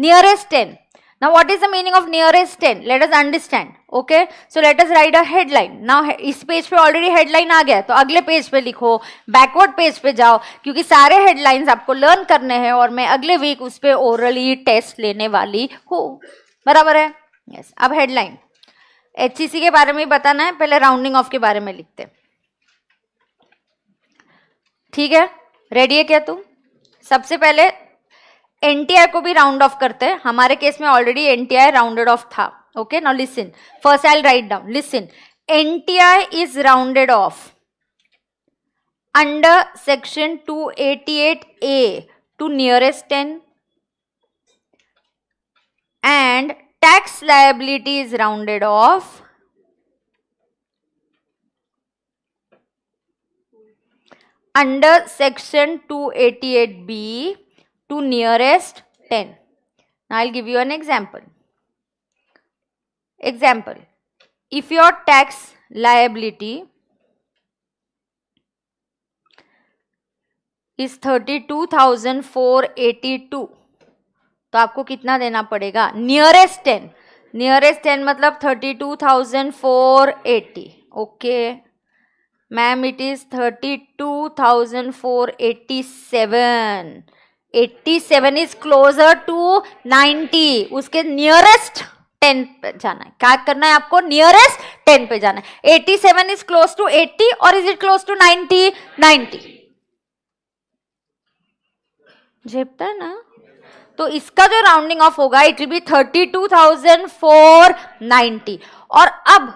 nearest ten now what is the meaning of nearest ten let us understand okay so let us write a headline now इस पेज पे ऑलरेडी हेडलाइन आ गया है तो अगले पेज पे लिखो बैकवर्ड पेज पे जाओ क्योंकि सारे हेडलाइंस आपको लर्न करने हैं और मैं अगले वीक उस पर ओरली टेस्ट लेने वाली हूँ बराबर है यस yes. अब हेडलाइन एच के बारे में बताना है पहले राउंडिंग ऑफ के बारे में लिखते हैं ठीक है रेडी है क्या तू सबसे पहले एन को भी राउंड ऑफ करते हैं हमारे केस में ऑलरेडी एन राउंडेड ऑफ था okay now listen first I write down listen N is rounded off under eighty eight A to nearest ten and tax liability is rounded off under section 288b to nearest 10 now i'll give you an example example if your tax liability is thirty two thousand four eighty two तो आपको कितना देना पड़ेगा nearest ten nearest ten मतलब thirty two thousand four eighty okay ma'am it is thirty two thousand four eighty seven eighty seven is closer to ninety उसके nearest ten पे जाना है क्या करना है आपको नियरेस्ट टेन पे जाना है eighty seven is close to eighty और is it close to ninety ninety झेपता है ना तो इसका जो राउंडिंग ऑफ होगा it will be thirty two thousand four ninety और अब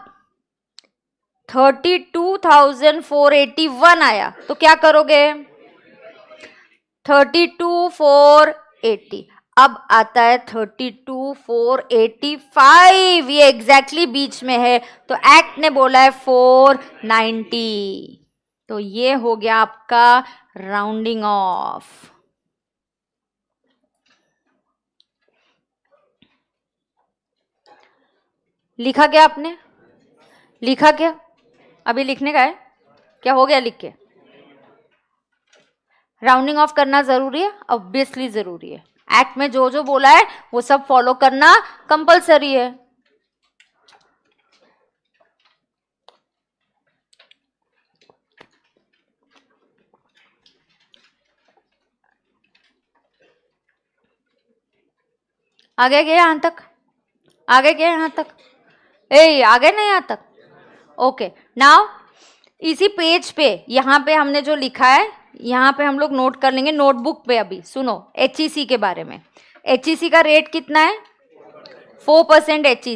thirty two thousand four eighty one आया तो क्या करोगे थर्टी टू फोर एटी अब आता है thirty two four eighty five ये एग्जैक्टली बीच में है तो एक्ट ने बोला है फोर नाइन्टी तो ये हो गया आपका राउंडिंग ऑफ लिखा क्या आपने लिखा क्या अभी लिखने का है क्या हो गया लिख के राउंडिंग ऑफ करना जरूरी है ऑब्वियसली जरूरी है एक्ट में जो जो बोला है वो सब फॉलो करना कंपलसरी है आगे गए यहां तक आगे गए यहां तक ए आगे नहीं यहां तक ओके नाउ इसी पेज पे यहाँ पे हमने जो लिखा है यहाँ पे हम लोग नोट कर लेंगे नोटबुक पे अभी सुनो एच e के बारे में एच e का रेट कितना है फोर परसेंट एच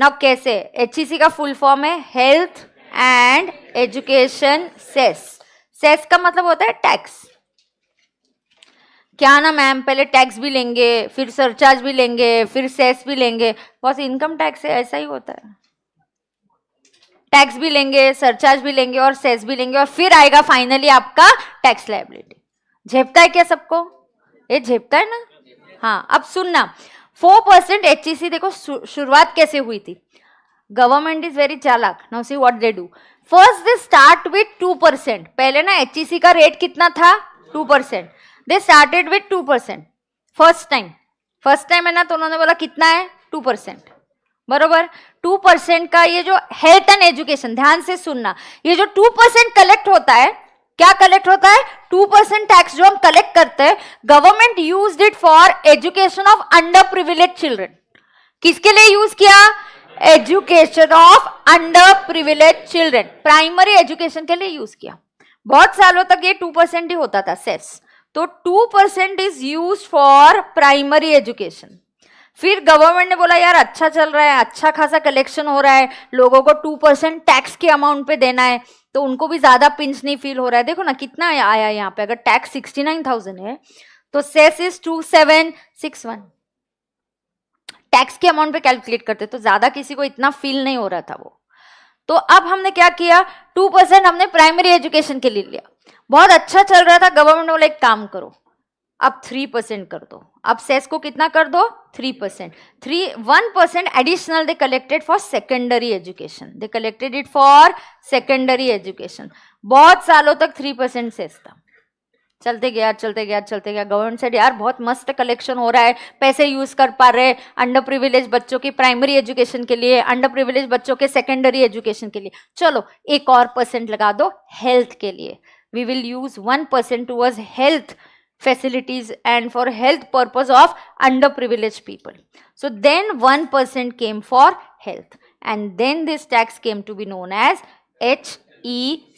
नाउ कैसे एच e का फुल फॉर्म है health and education cess cess का मतलब होता है टैक्स क्या ना मैम पहले टैक्स भी लेंगे फिर सरचार्ज भी लेंगे फिर सेस भी लेंगे बस इनकम टैक्स है ऐसा ही होता है टैक्स भी लेंगे सरचार्ज भी लेंगे और सेस भी लेंगे और फिर आएगा फाइनली आपका टैक्स लाइबिलिटी झेपता है क्या सबको ये झेपता है ना हाँ अब सुनना फोर परसेंट एच देखो शुरुआत कैसे हुई थी गवर्नमेंट इज वेरी चालाक now see what they do first they start with two percent पहले ना एच e का रेट कितना था two percent they started with two percent first time first time है ना तो उन्होंने बोला कितना है टू परसेंट बरोबर टू परसेंट का ये जो हेल्थ एंड एजुकेशन ध्यान से सुनना ये जो टू परसेंट कलेक्ट होता है क्या कलेक्ट होता है टू परसेंट टैक्स जो हम कलेक्ट करते हैं government use it for education of under privilege children किसके लिए यूज किया education of under privilege children primary education के लिए यूज किया बहुत सालों तक ये टू परसेंट ही होता था सेस तो two percent is use for primary education फिर गवर्नमेंट ने बोला यार अच्छा चल रहा है अच्छा खासा कलेक्शन हो रहा है लोगों को टू परसेंट टैक्स के अमाउंट पे देना है तो उनको भी ज़्यादा पिंच नहीं फील हो रहा है देखो ना कितना आया यहाँ पे अगर टैक्स सिक्सटी नाइन थाउजेंड है तो cess is two seven six one tax के अमाउंट पे कैलकुलेट करते तो ज़्यादा किसी को इतना फील नहीं हो रहा था वो तो अब हमने क्या किया टू परसेंट हमने प्राइमरी एजुकेशन के लिए लिया बहुत अच्छा चल रहा था गवर्नमेंट वाले एक काम करो अब थ्री परसेंट कर दो अब सेस को कितना कर दो three percent three one percent additional they collected for secondary education they collected it for secondary education बहुत सालों तक थ्री परसेंट सेस था चलते गया चलते गया चलते गया गवर्नमेंट साइड यार बहुत मस्त कलेक्शन हो रहा है पैसे यूज़ कर पा रहे अंडर प्रिविलेज बच्चों की प्राइमरी एजुकेशन के लिए अंडर प्रिविलेज बच्चों के सेकेंडरी एजुकेशन के लिए चलो एक और परसेंट लगा दो हेल्थ के लिए we will use one percent towards health facilities and for health purpose of underprivileged people. So then 1% came for health and then this tax came to be known as HEC.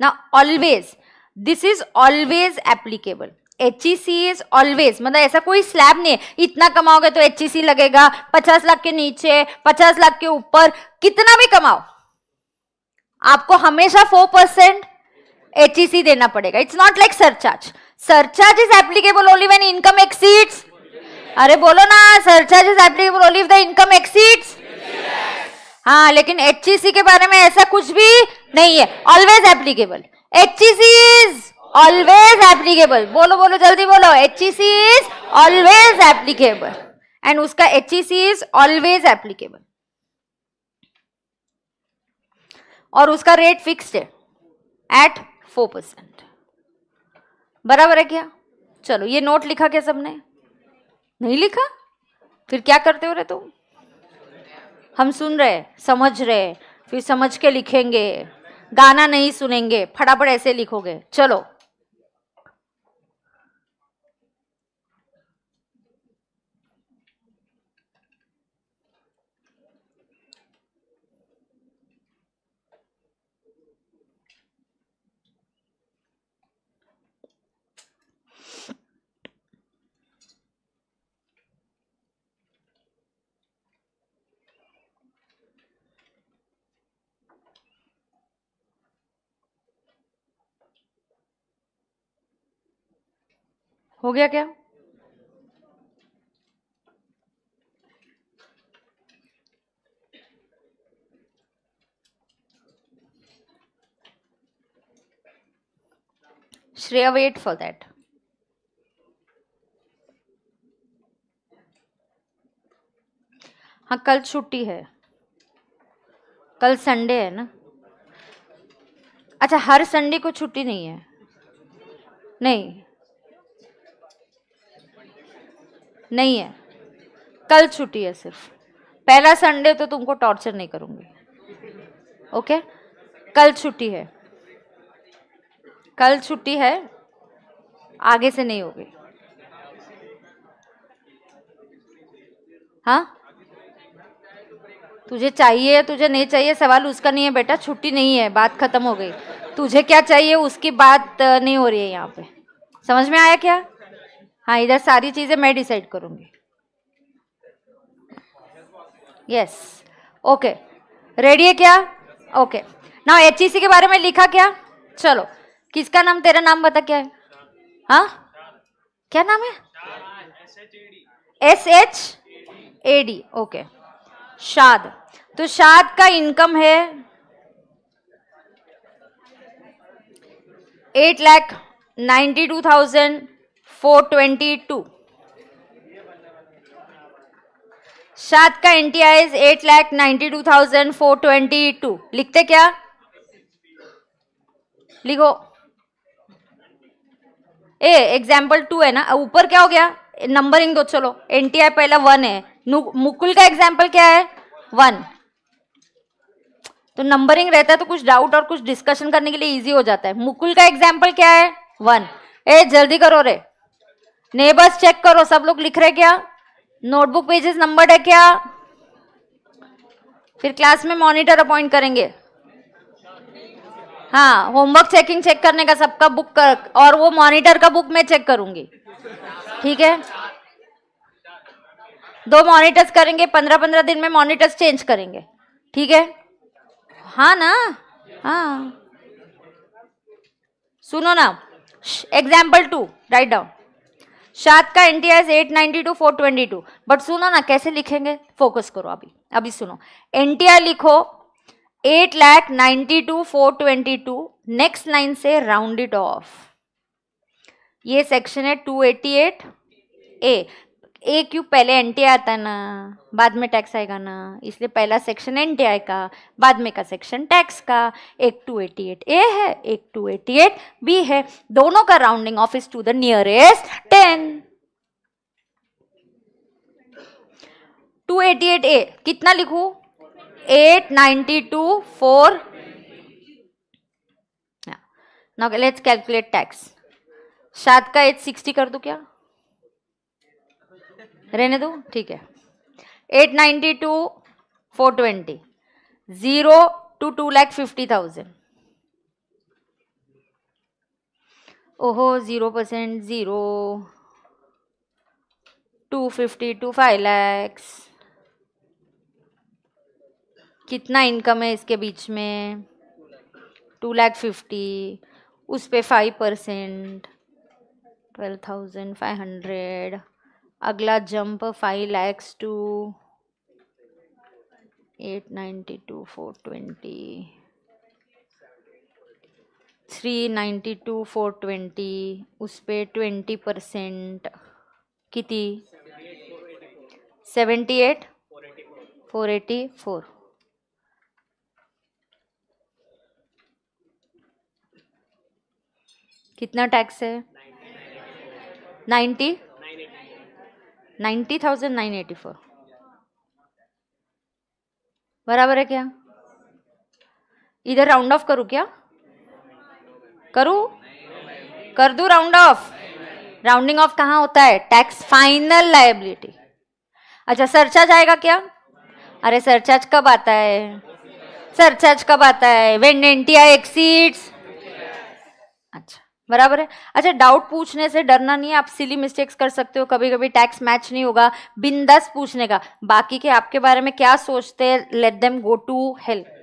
Now always, this is always applicable. H E C is always मतलब ऐसा कोई slab नहीं है इतना कमाओगे तो H E सी लगेगा पचास लाख के नीचे पचास लाख के ऊपर कितना भी कमाओ आपको हमेशा four percent H E C देना पड़ेगा it's not like surcharge surcharge is applicable only when income exceeds अरे बोलो ना surcharge is applicable only if income exceeds हाँ लेकिन एच e के बारे में ऐसा कुछ भी नहीं है always applicable H is always applicable बोलो बोलो जल्दी बोलो H is always applicable and उसका एच इज ऑलवेज एप्लीकेबल और उसका रेट फिक्स्ड है एट फोर परसेंट बराबर है क्या चलो ये नोट लिखा क्या सबने नहीं लिखा फिर क्या करते हो रहे तुम हम सुन रहे समझ रहे फिर समझ के लिखेंगे गाना नहीं सुनेंगे फटाफट ऐसे लिखोगे चलो हो गया क्या श्रेया वेट फॉर दैट हाँ कल छुट्टी है कल संडे है ना अच्छा हर संडे को छुट्टी नहीं है नहीं नहीं है कल छुट्टी है सिर्फ पहला संडे तो तुमको टॉर्चर नहीं करूंगी ओके कल छुट्टी है कल छुट्टी है आगे से नहीं होगी हाँ तुझे चाहिए या तुझे नहीं चाहिए सवाल उसका नहीं है बेटा छुट्टी नहीं है बात खत्म हो गई तुझे क्या चाहिए उसकी बात नहीं हो रही है यहाँ पे समझ में आया क्या हाँ इधर सारी चीज़ें मैं डिसाइड करूँगी यस ओके रेडी है क्या ओके ना एच के बारे में लिखा क्या चलो किसका नाम तेरा नाम बता क्या है हाँ क्या नाम है S H A D okay Shad तो शाद का इनकम है eight lakh ninety two thousand four twenty two सात का N T I eight lakh ninety two thousand four twenty two लिखते क्या लिखो ए एग्जाम्पल टू है ना ऊपर क्या हो गया नंबरिंग दो चलो एन टी आई पहला वन है मुकुल का एग्जाम्पल क्या है वन तो नंबरिंग रहता है तो कुछ डाउट और कुछ डिस्कशन करने के लिए इजी हो जाता है मुकुल का एग्जाम्पल क्या है वन ए जल्दी करो रे नेबर्स चेक करो सब लोग लिख रहे क्या नोटबुक पेजेस नंबर है क्या फिर क्लास में मॉनिटर अपॉइंट करेंगे हाँ होमवर्क चेकिंग चेक करने का सबका बुक कर, और वो मॉनिटर का बुक मैं चेक करूंगी ठीक है दो मॉनिटर्स करेंगे पंद्रह पंद्रह दिन में मॉनिटर्स चेंज करेंगे ठीक है हाँ ना हाँ सुनो ना example to right down Shad का N T eight two four twenty two but सुनो ना कैसे लिखेंगे फोकस करो अभी अभी सुनो एन टी आई लिखो eight lakh ninety two four twenty two next line से राउंड इट ऑफ ये सेक्शन है two eighty eight A A Q पहले एन टी आता ना बाद में टैक्स आएगा ना इसलिए पहला सेक्शन एन टी आई का बाद में का सेक्शन टैक्स का एक टू एटी एट ए है एक टू एटी एट बी है दोनों का rounding off is to the nearest ten two eighty eight A कितना लिखू eight ninety two four now let's calculate tax सात का एट सिक्सटी कर दो क्या रहने दो ठीक है eight ninety two four twenty zero to two lakh fifty thousand ओहो zero percent zero two fifty to five lakhs कितना इनकम है इसके बीच में टू लैख फिफ्टी उस पर five percent twelve thousand five hundred अगला jump five lakhs two eight ninety two four twenty three ninety two four twenty उस पर ट्वेंटी परसेंट कितनी seventy eight four eighty four कितना टैक्स है ninety ninety thousand nine eighty four बराबर है क्या इधर राउंड ऑफ करूँ क्या करूँ कर दू राउंड ऑफ राउंडिंग ऑफ कहाँ होता है टैक्स फाइनल लाइबिलिटी अच्छा सरचार्ज आएगा क्या अरे सरचार्ज कब आता है सरचार्ज कब आता है when N T I exceeds अच्छा बराबर है अच्छा डाउट पूछने से डरना नहीं है आप सिली मिस्टेक्स कर सकते हो कभी कभी टैक्स मैच नहीं होगा बिंदस पूछने का बाकी के आपके बारे में क्या सोचते हैं let them go to help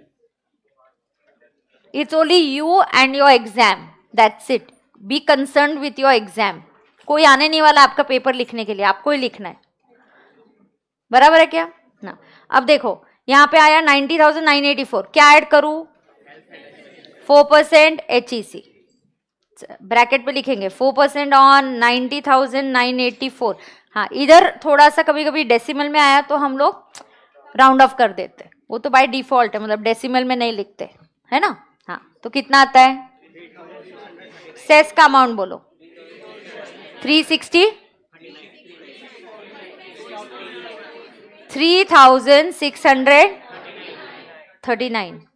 it's only you and your exam that's it be concern with your exam कोई आने नहीं वाला आपका पेपर लिखने के लिए आपको ही लिखना है बराबर है क्या ना अब देखो यहाँ पे आया ninety thousand nine eighty four क्या ऐड करू four percent H E C bracket पे लिखेंगे four percent on ninety thousand nine eighty four हाँ इधर थोड़ा सा कभी कभी डेसिमल में आया तो हम लोग राउंड ऑफ कर देते वो तो बाय डिफॉल्ट है मतलब डेसिमल में नहीं लिखते है ना हाँ तो कितना आता है सेस का अमाउंट बोलो three sixty three thousand six hundred thirty nine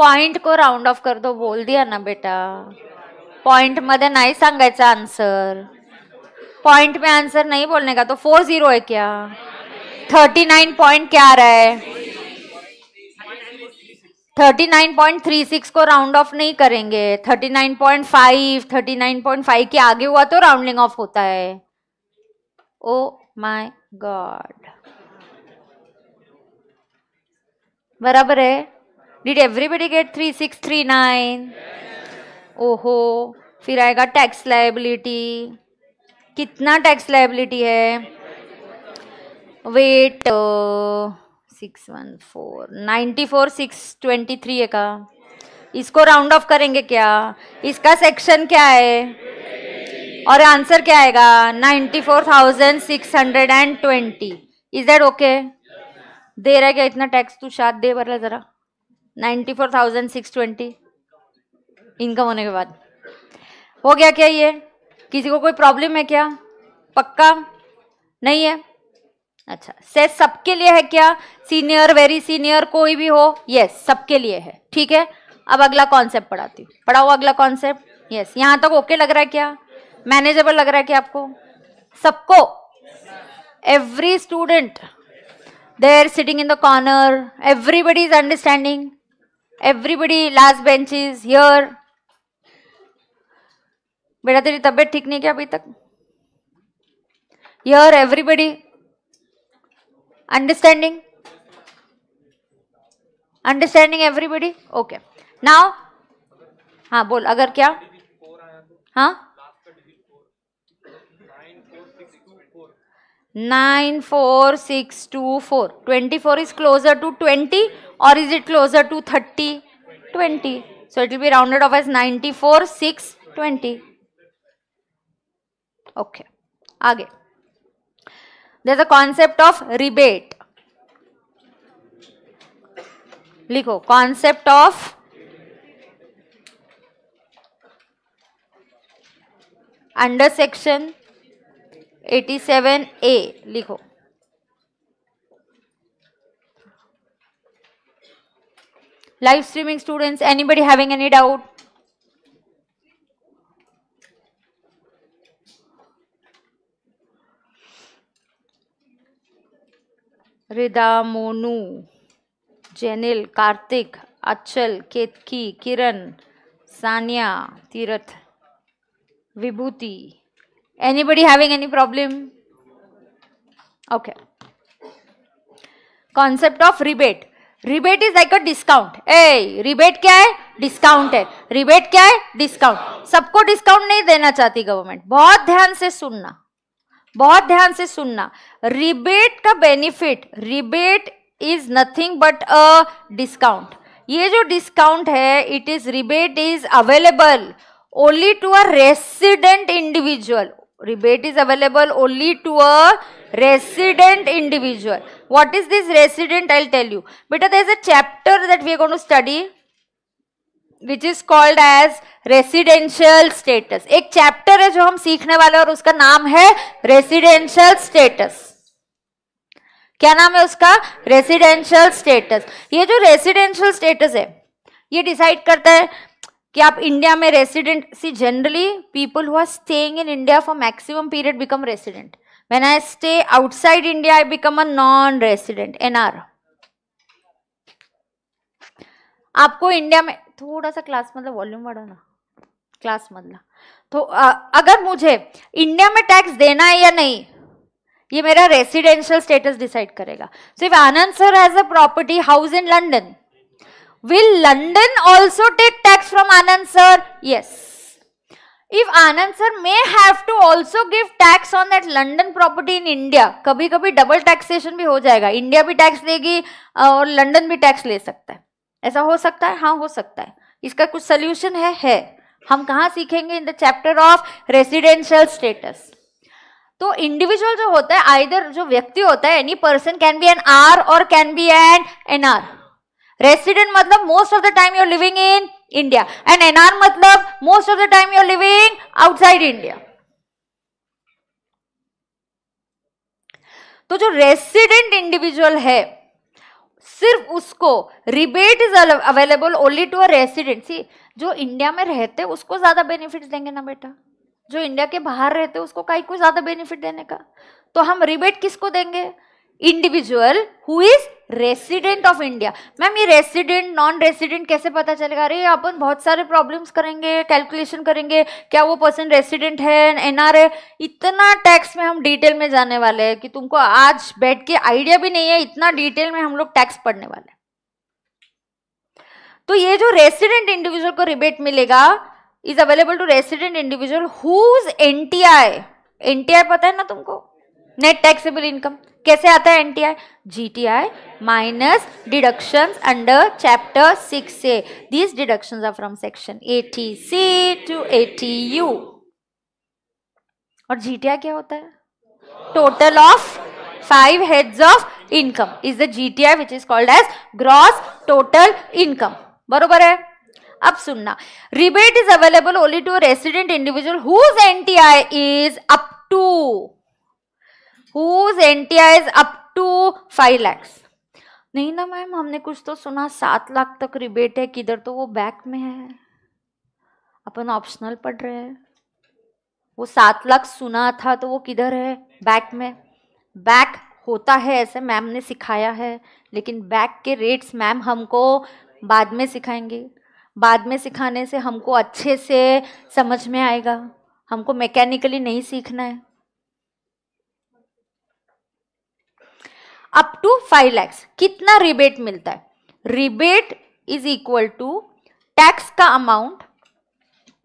point को राउंड ऑफ कर दो बोल दिया ना बेटा पॉइंट मध्य नहीं संगाच आंसर पॉइंट में आंसर नहीं बोलने का तो फोर जीरो है क्या थर्टी नाइन पॉइंट क्या आ रहा है thirty nine point three six को राउंड ऑफ नहीं करेंगे thirty nine point five thirty nine point five के आगे हुआ तो राउंडिंग ऑफ होता है ओ माय गॉड बराबर है did everybody get three six three nine ओहो फिर आएगा टैक्स लाइबिलिटी कितना टैक्स लाइबिलिटी है wait six one four ninety four six twenty three है का इसको राउंड ऑफ करेंगे क्या इसका सेक्शन क्या है और आंसर क्या आएगा ninety four thousand six hundred and twenty is that okay दे रहा है क्या इतना टैक्स तू शाद दे भर जरा ninety four thousand six twenty income होने के बाद हो गया क्या ये किसी को कोई प्रॉब्लम है क्या पक्का नहीं है अच्छा सेस सबके लिए है क्या सीनियर वेरी सीनियर कोई भी हो यस सबके लिए है ठीक है अब अगला कॉन्सेप्ट पढ़ाती हूँ पढ़ाओ अगला कॉन्सेप्ट यस यहाँ तक ओके लग रहा है क्या मैनेजेबल लग रहा है क्या आपको सबको every student they are sitting in the corner everybody is understanding everybody last bench is here बेटा तेरी तबीयत ठीक नहीं क्या अभी तक here everybody understanding understanding everybody okay now हाँ बोल अगर क्या हाँ nine four six two four twenty four is closer to twenty or is it closer to 30? 20. So it will be rounded off as 94, 6, 20. Okay. again There's a concept of rebate. लिखो Concept of under section 87 A. लिखो live streaming students anybody having any doubt Rida Monu Jenil Kartik Achal Ketki Kiran Sania Tirath Vibhuti anybody having any problem okay concept of rebate rebate is like a discount a rebate क्या है discount है rebate क्या है discount सबको discount नहीं देना चाहती गवर्नमेंट बहुत ध्यान से सुनना बहुत ध्यान से सुनना रिबेट का benefit rebate is nothing but a discount ये जो डिस्काउंट है it is rebate is available only to a resident individual rebate is available only to a resident individual what is this resident i'll tell you beta there is a chapter that we are going to study which is called as residential status ek chapter hai jo hum seekhne wale aur uska naam hai residential status क्या नाम है उसका residential status ये जो residential status है ये decide करता है कि आप इंडिया में resident see generally people who are staying in India for maximum period become resident When I stay outside India, I become a non-resident, NR. आपको इंडिया में थोड़ा सा क्लास मतलब वॉल्यूम बढ़ाना क्लास मतलब तो आ, अगर मुझे इंडिया में टैक्स देना है या नहीं ये मेरा रेसिडेंशियल स्टेटस डिसाइड करेगा so if Anand sir has a property house in London will London also take tax from Anand sir yes if anand sir may have to also give tax on that london property in india कभी कभी double taxation भी हो जाएगा India भी tax देगी और uh, London भी tax ले सकता है ऐसा हो सकता है हाँ हो सकता है इसका कुछ solution है है हम कहाँ सीखेंगे in the chapter of residential status तो इंडिविजुअल जो होता है आइदर जो व्यक्ति होता है any person can be N R और can be N N R resident मतलब most of the time you're living in India and NR मतलब most of the time you are living outside India तो जो resident individual है सिर्फ उसको rebate is available only to a resident see जो India में रहते हैं उसको ज्यादा बेनिफिट देंगे ना बेटा जो इंडिया के बाहर रहते हैं उसको कहीं को ज्यादा बेनिफिट देने का तो हम रिबेट किसको देंगे individual who is resident of India ma'am ये रेसिडेंट नॉन रेसिडेंट कैसे पता चलेगा अरे अपन बहुत सारे प्रॉब्लम्स करेंगे कैलकुलेशन करेंगे क्या वो पर्सन रेसिडेंट है एन आर है इतना टैक्स में हम डिटेल में जाने वाले हैं कि तुमको आज बैठ के आइडिया भी नहीं है इतना डिटेल में हम लोग टैक्स पढ़ने वाले तो ये जो रेसिडेंट इंडिविजुअल को रिबेट मिलेगा is available to resident individual whose T I पता है ना तुमको नेट टैक्सेबल इनकम कैसे आता है NTI GTI minus deductions under chapter six A these deductions are from section eighty C to eighty U और जीटीआई क्या होता है total of five heads of income is the GTI which is called as gross total income बरोबर है अब सुनना rebate is available only to resident individual whose NTI is up to whose NTI is up to five lakhs नहीं ना ma'am हमने कुछ तो सुना सात लाख तक रिबेट है किधर तो वो बैक में है अपन ऑप्शनल पढ़ रहे हैं वो सात लाख सुना था तो वो किधर है बैक में बैक होता है ऐसे मैम ने सिखाया है लेकिन बैक के रेट्स मैम हमको बाद में सिखाएंगे बाद में सिखाने से हमको अच्छे से समझ में आएगा हमको मैकेनिकली नहीं सीखना है अप टू फाइव लैक्स कितना रिबेट मिलता है rebate is equal to tax का अमाउंट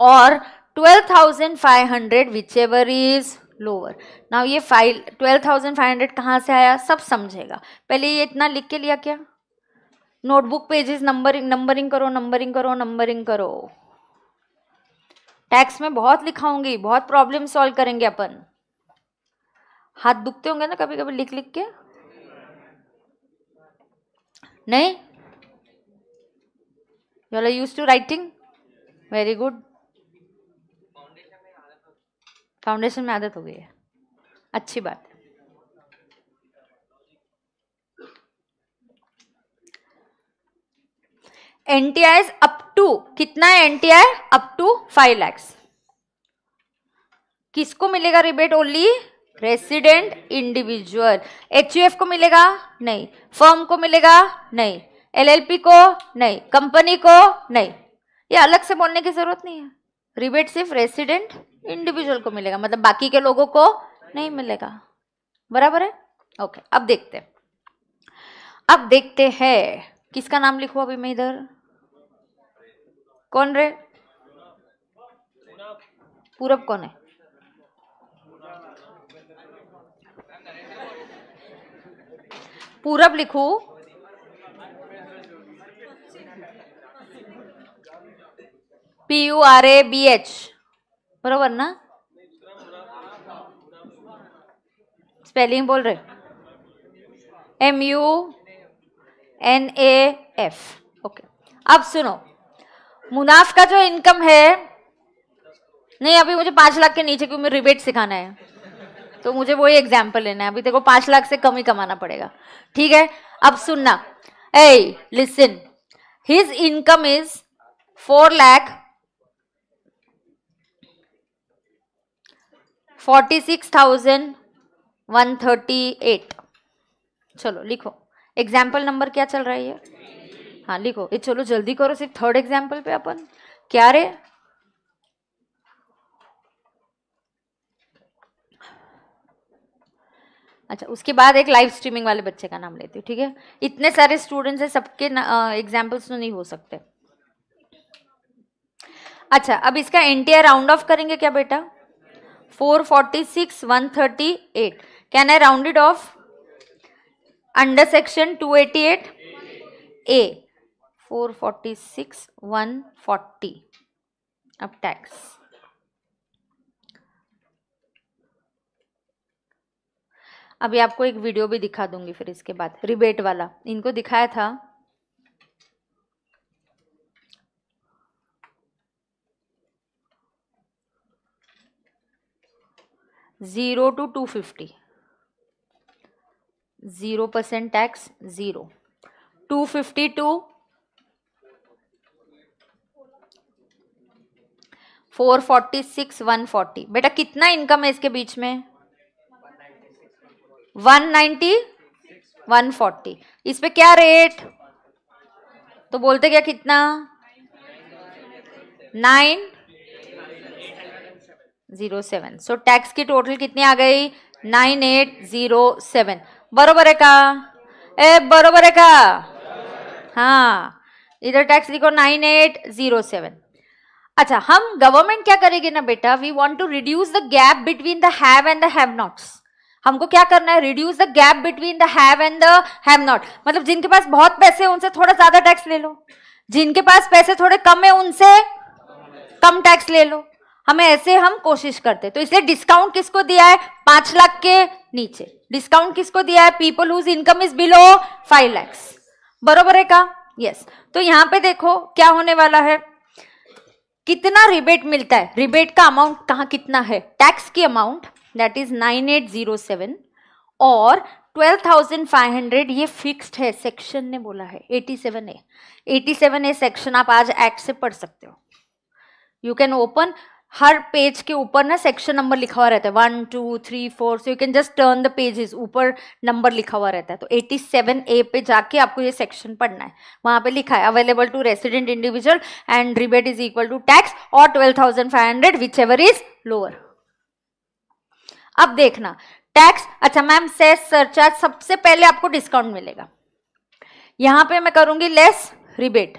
और twelve thousand five hundred whichever is lower now ये five twelve thousand five hundred कहाँ से आया सब समझेगा पहले ये इतना लिख के लिया क्या नोटबुक पेजेस नंबरिंग नंबरिंग करो नंबरिंग करो नंबरिंग करो टैक्स में बहुत लिखाऊंगी बहुत प्रॉब्लम सॉल्व करेंगे अपन हाथ दुखते होंगे ना कभी कभी लिख लिख के नहीं you are use to writing very good foundation में आदत हो गई है अच्छी बात है आई अप टू कितना है N T I up to five lakhs किसको मिलेगा rebate only resident individual H को मिलेगा नहीं फर्म को मिलेगा नहीं एलएलपी को नहीं कंपनी को नहीं ये अलग से बोलने की जरूरत नहीं है रिबेट सिर्फ रेसिडेंट इंडिविजुअल को मिलेगा मतलब बाकी के लोगों को नहीं मिलेगा बराबर है ओके अब देखते अब देखते हैं किसका नाम लिखू अभी मैं इधर कौन रे पूरब कौन है पूरब लिखू P U R A B H बराबर ना स्पेलिंग बोल रहे M U N A F okay अब सुनो मुनाफ का जो इनकम है नहीं अभी मुझे पांच लाख के नीचे क्योंकि रिबेट सिखाना है तो मुझे वही एग्जाम्पल लेना है अभी देखो पांच लाख से कम ही कमाना पड़ेगा ठीक है अब सुनना ए listen his income is four lakh forty six thousand one thirty eight चलो लिखो एग्जाम्पल नंबर क्या चल रहा है ये हाँ लिखो ये चलो जल्दी करो सिर्फ थर्ड एग्जाम्पल पे अपन क्या रे अच्छा उसके बाद एक लाइव स्ट्रीमिंग वाले बच्चे का नाम लेती हूँ ठीक है इतने सारे स्टूडेंट्स हैं सबके एग्जाम्पल्स तो नहीं हो सकते अच्छा अब इसका एनटीआर राउंड ऑफ करेंगे क्या बेटा 446 138 can I rounded off under section 288 A 446 140 अब टैक्स अभी आपको एक वीडियो भी दिखा दूंगी फिर इसके बाद रिबेट वाला इनको दिखाया था zero to two fifty zero percent tax zero two fifty two four forty six one forty बेटा कितना इनकम है इसके बीच में वन फोर्टी इस पे क्या रेट तो बोलते क्या कितना nine zero seven so tax की टोटल कितनी आ गई नाइन एट जीरो सेवन बरोबर है का ए बरोबर है का हाँ इधर टैक्स लिखो नाइन एट जीरो सेवन अच्छा हम गवर्नमेंट क्या करेगी ना बेटा we want to reduce the gap between the have and the have nots हमको क्या करना है reduce the gap between the have and the have not मतलब जिनके पास बहुत पैसे है उनसे थोड़ा ज्यादा टैक्स ले लो जिनके पास पैसे थोड़े कम है उनसे कम टैक्स ले लो हमें ऐसे हम कोशिश करते तो इसलिए डिस्काउंट किसको दिया है पांच लाख के नीचे डिस्काउंट किसको दिया है people whose income is below five lakhs बरोबर है का यस तो यहाँ पे देखो क्या होने वाला है कितना रिबेट मिलता है रिबेट का अमाउंट कहा कितना है टैक्स की अमाउंट दैट इज 9807 और 12,500 ये फिक्स्ड है सेक्शन ने बोला है 87 ए 87 ए सेक्शन आप आज एक्ट से पढ़ सकते हो यू कैन ओपन हर पेज के ऊपर ना सेक्शन नंबर लिखा हुआ रहता है one two three four so you can just turn the pages ऊपर नंबर लिखा हुआ रहता है तो 87 ए पे जाके आपको ये सेक्शन पढ़ना है वहां पे लिखा है available to resident individual and rebate is equal to tax और 12,500 विच एवर इज लोअर अब देखना टैक्स अच्छा मैम सेस सरचार्ज सबसे पहले आपको डिस्काउंट मिलेगा यहां पे मैं करूंगी लेस रिबेट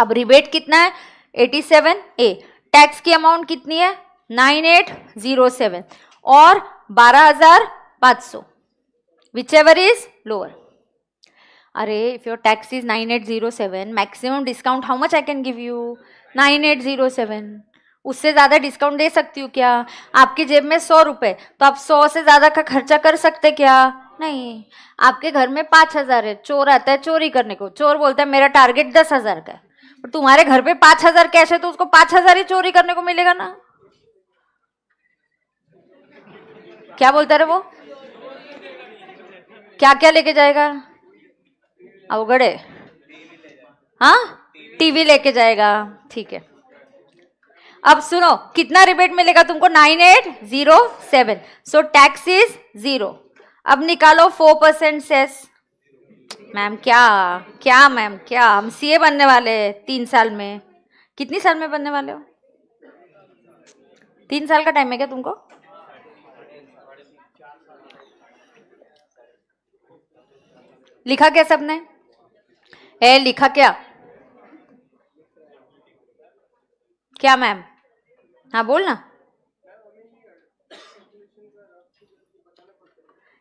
अब रिबेट कितना है एटी सेवन ए टैक्स की अमाउंट कितनी है नाइन एट जीरो सेवन और बारह हजार पांच सौ विच एवर इज लोअर अरे if your tax is nine eight zero seven maximum discount how much I can give you nine eight zero seven उससे ज़्यादा डिस्काउंट दे सकती हूँ क्या आपकी जेब में सौ रुपये तो आप सौ से ज़्यादा का खर्चा कर सकते क्या नहीं आपके घर में पाँच हज़ार है चोर आता है चोरी करने को चोर बोलता है मेरा टारगेट दस हज़ार का है पर तुम्हारे घर पे पाँच हज़ार कैश है तो उसको पाँच हज़ार ही चोरी करने को मिलेगा ना क्या बोलता रहे वो क्या क्या लेके जाएगा अवगड़े हाँ टीवी लेके जाएगा ठीक है अब सुनो कितना रिबेट मिलेगा तुमको nine eight zero seven so tax is zero अब निकालो फोर परसेंट सेस मैम क्या क्या मैम क्या हम सीए बनने वाले तीन साल में कितनी साल में बनने वाले हो तीन साल का टाइम है क्या तुमको लिखा क्या सबने ए लिखा क्या क्या मैम हाँ बोल ना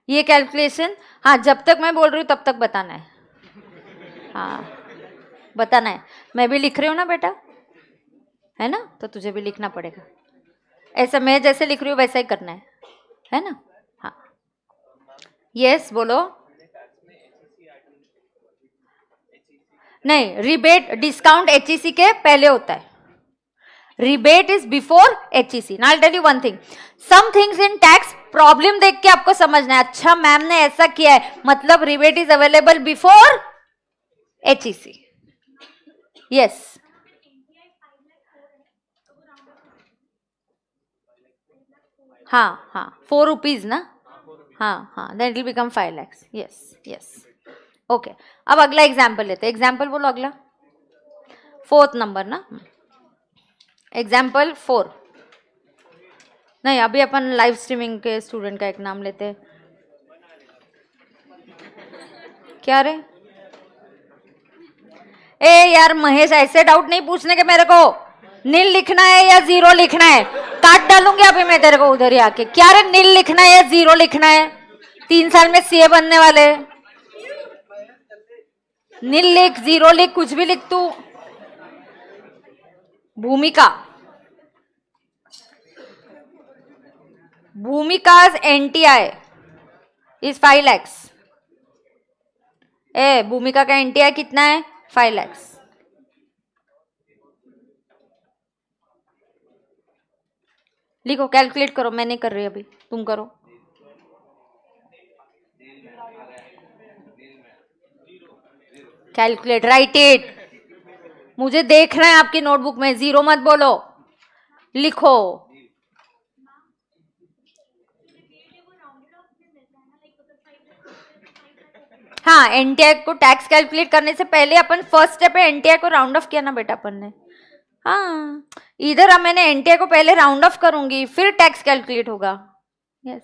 ये कैलकुलेशन हाँ जब तक मैं बोल रही हूँ तब तक बताना है हाँ बताना है मैं भी लिख रही हूँ ना बेटा है ना तो तुझे भी लिखना पड़ेगा ऐसा मैं जैसे लिख रही हूँ वैसा ही करना है है ना हाँ यस बोलो नहीं रिबेट डिस्काउंट एच के पहले होता है rebate is before HEC now tell you one thing some things in tax problem देख के आपको समझना है अच्छा मैम ने ऐसा किया है मतलब rebate is available before HEC yes हाँ हाँ फोर रुपीज ना हाँ हाँ then it will become five lakhs yes yes okay अब अगला एग्जाम्पल लेते हैं एग्जाम्पल बोलो अगला फोर्थ नंबर ना एग्जाम्पल फोर नहीं अभी अपन लाइव स्ट्रीमिंग के स्टूडेंट का एक नाम लेते क्या रे ए यार महेश ऐसे डाउट नहीं पूछने के मेरे को नील लिखना है या जीरो लिखना है काट डालूंगी अभी मैं तेरे को उधर ही आके क्या रे नील लिखना है या जीरो लिखना है तीन साल में सीए बनने वाले नील लिख जीरो लिख कुछ भी लिख तू Bhumika Bhumika's NTI is five lakhs ए भूमिका का एनटीआई कितना है फाइव लैक्स लिखो कैलकुलेट करो मैं नहीं कर रही अभी तुम करो कैलकुलेट राइट इट मुझे देखना है आपकी नोटबुक में जीरो मत बोलो लिखो हाँ एनटीआई को टैक्स कैलकुलेट करने से पहले अपन फर्स्ट स्टेप है एनटीआई को राउंड ऑफ किया ना बेटा अपन ने हाँ इधर अब मैंने एनटीआई को पहले राउंड ऑफ करूंगी फिर टैक्स कैलकुलेट होगा यस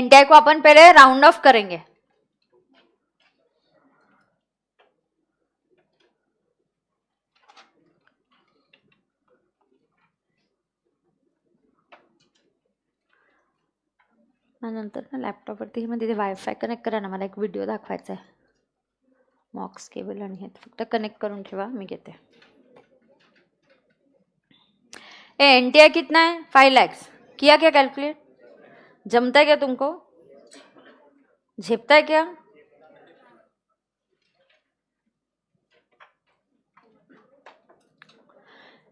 एनटीआई को अपन पहले राउंड ऑफ करेंगे नर ना ना वरती मैं तिथे वाईफाई कनेक्ट करा ना मला एक वीडियो दाखवा है मॉक्स केबल फनेक्ट हे मी घेते ए एन आई कितना है फाइव लैक्स किया क्या कैलकुलेट जमता है क्या तुमको झेपता है क्या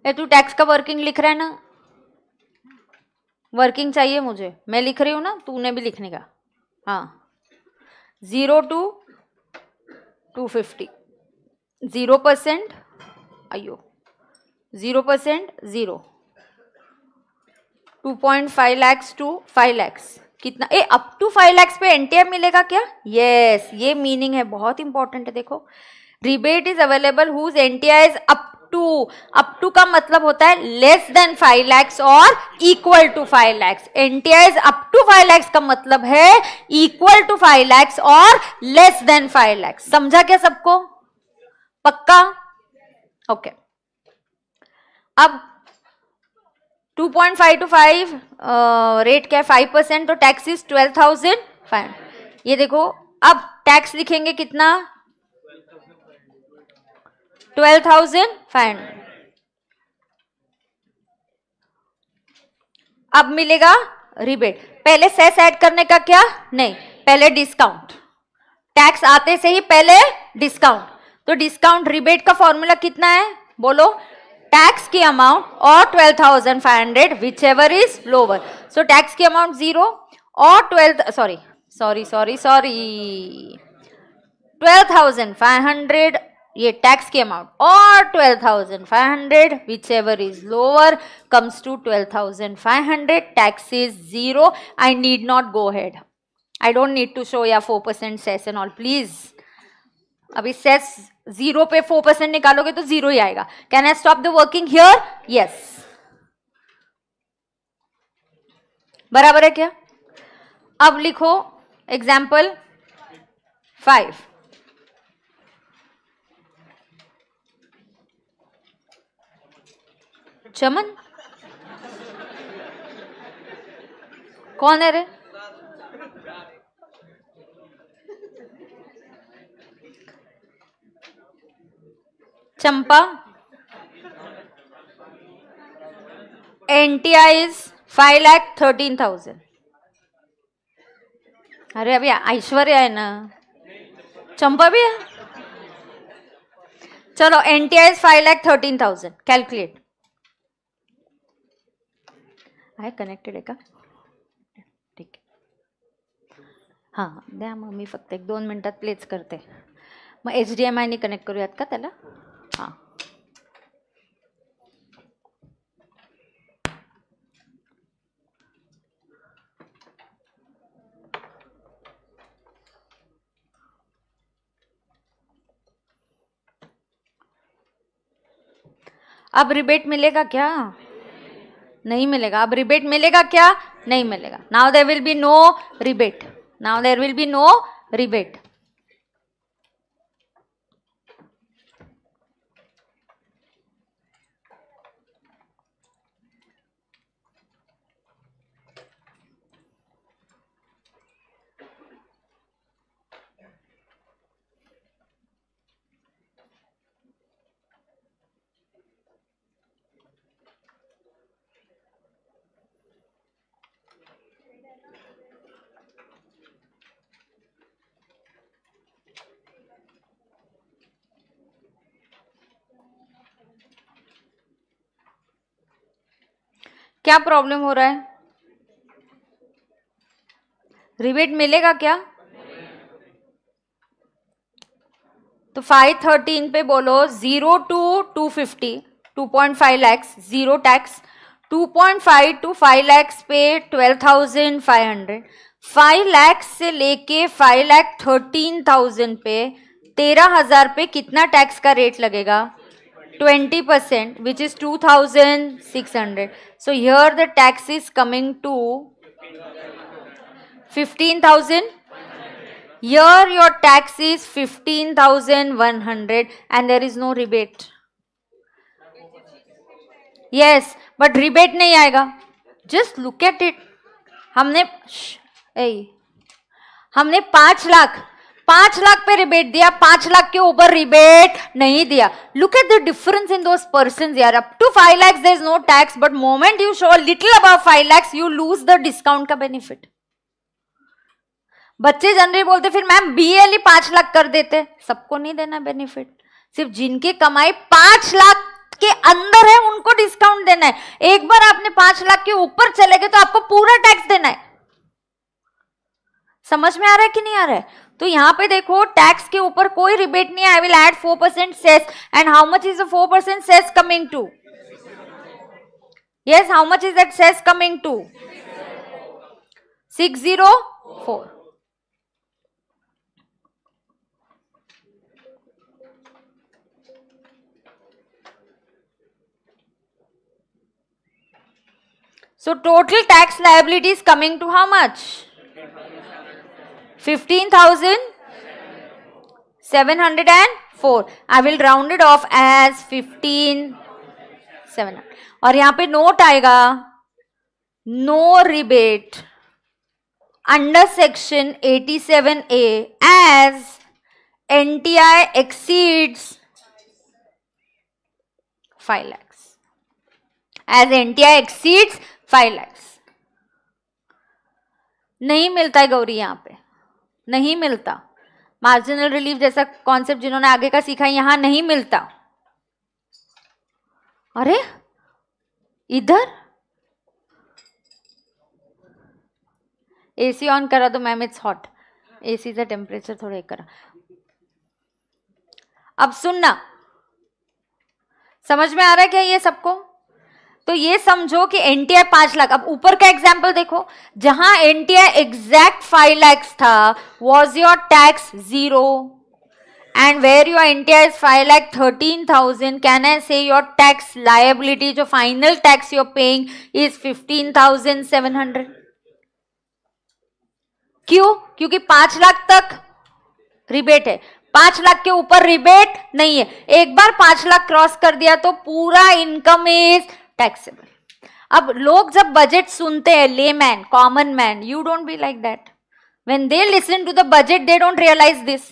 ए तू टैक्स का वर्किंग लिख रहा है ना वर्किंग चाहिए मुझे मैं लिख रही हूँ ना तूने भी लिखने का हाँ zero to two fifty zero percent आइयो zero percent zero two point five lakhs to five lakhs कितना ए अप टू फाइव लैक्स पे एन मिलेगा क्या यस yes, ये मीनिंग है बहुत इंपॉर्टेंट है देखो rebate is available whose is up to up to का मतलब होता है लेस देन फाइव लैक्स और equal to five lakhs NTI's up to five lakhs का मतलब है इक्वल टू फाइव लैक्स और लेस देन फाइव लैक्स समझा क्या सबको पक्का ओके okay. अब 2.5 टू 5 रेट क्या है फाइव परसेंट तो tax is twelve thousand five ये देखो अब टैक्स लिखेंगे कितना ट्वेल्व थाउजेंड फाइव हंड्रेड अब मिलेगा रिबेट पहले सेस ऐड करने का क्या नहीं पहले डिस्काउंट टैक्स आते से ही पहले डिस्काउंट तो डिस्काउंट रिबेट का फॉर्मूला कितना है बोलो टैक्स की अमाउंट और twelve thousand five hundred whichever is lower so tax की अमाउंट जीरो और twelve sorry sorry sorry sorry twelve thousand five hundred ये टैक्स की अमाउंट और twelve thousand five hundred whichever is lower comes to twelve thousand five hundred tax is zero I need not go head I don't need to show या four percent cess and all please अभी cess zero पे four percent निकालोगे तो zero ही आएगा can I stop the working here yes बराबर है क्या अब लिखो एग्जाम्पल फाइव चमन कौन है रे Champa NTI is five lakhs thirteen thousand अरे अभी ऐश्वर्या है ना चंपा भी है चलो NTI is five lakhs thirteen thousand calculate है कनेक्टेड है का ठीक हाँ हां द्या मग मी फक्त एक दोन मिनटात प्लेच करते मग एच डी एम आयने कनेक्ट करूयात का त्याला हां अब रिबेट मिलेगा क्या नहीं मिलेगा अब रिबेट मिलेगा क्या नहीं मिलेगा now there will be no rebate now there will be no rebate क्या प्रॉब्लम हो रहा है रिबेट मिलेगा क्या तो फाइव थर्टीन पे बोलो zero to two fifty two point five lakhs zero tax two point five to five lakhs पे twelve thousand five hundred five lakhs से लेके फाइव लैख थर्टीन थाउजेंड पे तेरह हजार पे कितना टैक्स का रेट लगेगा twenty percent which is two thousand six hundred so here the tax is coming to fifteen thousand here your tax is fifteen thousand one hundred and there is no rebate yes but rebate नहीं आएगा just look at it हमने हमने पांच लाख पांच लाख पे rebate दिया पांच लाख के ऊपर रिबेट नहीं दिया look at the difference in those person यार up to five lakhs there is no tax but moment you show little about five lakhs you lose the discount का बेनिफिट बच्चे जनरली बोलते फिर मैम बी एल ही पांच लाख कर देते सबको नहीं देना बेनिफिट सिर्फ जिनकी कमाई पांच लाख के अंदर है उनको डिस्काउंट देना है एक बार आपने पांच लाख के ऊपर चले गए तो आपको पूरा टैक्स देना है समझ में आ रहा है कि नहीं आ रहा है तो यहाँ पे देखो टैक्स के ऊपर कोई रिबेट नहीं I will add four percent cess and how much is the four percent cess coming to yes how much is that cess coming to six zero four So total tax liability is coming to how much? Fifteen thousand seven hundred and four I will rounded off as fifteen seven और यहां पे note आएगा no rebate under section eighty seven A as N T I exceeds five lakhs as N T I exceeds five lakhs नहीं मिलता है गौरी यहां पे नहीं मिलता मार्जिनल रिलीफ जैसा कॉन्सेप्ट जिन्होंने आगे का सीखा है यहां नहीं मिलता अरे इधर एसी ऑन करा तो मैम इट्स हॉट एसी का टेम्परेचर थोड़ा करा अब सुनना समझ में आ रहा है क्या ये सबको तो ये समझो कि एनटीआई पांच लाख अब ऊपर का एग्जाम्पल देखो जहां एनटीआई एग्जैक्ट फाइव लैक्स था was your tax zero and were your NTI is five lakhs thirteen thousand can I say your tax liability जो final tax your paying is fifteen thousand seven hundred क्यों क्योंकि पांच लाख तक rebate है पांच लाख के ऊपर रिबेट नहीं है एक बार पांच लाख क्रॉस कर दिया तो पूरा इनकम इज टैक्सेबल अब लोग जब बजट सुनते हैं layman common man you don't be like that when they listen to the budget they don't realise this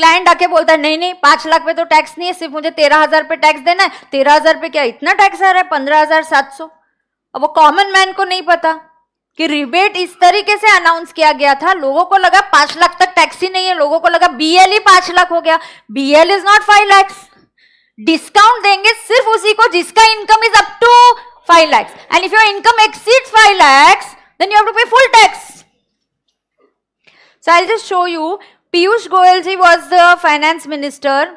client आके बोलता है नहीं नहीं पांच लाख पे तो टैक्स नहीं है सिर्फ मुझे तेरह हजार पे टैक्स देना है तेरह हजार पे क्या इतना टैक्स आ रहा है पंद्रह हजार सात सौ अब वो कॉमन मैन को नहीं पता कि रिबेट इस तरीके से अनाउंस किया गया था लोगों को लगा पांच लाख तक टैक्स ही नहीं है लोगों को लगा बीएल ही e पांच लाख हो गया BL is not five lakhs discount देंगे सिर्फ उसी को जिसका income is up to five lakhs and if your income exceed five lakhs then you have to pay full tax so I just show you Piyush Goyal ji was the finance minister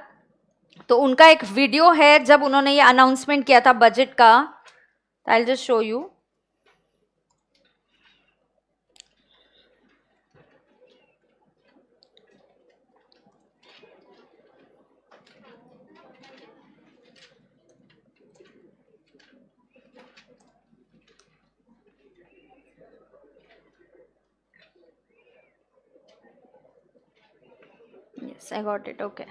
तो उनका एक video है जब उन्होंने ये अनाउंसमेंट किया था बजट का I just show you i got it okay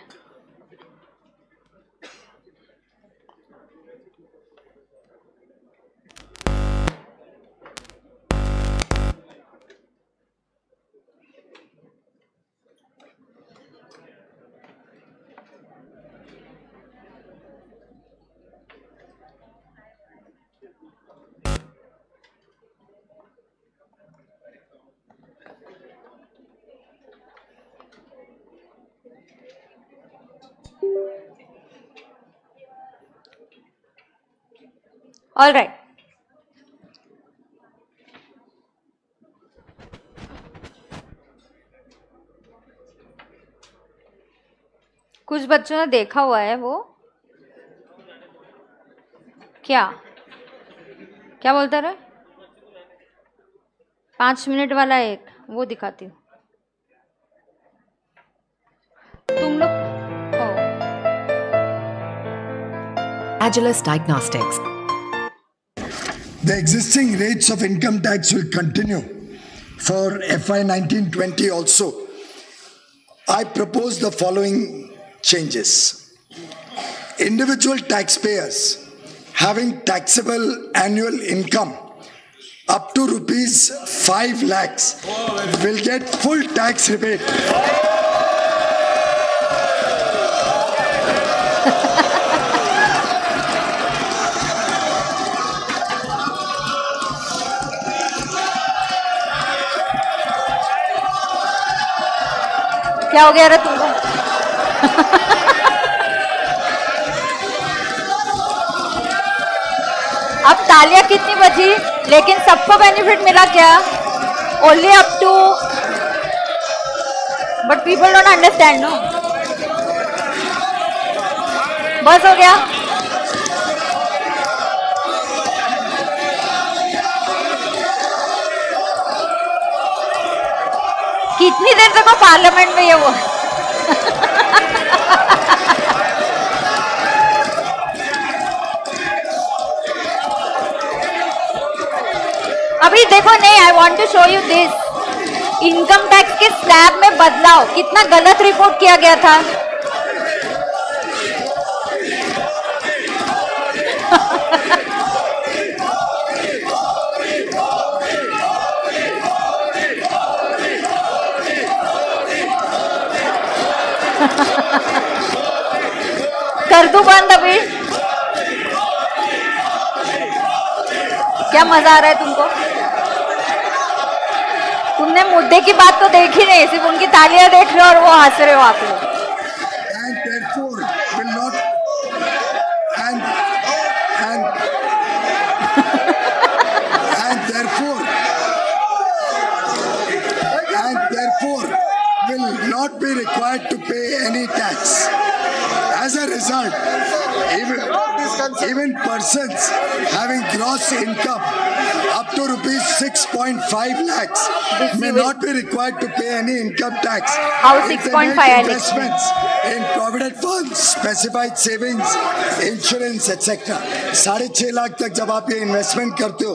all right कुछ बच्चों ने देखा हुआ है वो क्या क्या बोलता रहे पांच मिनट वाला एक वो दिखाती हूँ तुम लोग Diagnostics. The existing rates of income tax will continue for FY 1920 also. I propose the following changes. Individual taxpayers having taxable annual income up to rupees 5 lakhs will get full tax rebate. क्या हो गया तुम अब तालियां कितनी बजी लेकिन सबको बेनिफिट मिला क्या only up to but people don't understand no बस हो गया दिन तक वो पार्लियामेंट में है वो अभी देखो नहीं I want to show you this income tax के स्लैब में बदलाव कितना गलत रिपोर्ट किया गया था कर दू बंद अभी क्या मजा आ रहा है तुमको तुमने मुद्दे की बात तो देखी नहीं सिर्फ उनकी तालियां देख रहे हो और वो हंस रहे हो आप लोग can't. Even, even persons having gross income up to rupees 6.5 lakhs may not be required to pay any income tax. How 6.5 investments in provident funds, specified savings, insurance, etc. साढ़े छः लाख तक जब आप ये इन्वेस्टमेंट करते हो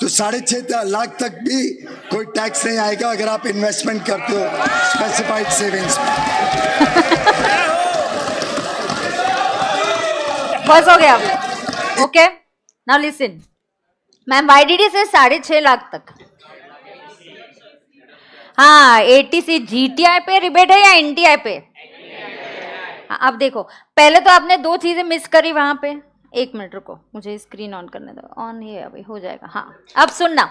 तो साढ़े छः लाख तक भी कोई टैक्स नहीं आएगा अगर आप इन्वेस्टमेंट करते हो स्पेसिफाइड सेविंग्स में बस हो गया okay now listen ma'am YDD से साढ़े छह लाख तक हाँ एटीसी जीटीआई पे रिबेट है या एनटीआई पे हाँ, अब देखो पहले तो आपने दो चीजें मिस करी वहां पे एक मिनट रुको मुझे स्क्रीन ऑन करने दो ऑन ये अभी हो जाएगा हाँ अब सुनना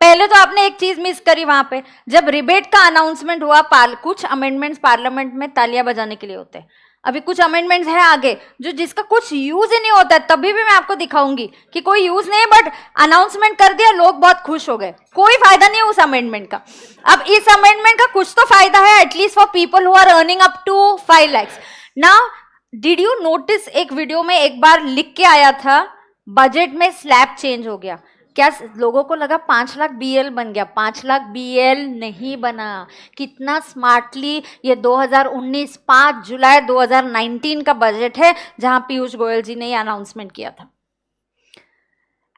पहले तो आपने एक चीज मिस करी वहां पे जब रिबेट का अनाउंसमेंट हुआ पाल कुछ अमेंडमेंट्स पार्लियामेंट में तालियां बजाने के लिए होते हैं अभी कुछ अमेंडमेंट्स है आगे जो जिसका कुछ यूज ही नहीं होता है तभी भी मैं आपको दिखाऊंगी कि कोई यूज नहीं बट अनाउंसमेंट कर दिया लोग बहुत खुश हो गए कोई फायदा नहीं उस अमेंडमेंट का अब इस अमेंडमेंट का कुछ तो फायदा है at least for people who are earning up to five lakhs now did you notice एक वीडियो में एक बार लिख के आया था बजट में स्लैब चेंज हो गया क्या लोगों को लगा पाँच लाख बी बन गया पाँच लाख बी नहीं बना कितना स्मार्टली ये 2019 हज़ार जुलाई 2019 का बजट है जहां पीयूष गोयल जी ने अनाउंसमेंट किया था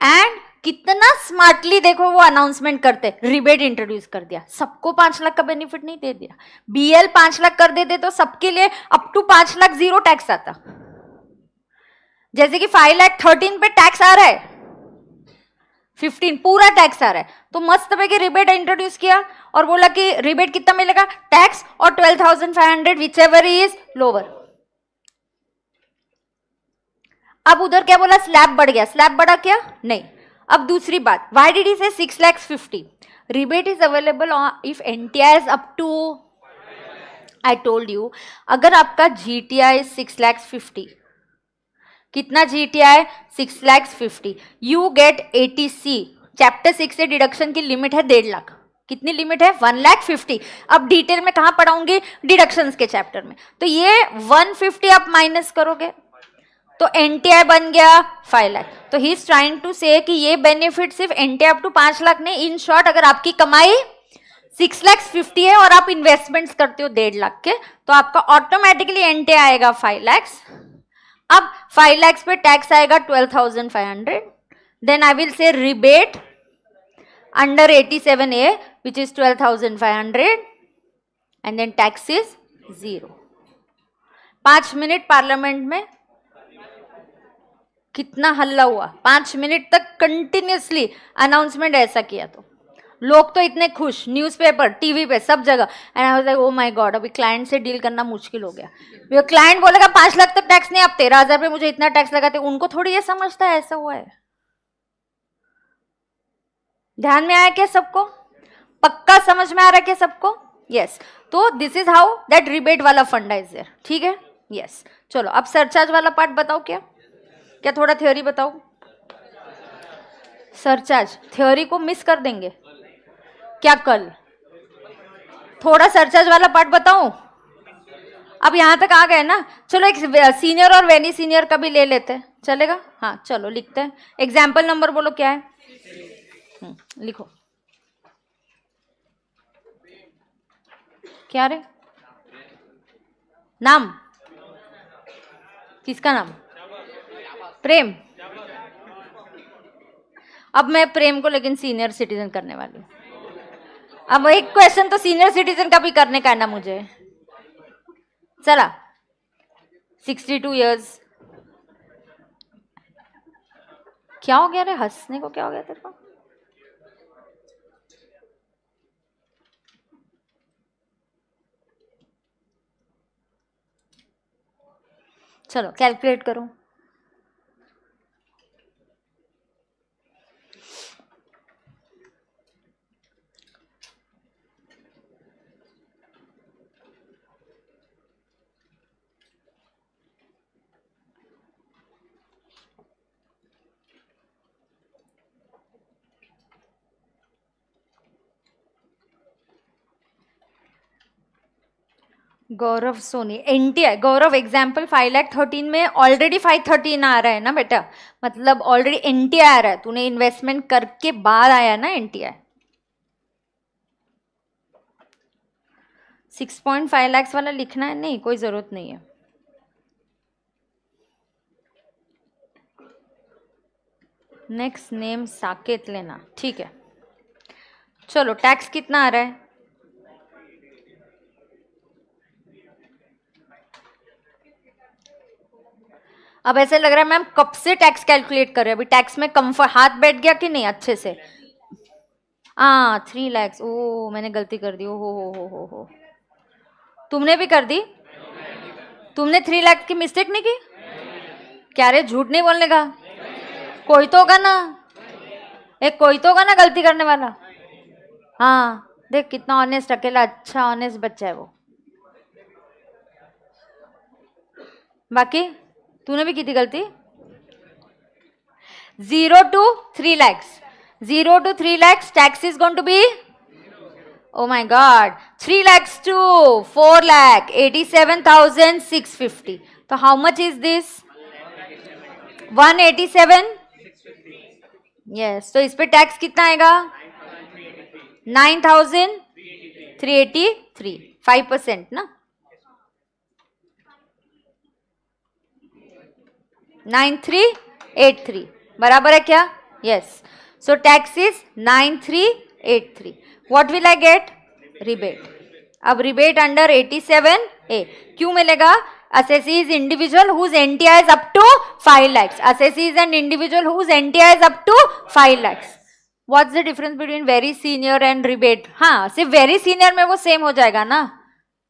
एंड कितना स्मार्टली देखो वो अनाउंसमेंट करते रिबेट इंट्रोड्यूस कर दिया सबको पांच लाख का बेनिफिट नहीं दे दिया बीएल पांच लाख कर देते तो सबके लिए अप टू पांच लाख जीरो टैक्स आता जैसे कि फाइव लाख थर्टीन पे टैक्स आ रहा है फिफ्टीन पूरा टैक्स आ रहा है तो मस्त पे कि रिबेट इंट्रोड्यूस किया और बोला कि रिबेट कितना मिलेगा टैक्स और twelve thousand five hundred whichever is lower अब उधर क्या बोला स्लैब बढ़ गया स्लैब बढ़ा क्या नहीं अब दूसरी बात वाई डी डी से six lakhs fifty rebate is available if N T I is up to I told you अगर आपका G T I six lakhs fifty कितना G T I six lakhs fifty you get T C chapter six से deduction की limit है डेढ़ लाख कितनी limit है one lakh fifty अब डिटेल में कहाँ पढ़ाऊंगी डिडक्शन के चैप्टर में तो ये वन फिफ्टी आप माइनस करोगे तो एन बन गया फाइव लाख तो ही इज ट्राइंग टू से कि ये बेनिफिट सिर्फ एन टी टू पांच लाख नहीं इन शॉर्ट अगर आपकी कमाई सिक्स लैक्स फिफ्टी है और आप इन्वेस्टमेंट्स करते हो डेढ़ लाख के तो आपका ऑटोमेटिकली एन आएगा फाइव लैक्स अब फाइव लैक्स पे टैक्स आएगा twelve thousand five hundred then I will say rebate under eighty seven A which is twelve thousand five hundred and then tax is zero पांच मिनट पार्लियामेंट में कितना हल्ला हुआ पांच मिनट तक कंटिन्यूसली अनाउंसमेंट ऐसा किया तो लोग तो इतने खुश न्यूज़पेपर टीवी पे सब जगह and I like oh my God अभी क्लाइंट से डील करना मुश्किल हो गया क्लाइंट बोलेगा पाँच लाख तक तो टैक्स नहीं अब तेरह हज़ार पे मुझे इतना टैक्स लगाते उनको थोड़ी ये समझता है ऐसा हुआ है ध्यान में आया क्या सबको पक्का समझ में आ रहा है क्या सबको यस yes. तो this is how that rebate वाला फंड इज देयर ठीक है यस yes. चलो अब सरचार्ज वाला पार्ट बताओ क्या क्या थोड़ा थ्योरी बताओ सरचार्ज थ्योरी को मिस कर देंगे क्या कल थोड़ा सरचार्ज वाला पार्ट बताऊं अब यहां तक आ गए ना चलो एक सीनियर और वेनी सीनियर का भी ले लेते हैं चलेगा हाँ चलो लिखते हैं एग्जाम्पल नंबर बोलो क्या है हम्म, लिखो क्या रे नाम किसका नाम प्रेम अब मैं प्रेम को लेकिन सीनियर सिटीजन करने वाली हूँ अब एक क्वेश्चन तो सीनियर सिटीजन का भी करने का है ना मुझे चला सिक्सटी टू ईयर्स क्या हो गया रे हंसने को क्या हो गया तेरे को चलो कैलकुलेट करूं Gaurav Soni N T I Gaurav example five lakhs thirteen में ऑलरेडी फाइव थर्टीन आ रहा है ना बेटा मतलब ऑलरेडी एन टी आई आ रहा है तूने इन्वेस्टमेंट करके बाद आया ना N T I six point five lakhs वाला लिखना है नहीं कोई ज़रूरत नहीं है नेक्स्ट नेम साकेत लेना ठीक है चलो टैक्स कितना आ रहा है अब ऐसे लग रहा है मैम कब से टैक्स कैलकुलेट कर रहे हैं अभी टैक्स में कम्फर्ट हाथ बैठ गया कि नहीं अच्छे से हाँ थ्री लैक्स ओ मैंने गलती कर दी ओ हो हो हो हो हो तुमने भी कर दी तुमने थ्री लैक्स की मिस्टेक नहीं की क्या रे झूठ नहीं बोलने का कोई तो होगा ना एक कोई तो होगा ना गलती करने वाला हाँ देख कितना ऑनेस्ट अकेला अच्छा ऑनेस्ट बच्चा है वो बाकी तूने भी की थी गलती zero to three lakhs zero to three lakhs tax is gone to be oh my God three lakhs to four lakh eighty seven thousand six fifty तो how much is this one eighty seven yes तो इस पे टैक्स कितना आएगा nine thousand three eighty three five percent ना nine three eight three बराबर है क्या yes so tax is nine three eight three what will I get rebate अब rebate under eighty seven A क्यों मिलेगा assessee is individual whose N T I is up to five lakhs assessee is and individual whose N T I is up to five lakhs what the difference between very senior and rebate हाँ सिर्फ very senior में वो same हो जाएगा ना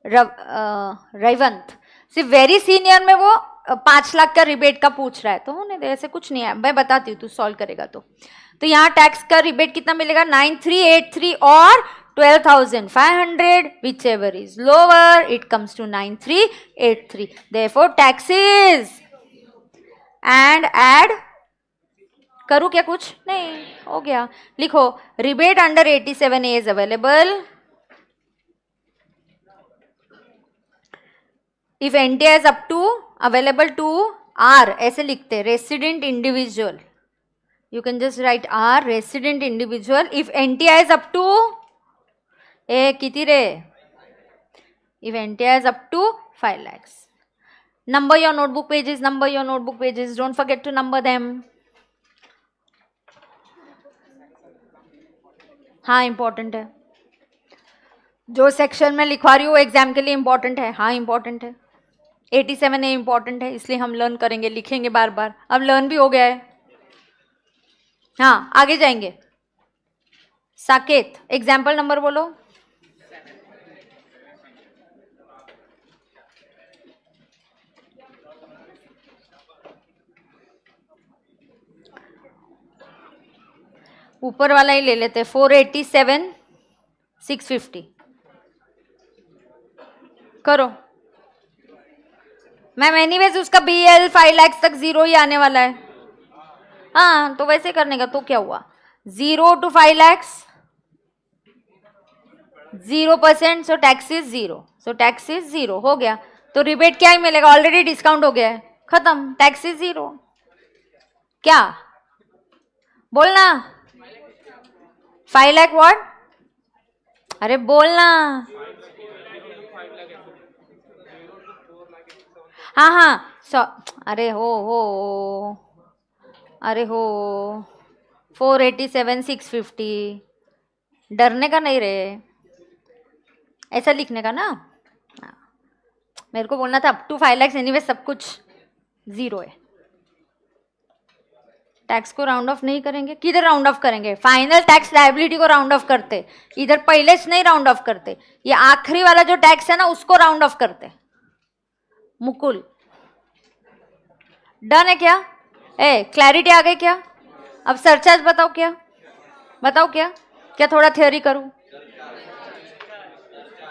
रव सिर्फ very senior में वो पाँच लाख का रिबेट का पूछ रहा है तो होने तो ऐसे कुछ नहीं है मैं बताती हूँ तू सॉल्व करेगा तो तो यहाँ टैक्स का रिबेट कितना मिलेगा नाइन थ्री एट थ्री और twelve thousand five hundred whichever is lower it comes to nine three eight three they four taxes and add करूँ क्या कुछ नहीं हो गया लिखो rebate under eighty seven is available if NTA is up to available to R ऐसे लिखते हैं resident individual you can just write R resident individual if N T I is up to ए किती रे if N T I is up to five lakhs number your notebook pages number your notebook pages don't forget to number them हाँ important है जो section में लिखवा रही हूँ exam के लिए इम्पॉर्टेंट है हाँ इम्पॉर्टेंट है एटी सेवन ए इम्पॉर्टेंट है इसलिए हम लर्न करेंगे लिखेंगे बार बार अब लर्न भी हो गया है हाँ आगे जाएंगे साकेत एग्जाम्पल नंबर बोलो ऊपर वाला ही ले लेते four eighty seven six fifty करो मैम एनीवेज उसका बी एल फाइव लैक्स तक जीरो ही आने वाला है हाँ तो वैसे करने का तो क्या हुआ zero to five lakhs zero percent so tax is zero so tax is zero हो गया तो रिबेट क्या ही मिलेगा ऑलरेडी डिस्काउंट हो गया है खत्म टैक्स इज जीरो क्या बोलना फाइव लैक वॉट अरे बोलना हाँ हाँ सौ अरे हो हो अरे हो four eighty seven six fifty डरने का नहीं रे ऐसा लिखने का ना हाँ। मेरे को बोलना था up to five lakhs any सब कुछ ज़ीरो है टैक्स को राउंड ऑफ नहीं करेंगे किधर राउंड ऑफ करेंगे फाइनल टैक्स लाइबिलिटी को राउंड ऑफ करते इधर पहले से नहीं राउंड ऑफ करते ये आखिरी वाला जो टैक्स है ना उसको राउंड ऑफ करते मुकुल डन है क्या ए क्लैरिटी आ गई क्या अब सरचार्ज बताओ क्या बताओ क्या क्या थोड़ा थ्योरी करूं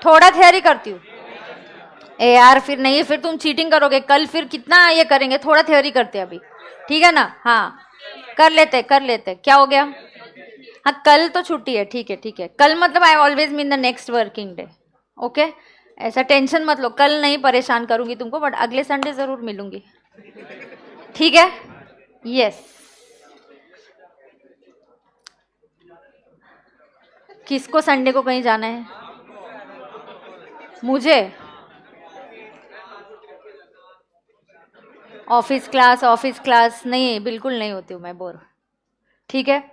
थोड़ा थियोरी करती हूँ ए यार फिर नहीं फिर तुम चीटिंग करोगे कल फिर कितना ये करेंगे थोड़ा थ्योरी करते अभी ठीक है ना हाँ कर लेते कर लेते क्या हो गया हाँ कल तो छुट्टी है ठीक है ठीक है कल मतलब I always mean the next working day okay ऐसा टेंशन मत लो कल नहीं परेशान करूंगी तुमको बट अगले संडे ज़रूर मिलूंगी ठीक है यस किसको संडे को कहीं जाना है मुझे ऑफिस क्लास ऑफिस क्लास नहीं बिल्कुल नहीं होती हूँ मैं बोर ठीक है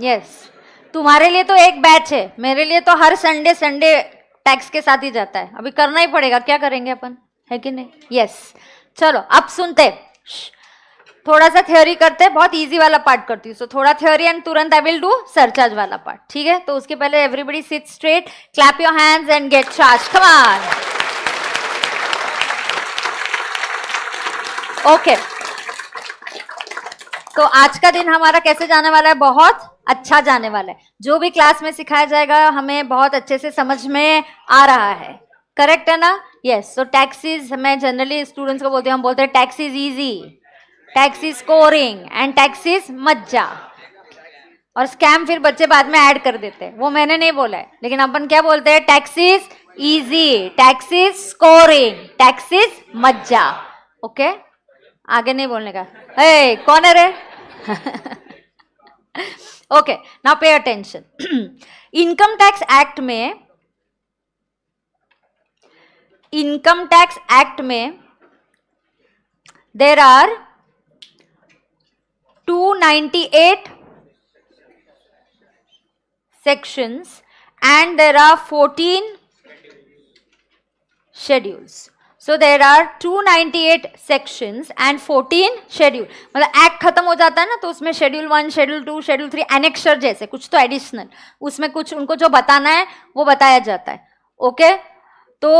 यस yes. तुम्हारे लिए तो एक बैच है मेरे लिए तो हर संडे संडे टैक्स के साथ ही जाता है अभी करना ही पड़ेगा क्या करेंगे अपन है कि नहीं यस चलो अब सुनते थोड़ा सा थ्योरी करते हैं बहुत इजी वाला पार्ट करती हूँ सो थोड़ा थ्योरी एंड तुरंत आई विल डू सरचार्ज वाला पार्ट ठीक है तो उसके पहले everybody sit straight clap your hands and get charge come on okay तो आज का दिन हमारा कैसे जाने वाला है बहुत अच्छा जाने वाला है जो भी क्लास में सिखाया जाएगा हमें बहुत अच्छे से समझ में आ रहा है करेक्ट है ना यस सो टैक्सीज मैं जनरली स्टूडेंट्स को बोलते हैं हम बोलते हैं taxes easy taxes scoring and taxes मज्जा और स्कैम फिर बच्चे बाद में ऐड कर देते हैं वो मैंने नहीं बोला है लेकिन अपन क्या बोलते हैं tax is taxes tax is scoring tax is मज्जा ओके आगे नहीं बोलने का हे कौन है रे [LAUGHS] okay now pay attention [CLEARS THROAT] income tax act may income tax act may there are 298 sections and there are 14 schedules so there are eight sections and fourteen schedule मतलब act खत्म हो जाता है ना तो उसमें schedule one schedule two schedule three annexure जैसे कुछ तो एडिशनल उसमें कुछ उनको जो बताना है वो बताया जाता है ओके तो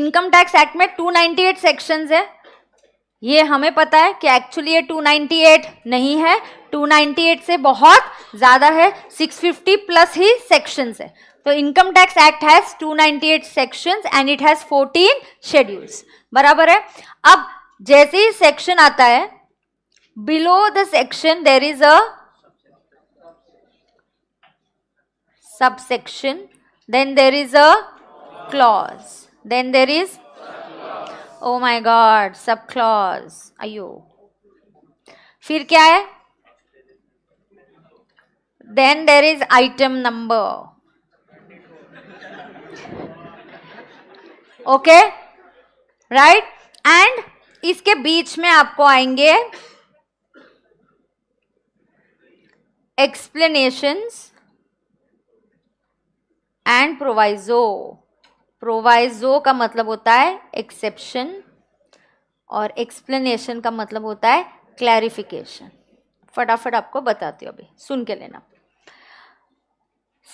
इनकम टैक्स एक्ट में टू एट सेक्शंस है ये हमें पता है कि एक्चुअली ये टू नाइनटी एट नहीं है टू एट से बहुत ज़्यादा है सिक्स फिफ्टी प्लस ही सेक्शंस है तो income tax act has 298 sections and it has 14 schedules बराबर है अब जैसे ही सेक्शन आता है below the section there is a section then there is a clause then there is oh my god sub clause अयो फिर क्या है then there is item number okay right and इसके बीच में आपको आएंगे एक्सप्लेनेशंस एंड प्रोवाइजो प्रोवाइजो का मतलब होता है एक्सेप्शन और एक्सप्लेनेशन का मतलब होता है क्लैरिफिकेशन फटाफट आपको बताती हूँ अभी सुन के लेना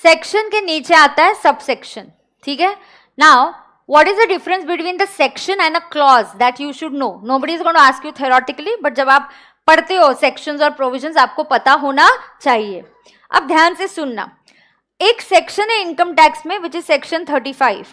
सेक्शन के नीचे आता है सबसेक्शन ठीक है now what is the difference between the section and a clause that you should know nobody is ask you theoretically but जब आप पढ़ते हो सेक्शन और प्रोविजन आपको पता होना चाहिए अब ध्यान से सुनना एक सेक्शन है इनकम टैक्स में which is section thirty five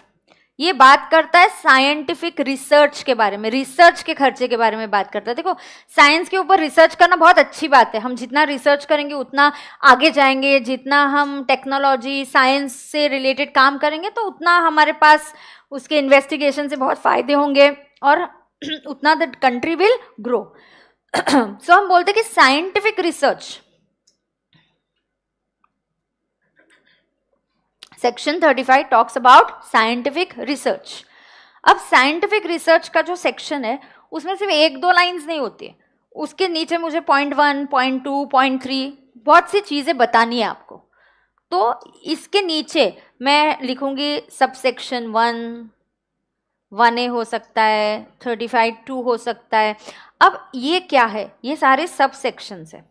ये बात करता है साइंटिफिक रिसर्च के बारे में रिसर्च के खर्चे के बारे में बात करता है देखो साइंस के ऊपर रिसर्च करना बहुत अच्छी बात है हम जितना रिसर्च करेंगे उतना आगे जाएंगे जितना हम टेक्नोलॉजी साइंस से रिलेटेड काम करेंगे तो उतना हमारे पास उसके इन्वेस्टिगेशन से बहुत फ़ायदे होंगे और [CLEARS THROAT] उतना the country will grow so हम बोलते हैं कि scientific research section 35 talks about scientific research अब साइंटिफिक रिसर्च का जो सेक्शन है उसमें सिर्फ एक दो लाइंस नहीं होती है उसके नीचे मुझे point one point two point three बहुत सी चीज़ें बतानी है आपको तो इसके नीचे मैं लिखूंगी सब सेक्शन वन वन ए हो सकता है थर्टी फाइव टू हो सकता है अब ये क्या है ये सारे सब सेक्शंस है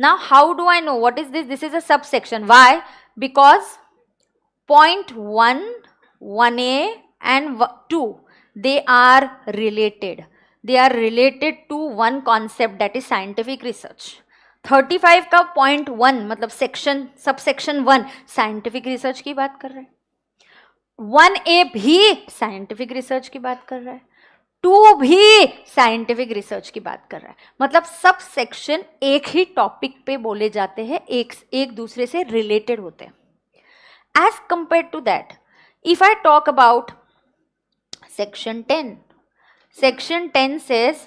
now how do I know what is this this is a sub section why because point one one 1a and 2. They are related. They are related to one concept that is scientific research. 35 का point one मतलब section sub section one scientific research की बात कर रहे हैं one ए भी scientific research की बात कर रहा है टू भी साइंटिफिक रिसर्च की बात कर रहा है मतलब सब सेक्शन एक ही टॉपिक पे बोले जाते हैं एक एक दूसरे से रिलेटेड होते हैं as compared to that if i talk about section 10 section 10 says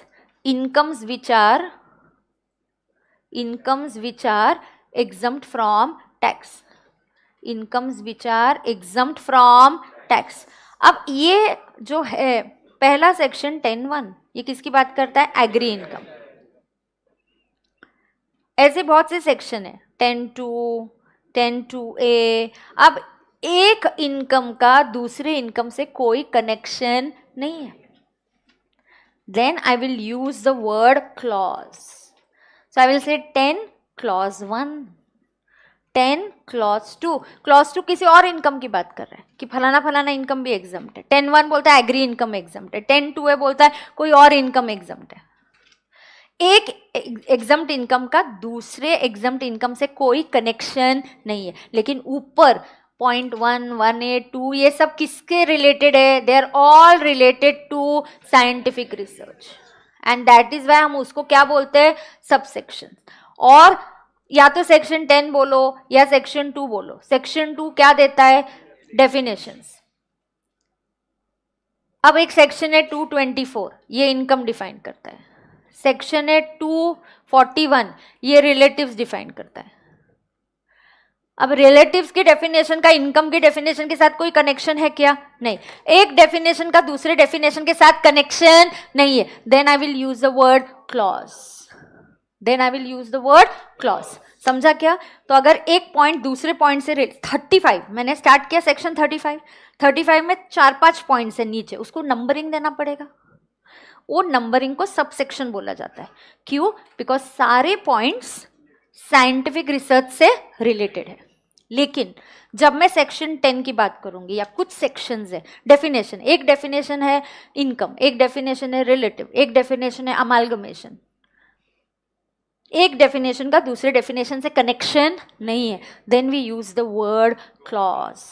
incomes which are incomes which are exempt from tax incomes which are exempt from tax अब ये जो है पहला सेक्शन टेन वन ये किसकी बात करता है एग्री इनकम ऐसे बहुत से सेक्शन है ten two ten two A अब एक इनकम का दूसरे इनकम से कोई कनेक्शन नहीं है then I will use the word clause so I will say ten clause one ten clause two clause two किसी और इनकम की बात कर रहे हैं कि फलाना फलाना इनकम भी एग्जाम है टेन वन बोलता है एग्री इनकम एग्जाम है टेन टू है बोलता है कोई और इनकम एग्जाम है एक एग्जाम इनकम का दूसरे एग्जाम इनकम से कोई कनेक्शन नहीं है लेकिन ऊपर point one one eight two ये सब किसके रिलेटेड है they are all related to scientific research and that is why हम उसको क्या बोलते हैं सब सेक्शन और या तो सेक्शन टेन बोलो या सेक्शन टू बोलो सेक्शन टू क्या देता है डेफिनेशंस अब एक सेक्शन है टू ट्वेंटी फोर ये इनकम डिफाइन करता है सेक्शन है टू फोर्टी वन ये रिलेटिव्स डिफाइन करता है अब रिलेटिव्स की डेफिनेशन का इनकम की डेफिनेशन के साथ कोई कनेक्शन है क्या नहीं एक डेफिनेशन का दूसरे डेफिनेशन के साथ कनेक्शन नहीं है then I will use the word clause then I will use the word clause समझा क्या तो अगर एक पॉइंट दूसरे पॉइंट से थर्टी फाइव मैंने स्टार्ट किया section thirty five thirty five में चार पांच पॉइंट है नीचे उसको नंबरिंग देना पड़ेगा वो नंबरिंग को सब सेक्शन बोला जाता है क्यों बिकॉज सारे पॉइंट्स साइंटिफिक रिसर्च से रिलेटेड है लेकिन जब मैं सेक्शन टेन की बात करूंगी या कुछ सेक्शंस है डेफिनेशन एक डेफिनेशन है इनकम एक डेफिनेशन है रिलेटिव एक डेफिनेशन है अमालगमेशन एक डेफिनेशन का दूसरे डेफिनेशन से कनेक्शन नहीं है then we use the word clause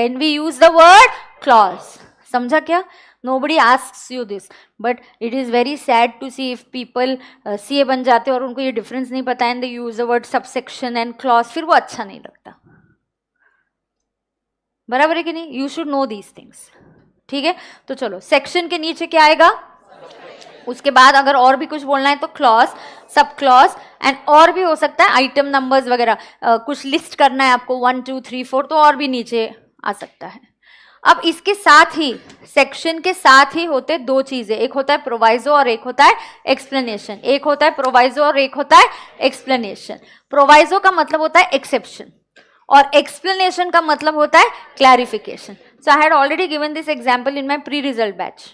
then we use the word clause समझा क्या nobody asks you this but it is very sad to see if people C A बन जाते और उनको ये डिफरेंस नहीं पता and the use word subsection and clause फिर वो अच्छा नहीं लगता बराबर है कि नहीं you should know these things ठीक है तो चलो सेक्शन के नीचे क्या आएगा उसके बाद अगर और भी कुछ बोलना है तो क्लॉज सब क्लॉज एंड और भी हो सकता है आइटम नंबर्स वगैरह uh, कुछ लिस्ट करना है आपको वन टू थ्री फोर तो और भी नीचे आ सकता है अब इसके साथ ही सेक्शन के साथ ही होते दो चीजें एक होता है प्रोवाइजो और एक होता है एक्सप्लेनेशन एक होता है प्रोवाइजो और एक होता है एक्सप्लेनेशन प्रोवाइजो का मतलब होता है एक्सेप्शन और एक्सप्लेनेशन का मतलब होता है clarification so I had already given this example in my pre result batch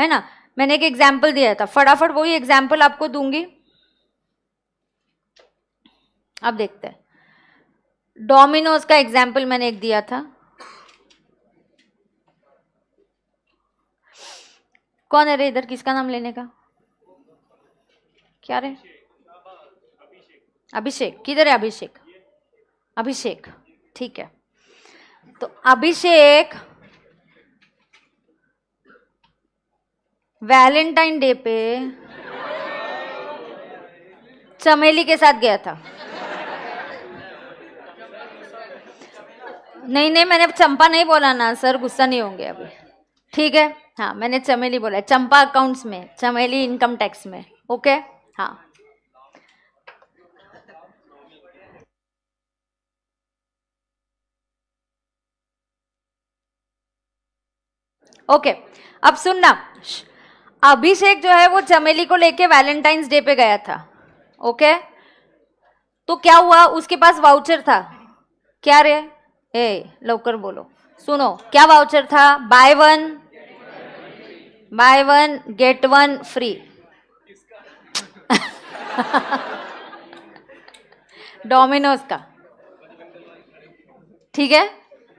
है ना मैंने एक एग्जाम्पल दिया था फटाफट वही एग्जाम्पल आपको दूंगी अब देखते हैं डोमिनोज का एग्जाम्पल मैंने एक दिया था कौन है रे इधर किसका नाम लेने का क्या रे अभिषेक किधर है अभिषेक अभिषेक ठीक है तो अभिषेक वैलेंटाइन डे पे चमेली के साथ गया था नहीं नहीं मैंने चंपा नहीं बोला ना सर गुस्सा नहीं होंगे अभी ठीक है हाँ मैंने चमेली बोला चंपा अकाउंट्स में चमेली इनकम टैक्स में ओके हाँ ओके अब सुनना अभिषेक जो है वो चमेली को लेके वैलेंटाइंस डे पे गया था ओके तो क्या हुआ उसके पास वाउचर था क्या रे ए लवकर बोलो सुनो क्या वाउचर था buy one buy one get one free Domino's का ठीक है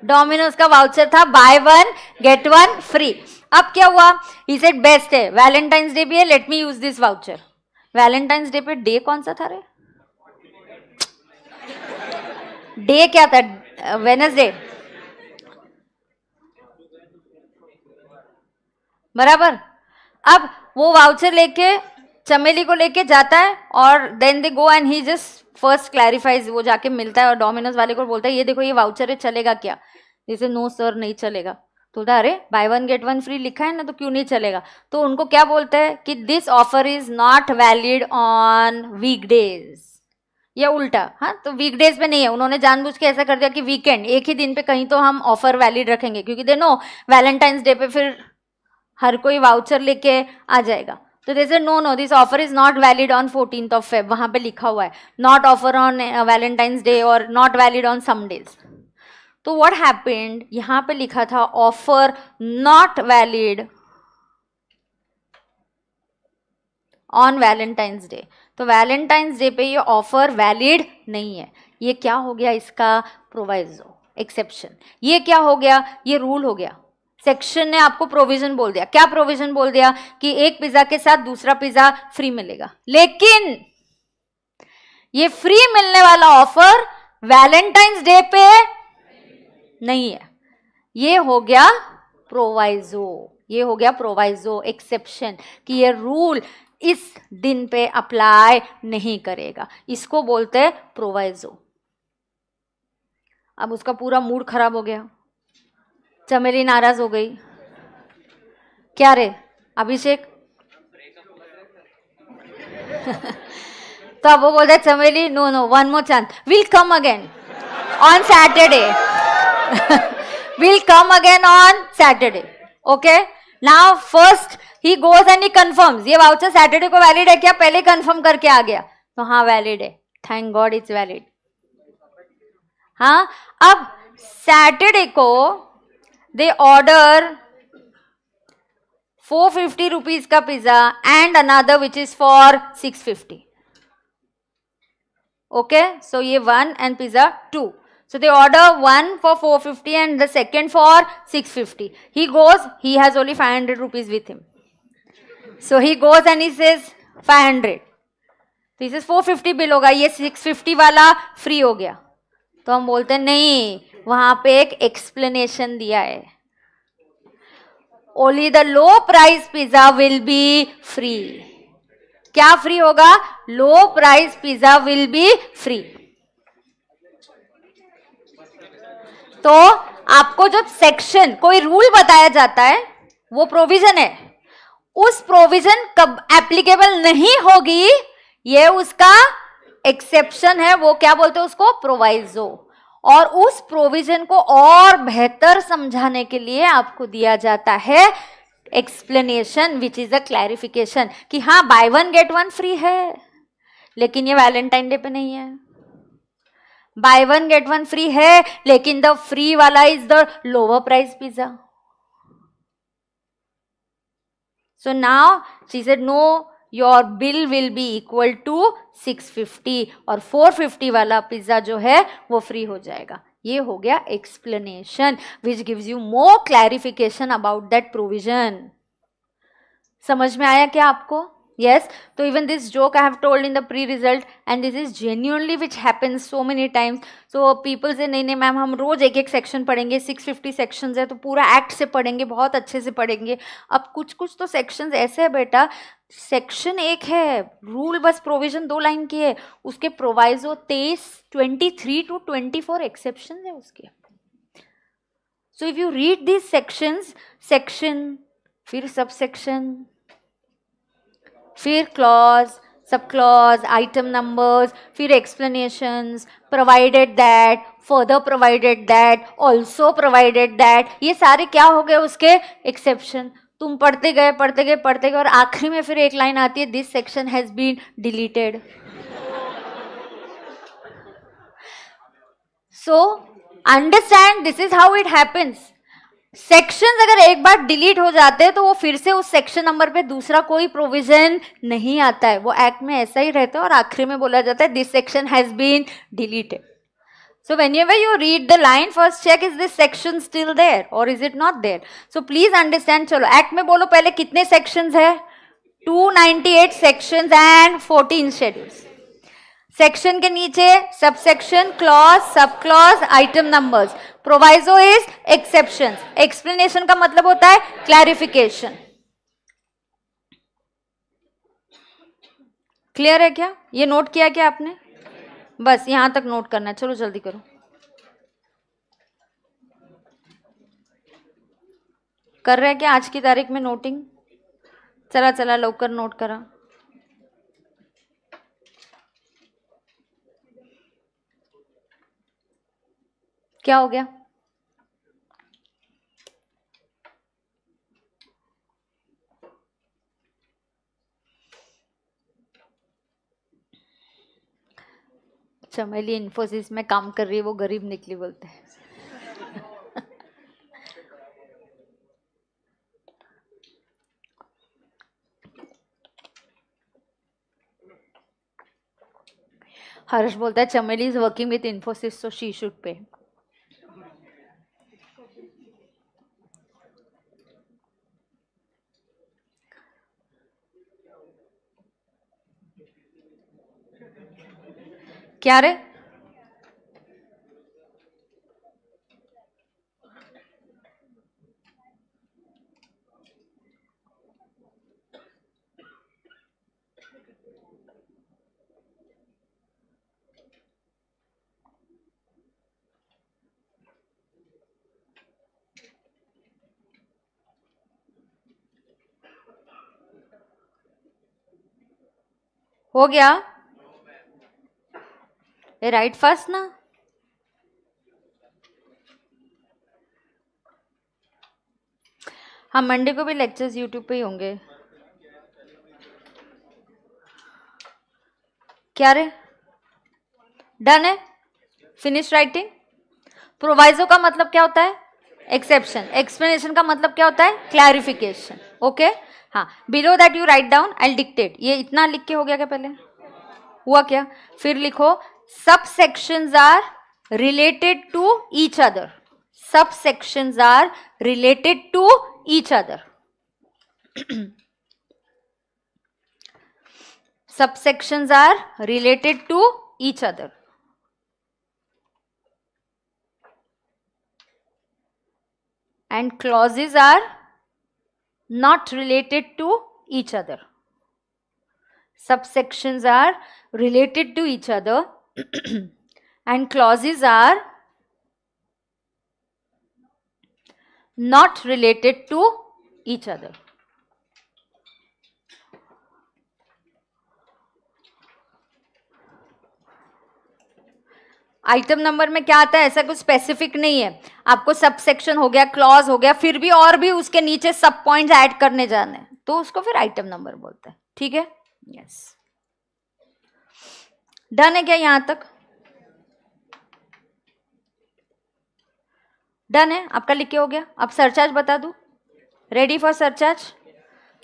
डोमिनोज का वाउचर था buy one get one free अब क्या हुआ इज इट बेस्ट है वैलेंटाइंस डे भी है let me use this voucher Valentine's Day पे डे कौन सा था रे डे क्या था वेनसडे बराबर अब वो वाउचर लेके चमेली को लेके जाता है और then they go and he just first clarifies वो जाके मिलता है और डोमिनोज वाले को बोलता है ये देखो ये वाउचर है चलेगा क्या जैसे नो सर नहीं चलेगा तो बोलता अरे buy one get one free लिखा है ना तो क्यों नहीं चलेगा तो उनको क्या बोलते हैं कि this offer is not valid on weekdays या उल्टा हाँ तो वीकडेज पे नहीं है उन्होंने जानबूझ के ऐसा कर दिया कि वीकेंड एक ही दिन पे कहीं तो हम ऑफर वैलिड रखेंगे क्योंकि दे नो वैलेंटाइंस डे पे फिर हर कोई वाउचर लेके आ जाएगा तो जैसे no no this offer is not valid on fourteen of Feb वहां पे लिखा हुआ है not offer on Valentine's Day और not valid on some days तो व्हाट हैपेंड यहाँ पे लिखा था offer not valid on Valentine's Day तो वैलेंटाइंस डे पे ये ऑफर वैलिड नहीं है ये क्या हो गया इसका प्रोवाइजो एक्सेप्शन ये क्या हो गया ये रूल हो गया सेक्शन ने आपको प्रोविजन बोल दिया क्या प्रोविजन बोल दिया कि एक पिज्जा के साथ दूसरा पिज्जा फ्री मिलेगा लेकिन ये फ्री मिलने वाला ऑफर वैलेंटाइंस डे पे नहीं है ये हो गया प्रोवाइजो ये हो गया प्रोवाइजो एक्सेप्शन कि ये रूल इस दिन पे अप्लाई नहीं करेगा इसको बोलते हैं प्रोवाइजो अब उसका पूरा मूड खराब हो गया चमेली नाराज हो गई क्या रे अभिषेक [LAUGHS] तो अब वो बोलते Chameli no no one more chance will come again on Saturday will come again on Saturday okay now first he goes and he confirm ये वाउचर सैटरडे को वैलिड है क्या पहले कन्फर्म करके आ गया तो हाँ वैलिड है थैंक गॉड इट्स वैलिड हाँ अब सैटरडे को they order 450 rupees ka pizza and another which is for 650 okay so ye one and pizza two so they order one for 450 and the second for 650 he goes he has only 500 rupees with him so he goes and he says 500 तो इसे 450 bill होगा ये 650 वाला free हो गया तो हम बोलते हैं नहीं वहां पे एक एक्सप्लेनेशन दिया है only the low price pizza will be free क्या फ्री होगा low price pizza will be free तो आपको जब सेक्शन कोई रूल बताया जाता है वो प्रोविजन है उस प्रोविजन कब एप्लीकेबल नहीं होगी ये उसका एक्सेप्शन है वो क्या बोलते हैं उसको प्रोवाइजो और उस प्रोविजन को और बेहतर समझाने के लिए आपको दिया जाता है explanation which is a clarification कि हाँ buy one get one free है लेकिन ये वैलेंटाइन डे पे नहीं है buy one get one free है लेकिन द फ्री वाला is the lower price pizza so now she said no your bill will be equal to 650 और 450 वाला पिज़्ज़ा जो है वो फ्री हो जाएगा ये हो गया explanation which gives you more clarification about that provision समझ में आया क्या आपको yes so even this joke i have told in the pre result and this is genuinely which happens so many times so people say nahi nahi ma'am hum roz ek ek section padhenge 650 sections hai to pura act se padhenge bahut acche se padhenge ab kuch kuch to sections aise hai beta section एक है rule बस provision दो line की है उसके proviso तेईस twenty three to twenty four exception है उसके so if you read this sections section फिर सब सेक्शन फिर clause sub clause item numbers फिर explanations provided that further provided that also provided that ये सारे क्या हो गए उसके एक्सेप्शन तुम पढ़ते गए पढ़ते गए पढ़ते गए और आखिरी में फिर एक लाइन आती है this section has been deleted so understand this is how it happens section अगर एक बार डिलीट हो जाते हैं तो वो फिर से उस सेक्शन नंबर पे दूसरा कोई प्रोविजन नहीं आता है वो एक्ट में ऐसा ही रहता है और आखिर में बोला जाता है this section has been deleted so when you way you read the line first check is this section still there और is it not there so please understand चलो एक्ट में बोलो पहले कितने सेक्शन है two ninety eight section and fourteen schedules section के नीचे sub section clause sub clause item numbers proviso is exception explanation का मतलब होता है क्लैरिफिकेशन क्लियर है क्या ये नोट किया क्या आपने बस यहां तक नोट करना है चलो जल्दी करो कर रहे हैं क्या आज की तारीख में नोटिंग चला चला लोकर नोट करा क्या हो गया चमेली अच्छा, इन्फोसिस में काम कर रही है वो गरीब निकली बोलते हैं हर्ष बोलता है Chameli is working with Infosys so she should pay क्या रे हो गया राइट फर्स्ट ना हाँ मंडे को भी लेक्चर्स यूट्यूब पे ही होंगे क्या रे डन है फिनिश राइटिंग प्रोवाइजो का मतलब क्या होता है एक्सेप्शन एक्सप्लेनेशन का मतलब क्या होता है क्लैरिफिकेशन ओके हाँ below that you write down I'll dictate ये इतना लिख के हो गया क्या पहले हुआ क्या फिर लिखो subsections are related to each other. Subsections are related to each other. [CLEARS THROAT] subsections are related to each other. And clauses are not related to each other. Subsections are related to each other [CLEARS THROAT] and clauses are not related to each other. Item number में क्या आता है ऐसा कुछ specific नहीं है आपको sub section हो गया क्लॉज हो गया फिर भी और भी उसके नीचे सब पॉइंट्स ऐड करने जाने तो उसको फिर आइटम नंबर बोलते हैं ठीक है यस yes. डन है क्या यहां तक डन है आपका लिख के हो गया अब सरचार्ज बता दू रेडी फॉर सरचार्ज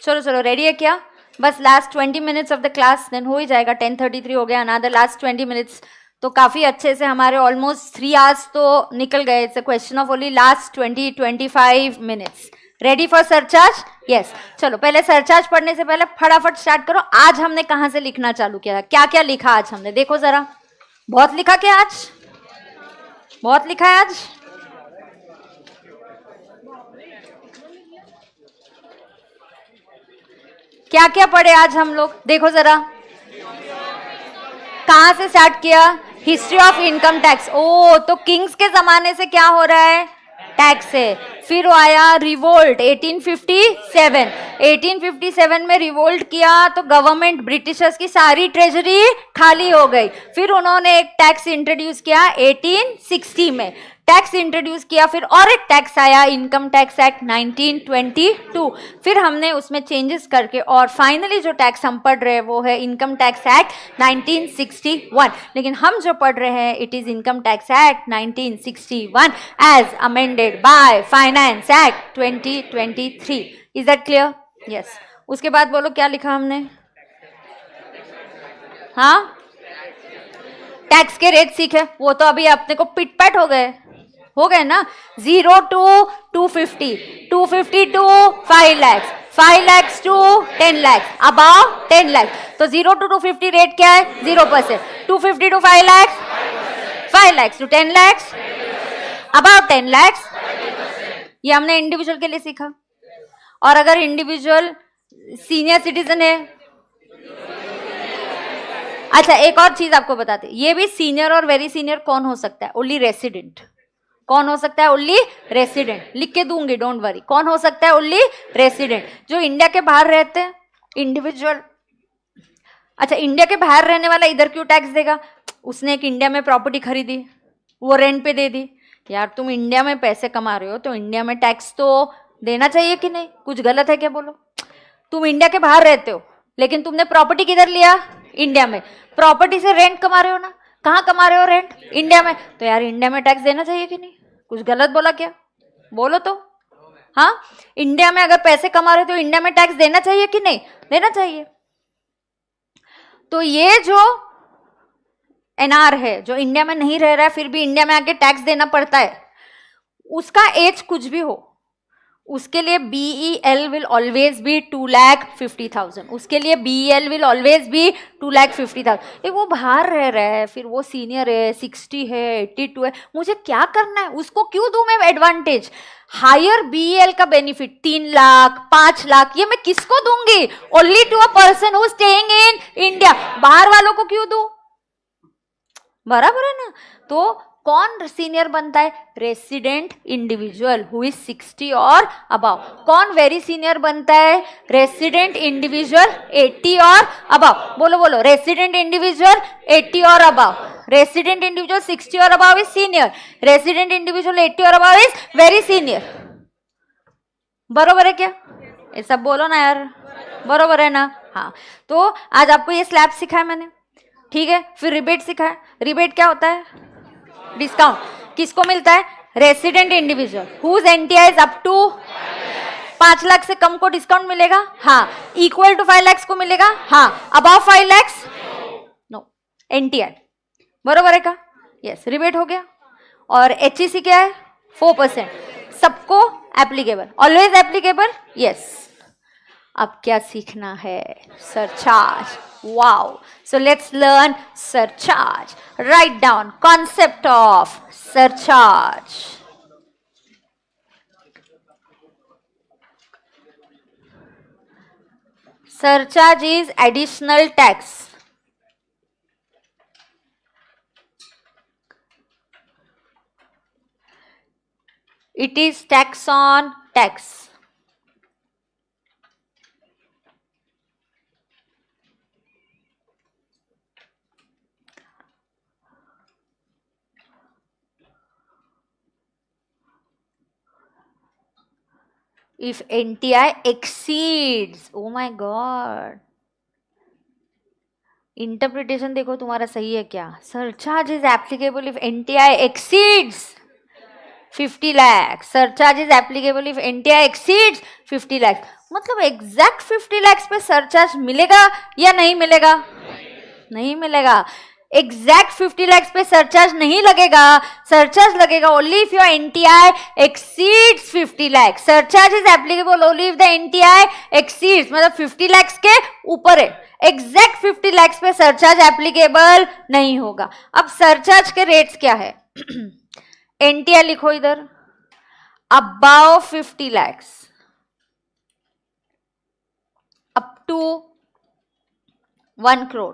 चलो चलो रेडी है क्या बस last twenty minutes of the class then हो ही जाएगा टेन थर्टी थ्री हो गया अनादर लास्ट ट्वेंटी मिनट्स तो काफ़ी अच्छे से हमारे ऑलमोस्ट थ्री आवर्स तो निकल गए it's a question of only last twenty twenty five minutes ready for surcharge yes चलो पहले सरचार्ज पढ़ने से पहले फटाफट स्टार्ट करो आज हमने कहाँ से लिखना चालू किया क्या क्या लिखा आज हमने देखो जरा बहुत लिखा क्या आज बहुत लिखा है आज क्या क्या पढ़े आज हम लोग देखो जरा कहा से स्टार्ट किया हिस्ट्री ऑफ इनकम टैक्स ओ तो किंग्स के जमाने से क्या हो रहा है टैक्स है फिर आया रिवोल्ट 1857 1857 में रिवोल्ट किया तो गवर्नमेंट ब्रिटिशर्स की सारी ट्रेजरी खाली हो गई फिर उन्होंने एक टैक्स इंट्रोड्यूस किया 1860 में टैक्स इंट्रोड्यूस किया फिर और एक टैक्स आया इनकम टैक्स एक्ट 1922 फिर हमने उसमें चेंजेस करके और फाइनली जो टैक्स हम पढ़ रहे हैं वो है इनकम टैक्स एक्ट 1961 लेकिन हम जो पढ़ रहे हैं it is income tax act 1961 as amended by finance act 2023 is that clear yes उसके बाद बोलो क्या लिखा हमने हाँ टैक्स के रेट सीखे वो तो अभी अपने को पिटपैट हो गए हो गए ना zero to two fifty two fifty to five lakhs five lakhs to ten lakhs above ten lakhs तो zero to two fifty rate क्या है zero percent two fifty to five lakhs five lakhs to ten lakhs above ten lakhs ये हमने इंडिविजुअल के लिए सीखा और अगर इंडिविजुअल सीनियर सिटीजन है अच्छा एक और चीज आपको बताते ये भी सीनियर और वेरी सीनियर कौन हो सकता है ओनली रेसिडेंट कौन हो सकता है ओनली रेसिडेंट लिख के दूंगी डोंट वरी कौन हो सकता है ओनली रेसिडेंट जो इंडिया के बाहर रहते हैं इंडिविजुअल अच्छा इंडिया के बाहर रहने वाला इधर क्यों टैक्स देगा उसने एक इंडिया में प्रॉपर्टी खरीदी वो रेंट पे दे दी यार तुम इंडिया में पैसे कमा रहे हो तो इंडिया में टैक्स तो देना चाहिए कि नहीं कुछ गलत है क्या बोलो तुम इंडिया के बाहर रहते हो लेकिन तुमने प्रॉपर्टी किधर लिया इंडिया में प्रॉपर्टी से रेंट कमा रहे हो ना कहाँ कमा रहे हो रेंट इंडिया में तो यार इंडिया में टैक्स देना चाहिए कि नहीं कुछ गलत बोला क्या बोलो तो हाँ इंडिया में अगर पैसे कमा रहे हो तो इंडिया में टैक्स देना चाहिए कि नहीं देना चाहिए तो ये जो एनआर है जो इंडिया में नहीं रह रहा है फिर भी इंडिया में आके टैक्स देना पड़ता है उसका एज कुछ भी हो उसके लिए B E L will always be two lakh fifty thousand उसके लिए B E L will always be two lakh fifty thousand एक वो बाहर रह रहा है फिर वो सीनियर है सिक्सटी है एट्टी टू है मुझे क्या करना है उसको क्यों दूँ मैं एडवांटेज हायर बी एल का बेनिफिट तीन लाख पांच लाख ये मैं किसको दूंगी only to a person who staying in India बाहर वालों को क्यों दू बराबर है ना तो कौन सीनियर बनता है resident individual who is sixty और अबाव कौन वेरी सीनियर बनता है रेसिडेंट इंडिविजुअल एट्टी और अबाव बोलो बोलो रेसिडेंट इंडिविजुअल एट्टी और अबाव रेसिडेंट इंडिविजुअल सिक्सटी और above is senior resident individual eighty और अबाव इज वेरी सीनियर बरोबर है क्या ये सब बोलो ना यार बरोबर है ना हाँ तो आज आपको ये स्लैब सिखाया मैंने ठीक है फिर रिबेट सिखाया रिबेट क्या होता है डिस्काउंट किसको मिलता है resident individual whose NTI is up to पांच लाख से कम को डिस्काउंट मिलेगा हाँ इक्वल टू फाइव लैक्स को मिलेगा हाँ अब फाइव लैक्स नो एनटीआई बरोबर है का यस yes, रिबेट हो गया और एच e क्या है फोर परसेंट सबको एप्लीकेबल ऑलवेज एप्लीकेबल यस अब क्या सीखना है surcharge wow so let's learn surcharge right down concept of surcharge surcharge is additional tax it is tax on tax if NTI exceeds. Oh my God. Interpretation देखो तुम्हारा सही है क्या surcharge is applicable if N T I exceeds fifty lakh charge is applicable if N T I exceeds fifty lakh मतलब exact fifty lakhs पे sir charge मिलेगा या नहीं मिलेगा नहीं, नहीं मिलेगा एग्जैक्ट फिफ्टी लैक्स पे सरचार्ज नहीं लगेगा सरचार्ज लगेगा only if your NTI exceeds 50 lakhs surcharge is applicable only if the NTI exceeds मतलब 50 लैक्स के ऊपर है एग्जैक्ट 50 लैक्स पे सरचार्ज एप्लीकेबल नहीं होगा अब सरचार्ज के रेट्स क्या है एनटीआई [CLEARS THROAT] लिखो इधर above 50 lakhs up to one crore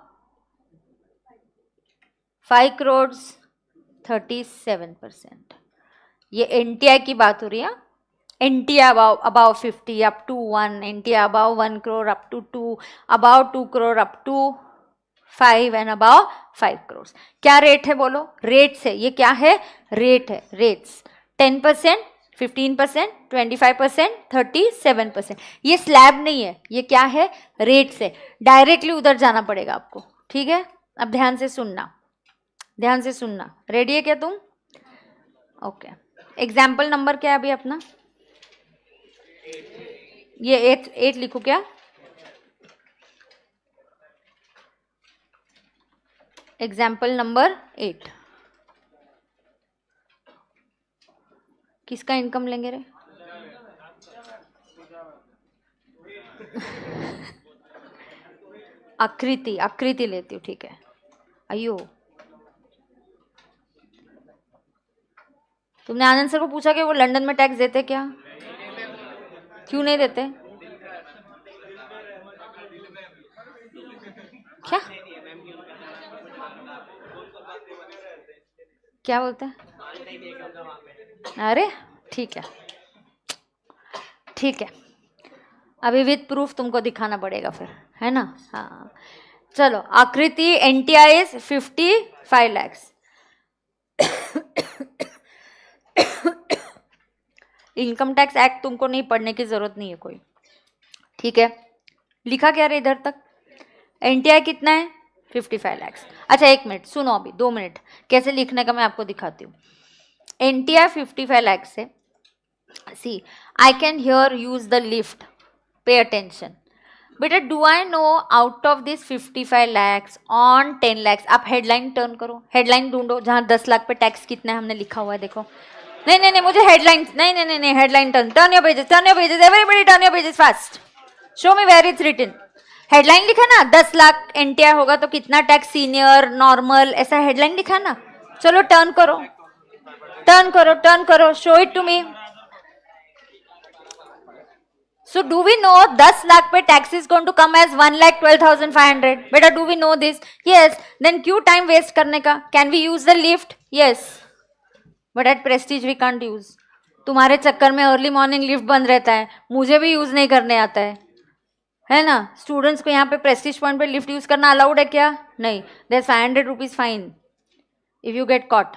five crore thirty seven percent ये एन की बात हो रही है N T above above fifty up to one N T above one crore up to two above two crore up to five and above five crore क्या rate है बोलो rates है ये क्या है रेट है rates ten percent fifteen percent twenty five percent thirty seven percent ये slab नहीं है ये क्या है रेट्स है डायरेक्टली उधर जाना पड़ेगा आपको ठीक है अब ध्यान से सुनना ध्यान से सुनना रेडी है क्या तुम ओके एग्जाम्पल नंबर क्या है अभी अपना ये एट एट लिखो क्या एग्जाम्पल नंबर एट किसका इनकम लेंगे रे [LAUGHS] आकृति आकृति लेती हूँ ठीक है अयो तुमने आनंद सर को पूछा कि वो लंदन में टैक्स देते क्या क्यों नहीं देते क्या क्या बोलते हैं अरे ठीक है ठीक है अभी विथ प्रूफ तुमको दिखाना पड़ेगा फिर है ना हाँ चलो Aakriti N T I is fifty five lakhs income tax act तुमको नहीं पढ़ने की ज़रूरत नहीं है कोई ठीक है लिखा क्या रहे इधर तक एन कितना है फिफ्टी फाइव लैक्स अच्छा एक मिनट सुनो अभी दो मिनट कैसे लिखने का मैं आपको दिखाती हूँ N T I fifty five lakhs है see I can here use the lift pay attention बेटा do I know out of this 55 lakhs on ten lakhs आप हेडलाइन टर्न करो हेडलाइन ढूंढो जहाँ 10 लाख पे टैक्स कितना है हमने लिखा हुआ है देखो नहीं नहीं नहीं मुझे हेडलाइन नहीं नहीं नहीं headline turn turn your pages turn your pages everybody turn your pages fast show me where is written headline लिखा ना दस लाख एनटीआई होगा तो कितना टैक्स सीनियर नॉर्मल ऐसा हेडलाइन लिखा ना चलो टर्न करो टर्न करो टर्न करो show it to me so do we know दस लाख पे tax is gone to come as one lakh twelve thousand five hundred बेटा do we know this yes then क्यों टाइम वेस्ट करने का? Can we use the lift Yes. But at Prestige we can't use तुम्हारे चक्कर में early morning lift बंद रहता है मुझे भी यूज़ नहीं करने आता है है ना स्टूडेंट्स को यहाँ पे प्रेस्टीज पॉइंट पे लिफ्ट यूज़ करना अलाउड है क्या नहीं there five hundred rupees fine if you get caught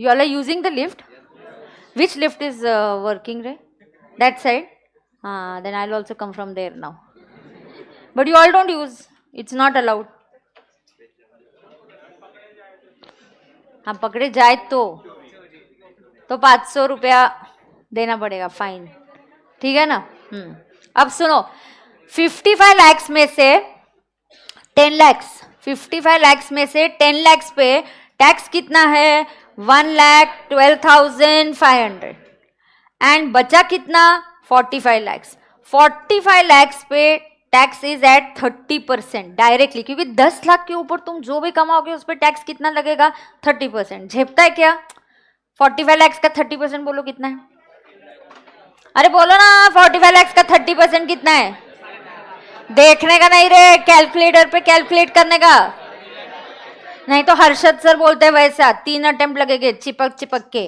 you are using the lift which lift is working रे दैट साइड हाँ then I also come from there now but you all don't use it's not allowed हाँ पकड़े जाए तो तो पाँच सौ रुपया देना पड़ेगा फाइन ठीक है ना हम्म। अब सुनो फिफ्टी फाइव लैक्स में से ten lakhs fifty five lakhs में से टेन लैक्स पे टैक्स कितना है one lakh twelve thousand five hundred and बचा कितना forty five lakhs forty five lakhs पे tax is at thirty percent directly क्योंकि दस लाख के ऊपर तुम जो भी कमाओगे उस पर टैक्स कितना लगेगा थर्टी परसेंट झेपता है क्या फोर्टी फाइव लैक्स का थर्टी परसेंट बोलो कितना है अरे बोलो ना फोर्टी फाइव लैक्स का थर्टी परसेंट कितना है देखने का नहीं रे कैलकुलेटर पे कैलकुलेट करने का नहीं तो हर्षद सर बोलते हैं वैसा तीन अटेम्प्ट लगेगे चिपक चिपक के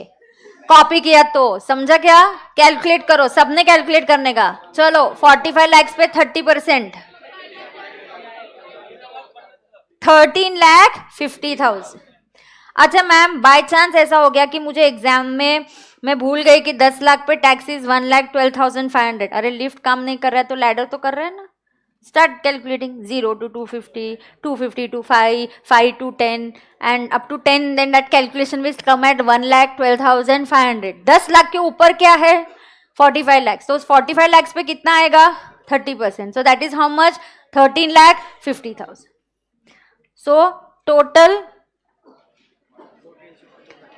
कॉपी किया तो समझा क्या कैलकुलेट करो सबने कैलकुलेट करने का चलो फोर्टी फाइव लैक्स पे thirty percent thirteen lakh fifty thousand अच्छा मैम बाय चांस ऐसा हो गया कि मुझे एग्जाम में मैं भूल गई कि दस लाख पे taxes one lakh twelve thousand five hundred अरे लिफ्ट काम नहीं कर रहा है तो लैडर तो कर रहा है ना start calculating zero to two fifty two fifty to five five to ten and up to ten then that calculation which come at one lakh twelve thousand five hundred दस लाख के ऊपर क्या है फोर्टी फाइव लैक्स तो फोर्टी फाइव लैक्स पे कितना आएगा thirty percent so that is how much thirteen lakh fifty thousand so total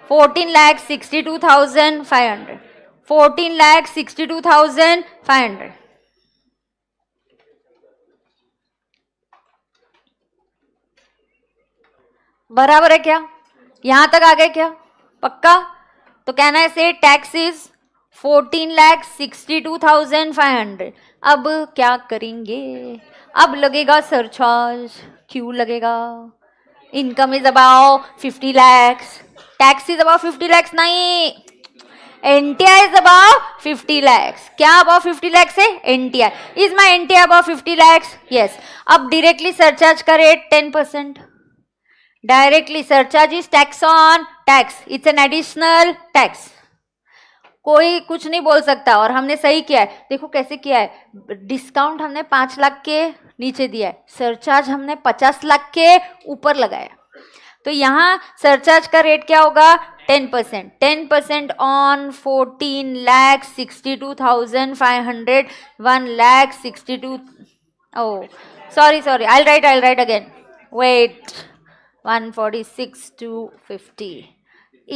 fourteen lakh sixty two thousand five hundred fourteen lakh sixty two thousand five hundred बराबर है क्या यहां तक आ गए क्या पक्का तो कहना है से tax is fourteen lakh sixty two thousand five hundred अब क्या करेंगे अब लगेगा सरचार्ज क्यों लगेगा income is about fifty lakhs tax is about fifty lakhs नहीं NTI is about fifty lakhs क्या अबाउट फिफ्टी लैक्स है NTI is my NTI about fifty lakhs yes अब डिरेक्टली सरचार्ज करे ten percent directly surcharge is tax on tax it's an additional tax कोई कुछ नहीं बोल सकता और हमने सही किया है देखो कैसे किया है डिस्काउंट हमने पांच लाख के नीचे दिया है सरचार्ज हमने पचास लाख के ऊपर लगाया तो यहाँ सरचार्ज का रेट क्या होगा ten percent ten percent on fourteen lakh sixty two thousand five hundred one lakh sixty two oh sorry sorry I write I write again wait one forty six two fifty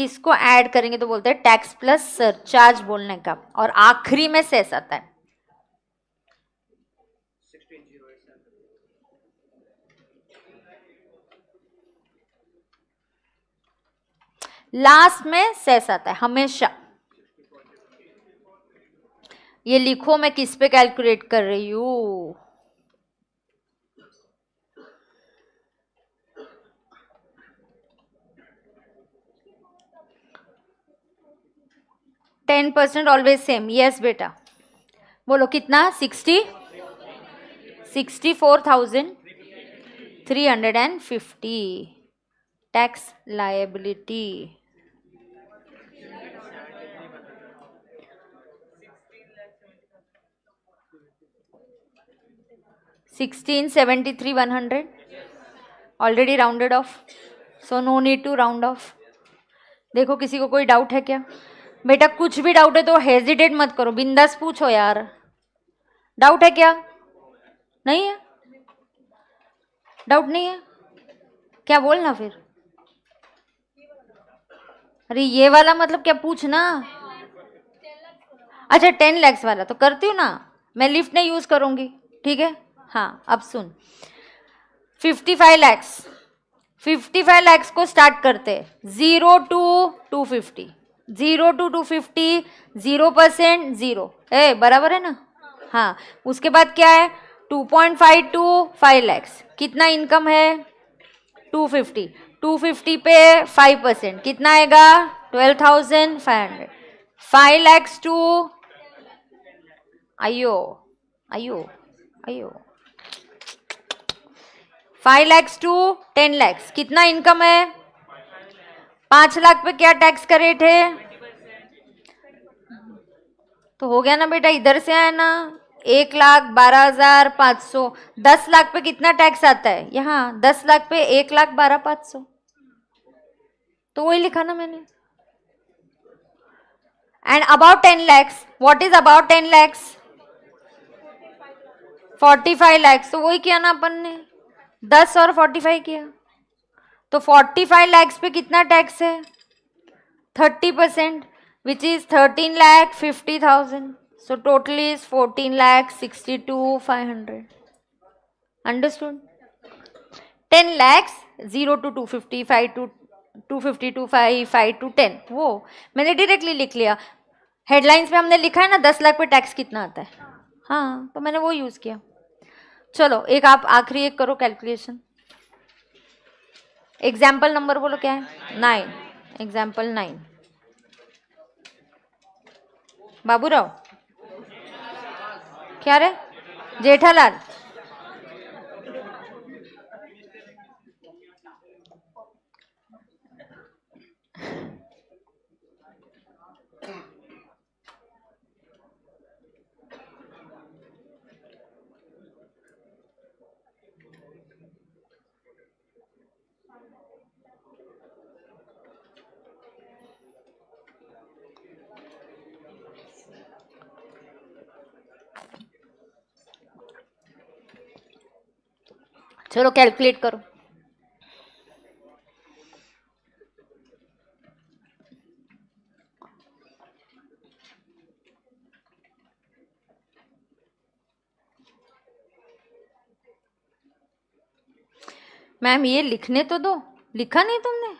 इसको ऐड करेंगे तो बोलते हैं tax plus surcharge बोलने का और आखिरी में सेस आता है लास्ट में सेस आता है हमेशा ये लिखो मैं किस पे कैलकुलेट कर रही हूँ ten percent always same yes बेटा बोलो कितना sixty sixty four thousand three hundred and fifty tax liability sixteen seventy three one hundred already rounded off so no need to round off देखो किसी को कोई डाउट है क्या बेटा कुछ भी डाउट है तो हेजिटेट मत करो बिंदास पूछो यार डाउट है क्या नहीं है डाउट नहीं है क्या बोलना फिर अरे ये वाला मतलब क्या पूछना अच्छा टेन लैक्स वाला तो करती हूँ ना मैं लिफ्ट नहीं यूज़ करूँगी ठीक है हाँ अब सुन fifty five lakhs fifty five lakhs को स्टार्ट करते zero to two fifty zero to two fifty zero percent zero है बराबर है ना हाँ उसके बाद क्या है two point five to five lakhs कितना इनकम है टू फिफ्टी टू फिफ्टी पे फाइव परसेंट कितना आएगा twelve thousand five hundred five lakhs to आयो आयो आयो five lakhs to ten lakhs कितना इनकम है पांच लाख पे क्या टैक्स का रेट है तो हो गया ना बेटा इधर से आया ना एक लाख बारह हजार पाँच सौ दस लाख पे कितना टैक्स आता है यहाँ दस लाख पे एक लाख बारह पाँच सौ तो वही लिखा ना मैंने and about ten lakhs what is about ten lakhs forty five lakhs तो वही किया ना अपन ने दस और फोर्टी फाइव किया तो फोर्टी फाइव लैक्स पे कितना टैक्स है thirty percent which is thirteen lakh fifty thousand so total is fourteen lakh sixty two five hundred understood ten lakhs zero to two fifty five to two fifty to five five to ten वो मैंने directly लिख लिया headlines में हमने लिखा है ना दस लाख पे टैक्स कितना आता है हाँ तो मैंने वो यूज़ किया चलो एक आप आखिरी एक करो कैलकुलेशन एग्जाम्पल नंबर बोलो क्या है नाइन एग्जाम्पल नाइन बाबूराव क्या रे जेठालाल चलो कैलकुलेट करो मैम ये लिखने तो दो लिखा नहीं तुमने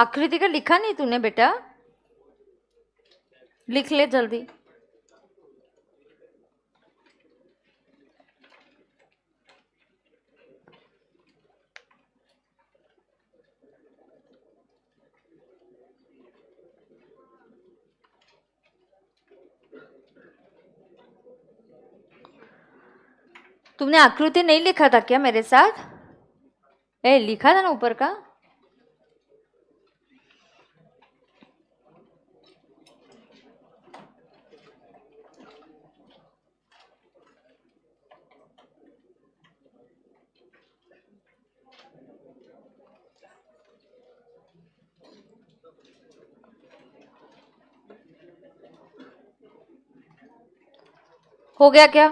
आकृति का लिखा नहीं तूने बेटा लिख ले जल्दी तुमने आकृति नहीं लिखा था क्या मेरे साथ ए लिखा था ना ऊपर का हो गया क्या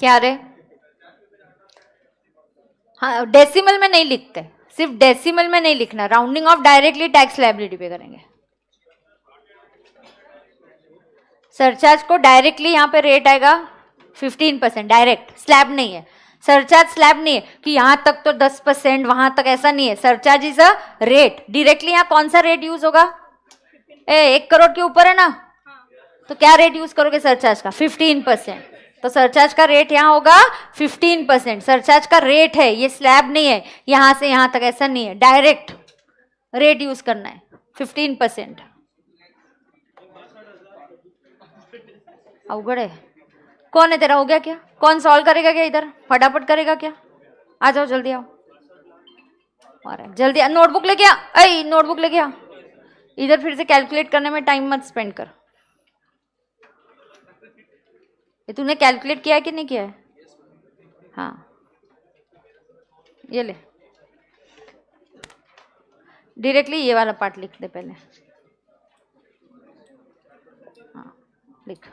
क्या रे हाँ डेसिमल में नहीं लिखते सिर्फ डेसिमल में नहीं लिखना rounding off directly tax liability पे करेंगे सरचार्ज को डायरेक्टली यहाँ पे रेट आएगा 15 परसेंट डायरेक्ट स्लैब नहीं है सरचार्ज स्लैब नहीं है कि यहां तक तो 10 परसेंट वहां तक ऐसा नहीं है surcharge is a rate directly यहाँ कौन सा रेट यूज होगा ए एक करोड़ के ऊपर है ना तो क्या रेट यूज करोगे सरचार्ज का 15 परसेंट तो सरचार्ज का रेट यहाँ होगा 15 परसेंट सरचार्ज का रेट है ये स्लैब नहीं है यहाँ से यहाँ तक ऐसा नहीं है डायरेक्ट रेट यूज करना है 15 परसेंट अवगड़ है कौन है तेरा हो गया क्या कौन सॉल्व करेगा क्या इधर फटाफट करेगा क्या आ जाओ जल्दी आओ और जल्दी नोटबुक लेके आ नोटबुक लेके आ इधर फिर से कैलकुलेट करने में टाइम मत स्पेंड कर ये तूने कैलकुलेट किया कि नहीं किया है हाँ ये ले डायरेक्टली ये वाला पार्ट लिख दे पहले हाँ लिख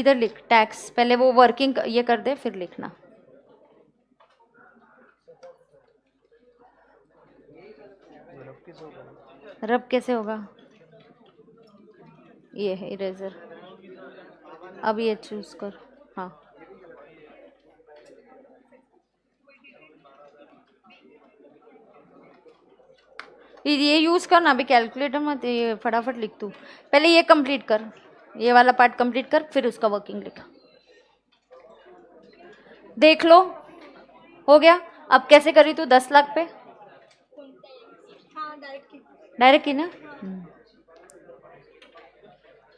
इधर लिख टैक्स पहले वो वर्किंग ये कर दे फिर लिखना रब कैसे होगा ये है इरेजर अब ये चूज़ कर हाँ ये यूज़ कर ना अभी कैलकुलेटर मत ये फटाफट लिख तू पहले ये कंप्लीट कर ये वाला पार्ट कंप्लीट कर फिर उसका वर्किंग लिखा देख लो हो गया अब कैसे करी तू दस लाख पे डायरेक्ट हाँ, की ना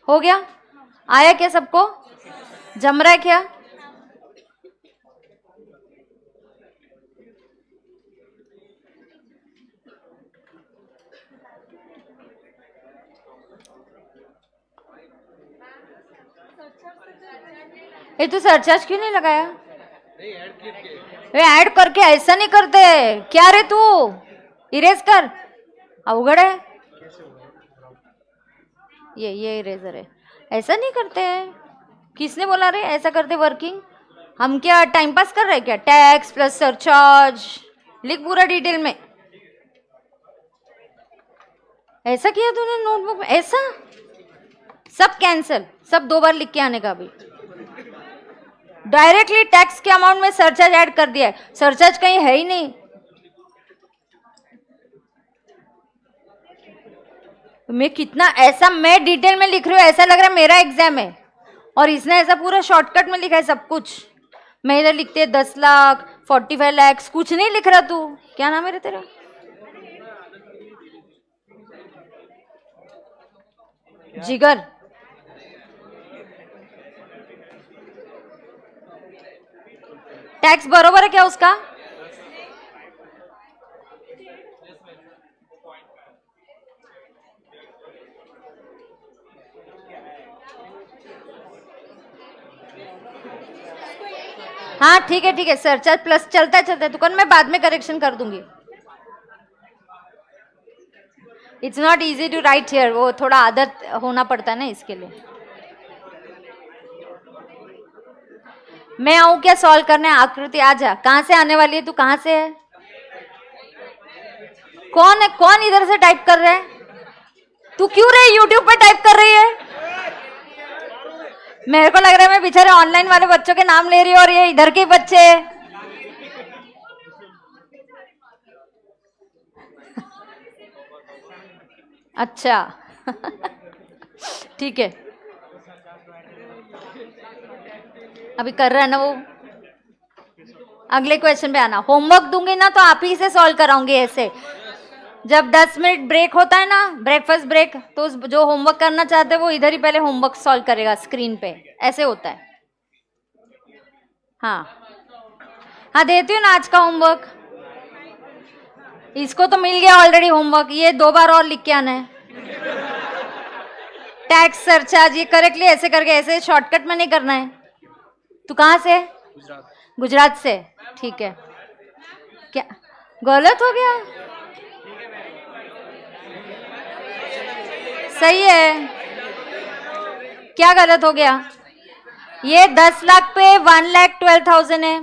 हो गया आया क्या सबको जम रहा है क्या ये तो सरचार्ज क्यों नहीं लगाया वे ऐड करके ऐसा नहीं करते क्या रे तू इरेज कर अवगढ़ है ये ये इरेजर है ऐसा नहीं करते हैं किसने बोला रहे ऐसा करते वर्किंग हम क्या टाइम पास कर रहे हैं क्या टैक्स प्लस सरचार्ज लिख पूरा डिटेल में ऐसा किया तूने नोटबुक में ऐसा सब कैंसिल सब दो बार लिख के आने का भी डायरेक्टली टैक्स के अमाउंट में सरचार्ज ऐड कर दिया है सरचार्ज कहीं है ही नहीं मैं कितना ऐसा मैं डिटेल में लिख रही हूँ ऐसा लग रहा है मेरा एग्जाम है और इसने ऐसा पूरा शॉर्टकट में लिखा है सब कुछ मैं इधर लिखते है दस लाख फोर्टी फाइव लैक्स कुछ नहीं लिख रहा तू क्या नाम है तेरा जिगर टैक्स बरोबर है क्या उसका हाँ ठीक है ठीक है सर चल प्लस चलता चलता दुकान मैं बाद में करेक्शन कर दूंगी it's not easy to write here वो थोड़ा आदत होना पड़ता है ना इसके लिए मैं आऊ क्या सॉल्व करने आकृति आ जा कहाँ से आने वाली है तू कहाँ से है कौन है कौन इधर से टाइप कर रहा है तू क्यों रही यूट्यूब पे टाइप कर रही है मेरे को लग रहा है मैं बिचारे ऑनलाइन वाले बच्चों के नाम ले रही हूँ और ये इधर के बच्चे अच्छा ठीक है अभी कर रहा है ना वो अगले क्वेश्चन पे आना होमवर्क दूंगी ना तो आप ही से सॉल्व कराऊंगी ऐसे जब 10 मिनट ब्रेक होता है ना ब्रेकफास्ट ब्रेक तो जो होमवर्क करना चाहते हैं वो इधर ही पहले होमवर्क सॉल्व करेगा स्क्रीन पे ऐसे होता है हाँ हाँ देती हूँ ना आज का होमवर्क इसको तो मिल गया ऑलरेडी होमवर्क ये दो बार और लिख के आना है टैक्स चार्ज ये करेक्टली ऐसे करके ऐसे शॉर्टकट में नहीं करना है तू कहाँ से गुजरात से ठीक है क्या गलत हो गया सही है क्या गलत हो गया ये दस लाख पे वन लाख ट्वेल्व थाउजेंड है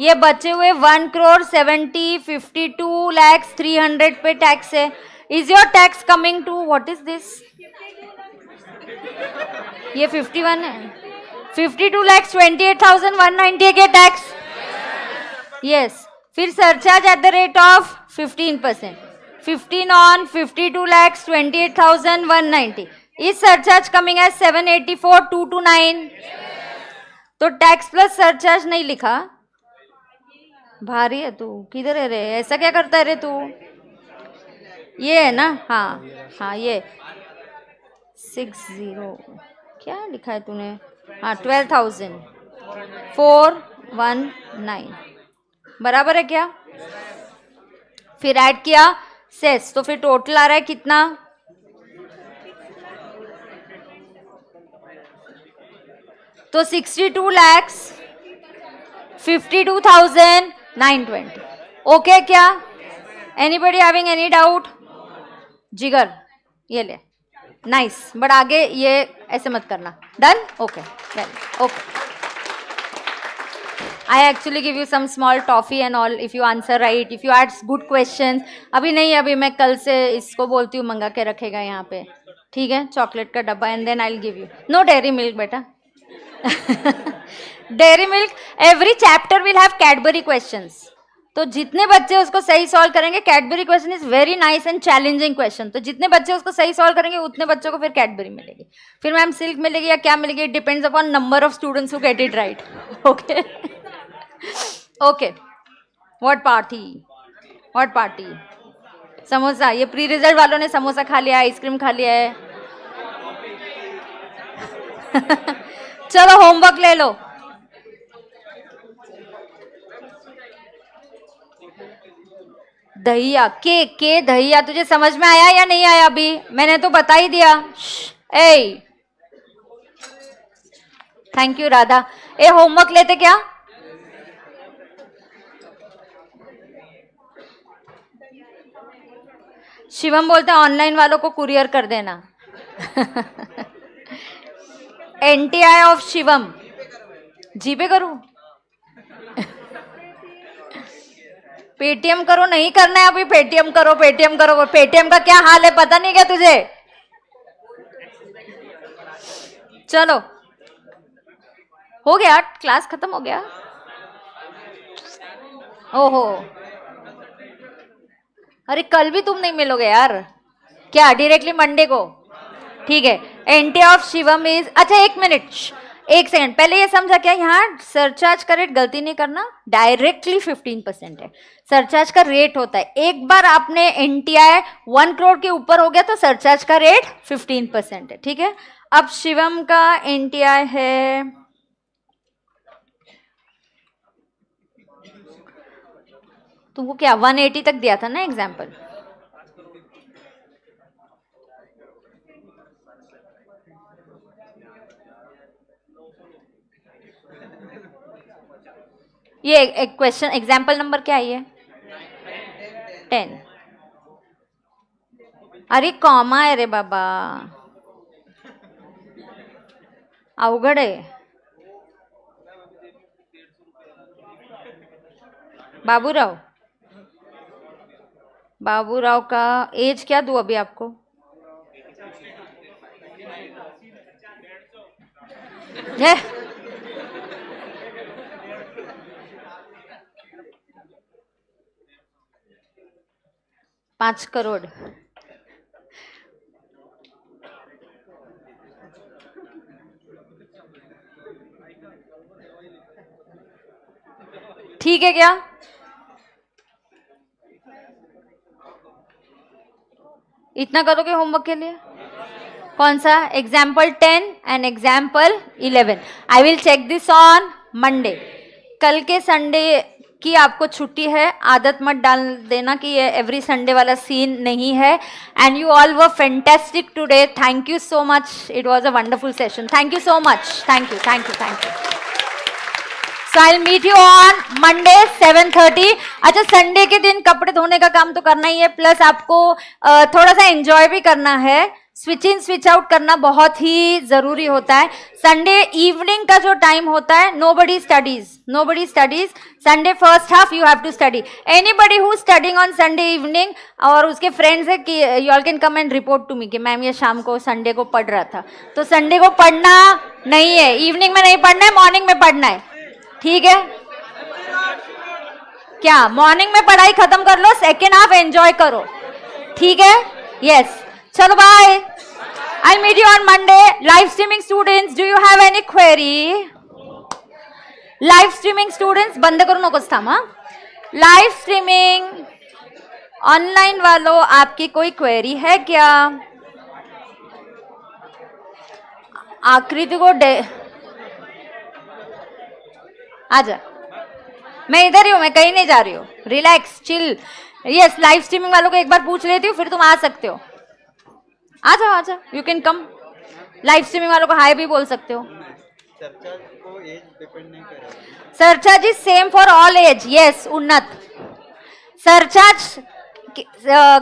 ये बचे हुए one crore seventy fifty two lakhs three hundred पे टैक्स है is your tax coming to what is this ये फिफ्टी वन है fifty two lakhs twenty eight thousand one ninety के टैक्स यस फिर surcharge at the rate of fifteen percent 15 on 52 lakhs 28,190. Is surcharge coming as 784 229? तो tax plus surcharge नहीं लिखा भारी है तू किधर है रे ऐसा क्या करता है रे तू ये है ना हाँ हाँ ये सिक्स जीरो क्या लिखा है तूने हाँ twelve thousand four one nine बराबर है क्या फिर ऐड किया सेस तो फिर टोटल आ रहा है कितना तो sixty two lakhs fifty two thousand nine twenty okay क्या anybody having any doubt Jigar ये ले नाइस nice. बट आगे ये ऐसे मत करना done okay okay I actually give you some small toffee and all if you answer right if you arts good question अभी नहीं अभी मैं कल से इसको बोलती हूँ मंगा के रखेगा यहाँ पे ठीक है चॉकलेट का डब्बा and then I give you no Dairy Milk बेटा Dairy Milk every chapter will have Cadbury question तो जितने बच्चे उसको सही सॉल्व करेंगे Cadbury question is very nice and challenging question तो जितने बच्चे उसको सही सॉल्व करेंगे उतने बच्चों को फिर कैडबरी मिलेगी फिर मैम सिल्क मिलेगी या क्या मिलेगी it depends upon number of students who get it right okay okay what party what party samosa ये प्री रिजल्ट वालों ने समोसा खा लिया आइसक्रीम खा लिया है [LAUGHS] चलो होमवर्क ले लो दहिया के के दहिया तुझे समझ में आया या नहीं आया अभी मैंने तो बता ही दिया ए थैंक यू राधा ए होमवर्क लेते क्या शिवम हैं ऑनलाइन वालों को कुरियर कर देना N T I of Shivam ji पे पेटीएम करो नहीं करना है अभी पेटीएम करो पेटीएम करो पेटीएम का क्या हाल है पता नहीं क्या तुझे चलो हो गया क्लास खत्म हो गया ओहो अरे कल भी तुम नहीं मिलोगे यार क्या डायरेक्टली मंडे को ठीक है एंटी ऑफ शिवम इज अच्छा एक मिनट एक सेकंड पहले ये समझा क्या यहाँ सरचार्ज का रेट गलती नहीं करना डायरेक्टली 15 परसेंट है सरचार्ज का रेट होता है एक बार आपने N T I one crore के ऊपर हो गया तो सरचार्ज का रेट 15 परसेंट है ठीक है अब शिवम का एन टी आई है तुमको क्या 180 तक दिया था ना एग्जाम्पल ये एक क्वेश्चन एग्जाम्पल नंबर क्या है टेन अरे कॉमा है रे बाबा अवघड बाबू बाबूराव बाबूराव का एज क्या दू अभी आपको है करोड़ ठीक है क्या इतना करोगे होमवर्क के लिए कौन सा example ten and example eleven I will check this on Monday कल के संडे की आपको छुट्टी है आदत मत डाल देना कि ये एवरी संडे वाला सीन नहीं है and you all were fantastic today thank you so much it was a wonderful session thank you so much thank you thank you thank you so I meet you on Monday 7:30 अच्छा Sunday के दिन कपड़े धोने का काम तो करना ही है प्लस आपको थोड़ा सा एंजॉय भी करना है स्विच इन स्विच आउट करना बहुत ही ज़रूरी होता है संडे इवनिंग का जो टाइम होता है nobody studies nobody studies Sunday first half you have to study anybody who studying on Sunday evening और उसके फ्रेंड से कि you all can come and report to me कि ma'am ये शाम को संडे को पढ़ रहा था तो संडे को पढ़ना नहीं है इवनिंग में नहीं पढ़ना है मॉर्निंग में पढ़ना है ठीक है क्या मॉर्निंग में पढ़ाई खत्म कर लो सेकेंड हाफ एंजॉय करो ठीक है यस चलो bye I meet you on Monday live streaming students do you have any query live streaming students बंद करो नकोच थांब लाइव स्ट्रीमिंग ऑनलाइन वालों आपकी कोई क्वेरी है क्या आकृति को डे आजा मैं इधर ही हूँ मैं कहीं नहीं जा रही हूँ relax chill yes live streaming वालों को एक बार पूछ लेती हूँ फिर तुम आ सकते हो आ जाओ आ जाओ you can come live streaming वालों को हाई भी बोल सकते हो surcharge is same for all age yes उन्नत सरचार्ज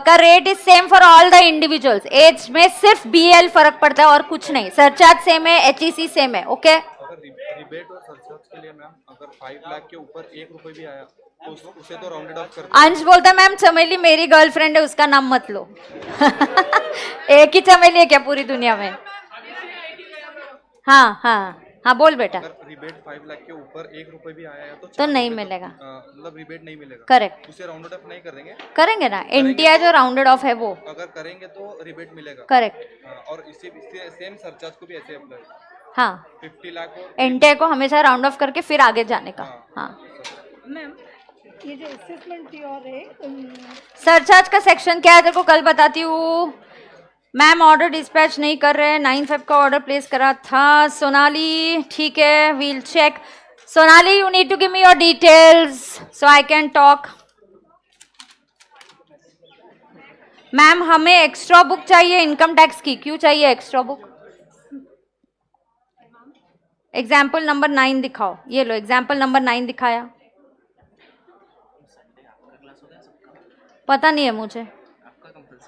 का rate is same for all the individuals age में सिर्फ बीएल फर्क पड़ता है और कुछ नहीं सरचार्ज सेम है एचईसी सेम e है ओके okay? रिबेट और सरचार्ज के लिए मैम अगर फाइव लाख के ऊपर एक रुपए भी आया तो उस, उसे तो राउंडेड ऑफ कर अंश बोलता मैम चमेली मेरी गर्लफ्रेंड है उसका नाम मत लो [LAUGHS] एक ही चमेली है क्या पूरी दुनिया में हाँ हाँ हाँ बोल बेटा रिबेट फाइव लाख के ऊपर एक रुपए भी आया है तो, तो, तो मतलब नहीं मिलेगा मतलब रिबेट नहीं मिलेगा करेक्ट उसे राउंडेड ऑफ नहीं करेंगे करेंगे ना एनटीआर तो- जो राउंडेड ऑफ है वो अगर करेंगे तो रिबेट मिलेगा करेक्ट और इसी सेम सरचार्ज को भी ऐसे अप्लाई हाँ फिफ्टी लाख एनटीए को हमेशा राउंड ऑफ करके फिर आगे जाने का हाँ मैम हाँ। ये जो असेसमेंट है सरचार्ज का सेक्शन क्या है तेरे को कल बताती हूँ मैम ऑर्डर डिस्पैच नहीं कर रहे नाइन फाइव का ऑर्डर प्लेस करा था सोनाली ठीक है we'll check Sonali you need to give me your details so I can talk ma'am हमें एक्स्ट्रा बुक चाहिए इनकम टैक्स की क्यों चाहिए extra book example number nine दिखाओ ये लो एग्जाम्पल नंबर नाइन दिखाया पता नहीं है मुझे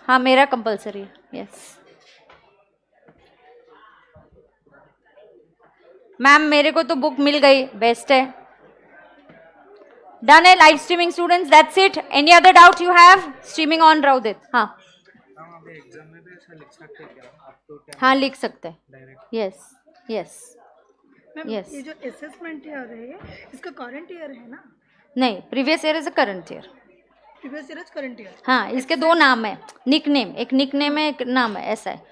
हाँ मेरा कंपलसरी है यस मैम मेरे को तो बुक मिल गई बेस्ट है डन है live streaming students that's it any other doubt you have streaming on रउदित हाँ अच्छा हाँ लिख सकते हैं यस यस ये जो है इसका करंट ईयर है ना नहीं previous year is a current year हाँ इसके दो नाम है निक नेम एक निक नेम है एक नाम है ऐसा है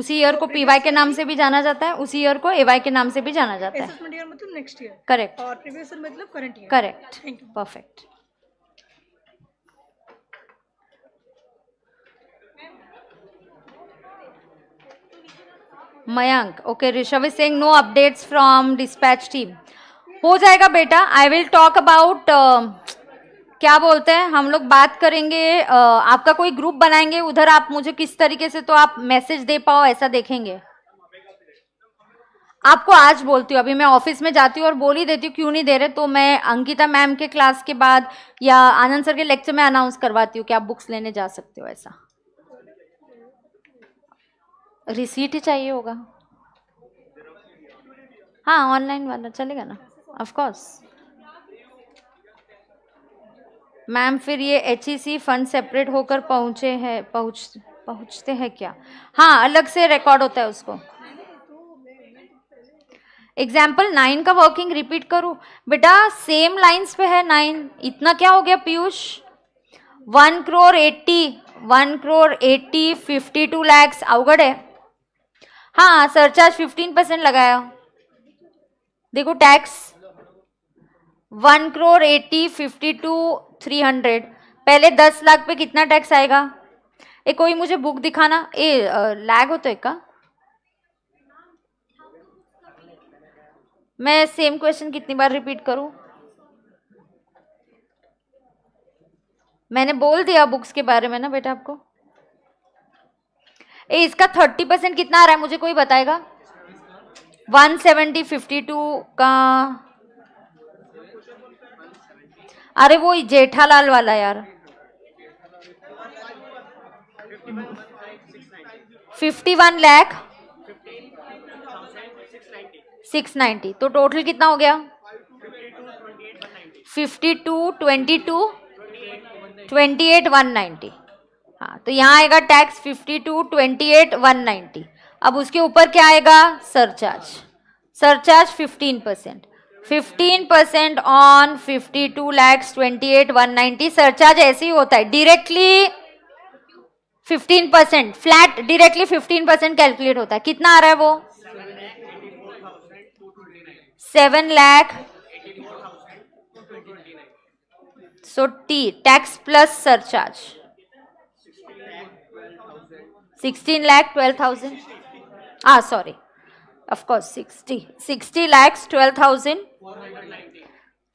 उसी ईयर को पीवाई तो के नाम से भी जाना जाता है उसी ईयर को एवाई के नाम से भी जाना जाता है मतलब नेक्स्ट ईयर करेक्ट और प्रीवियस ईयर मतलब current year correct perfect Mayank okay Rishabh Singh no updates from dispatch team हो जाएगा बेटा आई विल टॉक अबाउट क्या बोलते हैं हम लोग बात करेंगे uh, आपका कोई ग्रुप बनाएंगे उधर आप मुझे किस तरीके से तो आप मैसेज दे पाओ ऐसा देखेंगे आपको आज बोलती हूँ अभी मैं ऑफिस में जाती हूँ और बोल ही देती हूँ क्यों नहीं दे रहे तो मैं अंकिता मैम के क्लास के बाद या आनंद सर के लेक्चर में अनाउंस करवाती हूँ कि आप बुक्स लेने जा सकते हो ऐसा रिसीट ही चाहिए होगा हाँ ऑनलाइन वाला चलेगा ना ऑफ कोर्स मैम फिर ये H E C fund separate होकर पहुँचे हैं पहुँच पहुँचते हैं क्या हाँ अलग से रिकॉर्ड होता है उसको एग्जाम्पल नाइन का वर्किंग रिपीट करूँ बेटा सेम लाइंस पे है नाइन इतना क्या हो गया Piyush one crore eighty one crore eighty fifty two lakhs अवगढ़ है हाँ सरचार्ज फिफ्टीन परसेंट लगाया देखो tax one crore eighty fifty two three hundred पहले दस लाख पे कितना टैक्स आएगा ए कोई मुझे बुक दिखाना ए लैग हो तो एक का मैं सेम क्वेश्चन कितनी बार रिपीट करूं मैंने बोल दिया बुक्स के बारे में ना बेटा आपको ए इसका थर्टी परसेंट कितना आ रहा है मुझे कोई बताएगा वन सेवेंटी फिफ्टी टू का अरे वो जेठालाल वाला यार fifty one lakh six ninety तो टोटल कितना हो गया fifty two twenty two twenty eight one ninety हाँ तो यहाँ आएगा tax fifty two twenty eight one ninety अब उसके ऊपर क्या आएगा surcharge surcharge fifteen percent fifteen percent on fifty two lakhs twenty eight one ninety surcharge ऐसे ही होता है directly fifteen percent flat directly fifteen percent calculate होता है कितना आ रहा है वो seven lakh so the tax plus surcharge sixteen lakh twelve thousand हाँ sorry of course sixty sixty lakhs twelve thousand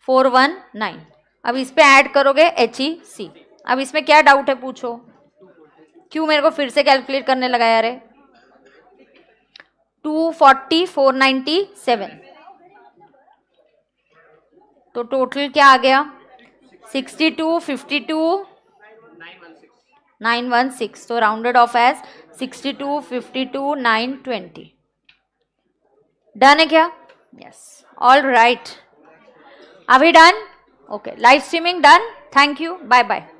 four one nine अब इस पर ऐड करोगे एच ई सी अब इसमें क्या डाउट है पूछो क्यों मेरे को फिर से कैलकुलेट करने लगाया है two forty four ninety seven तो टोटल क्या आ गया sixty two fifty two nine one six तो rounded off as sixty two fifty two nine twenty done है क्या यस ऑल राइट अभी done okay live streaming done thank you bye bye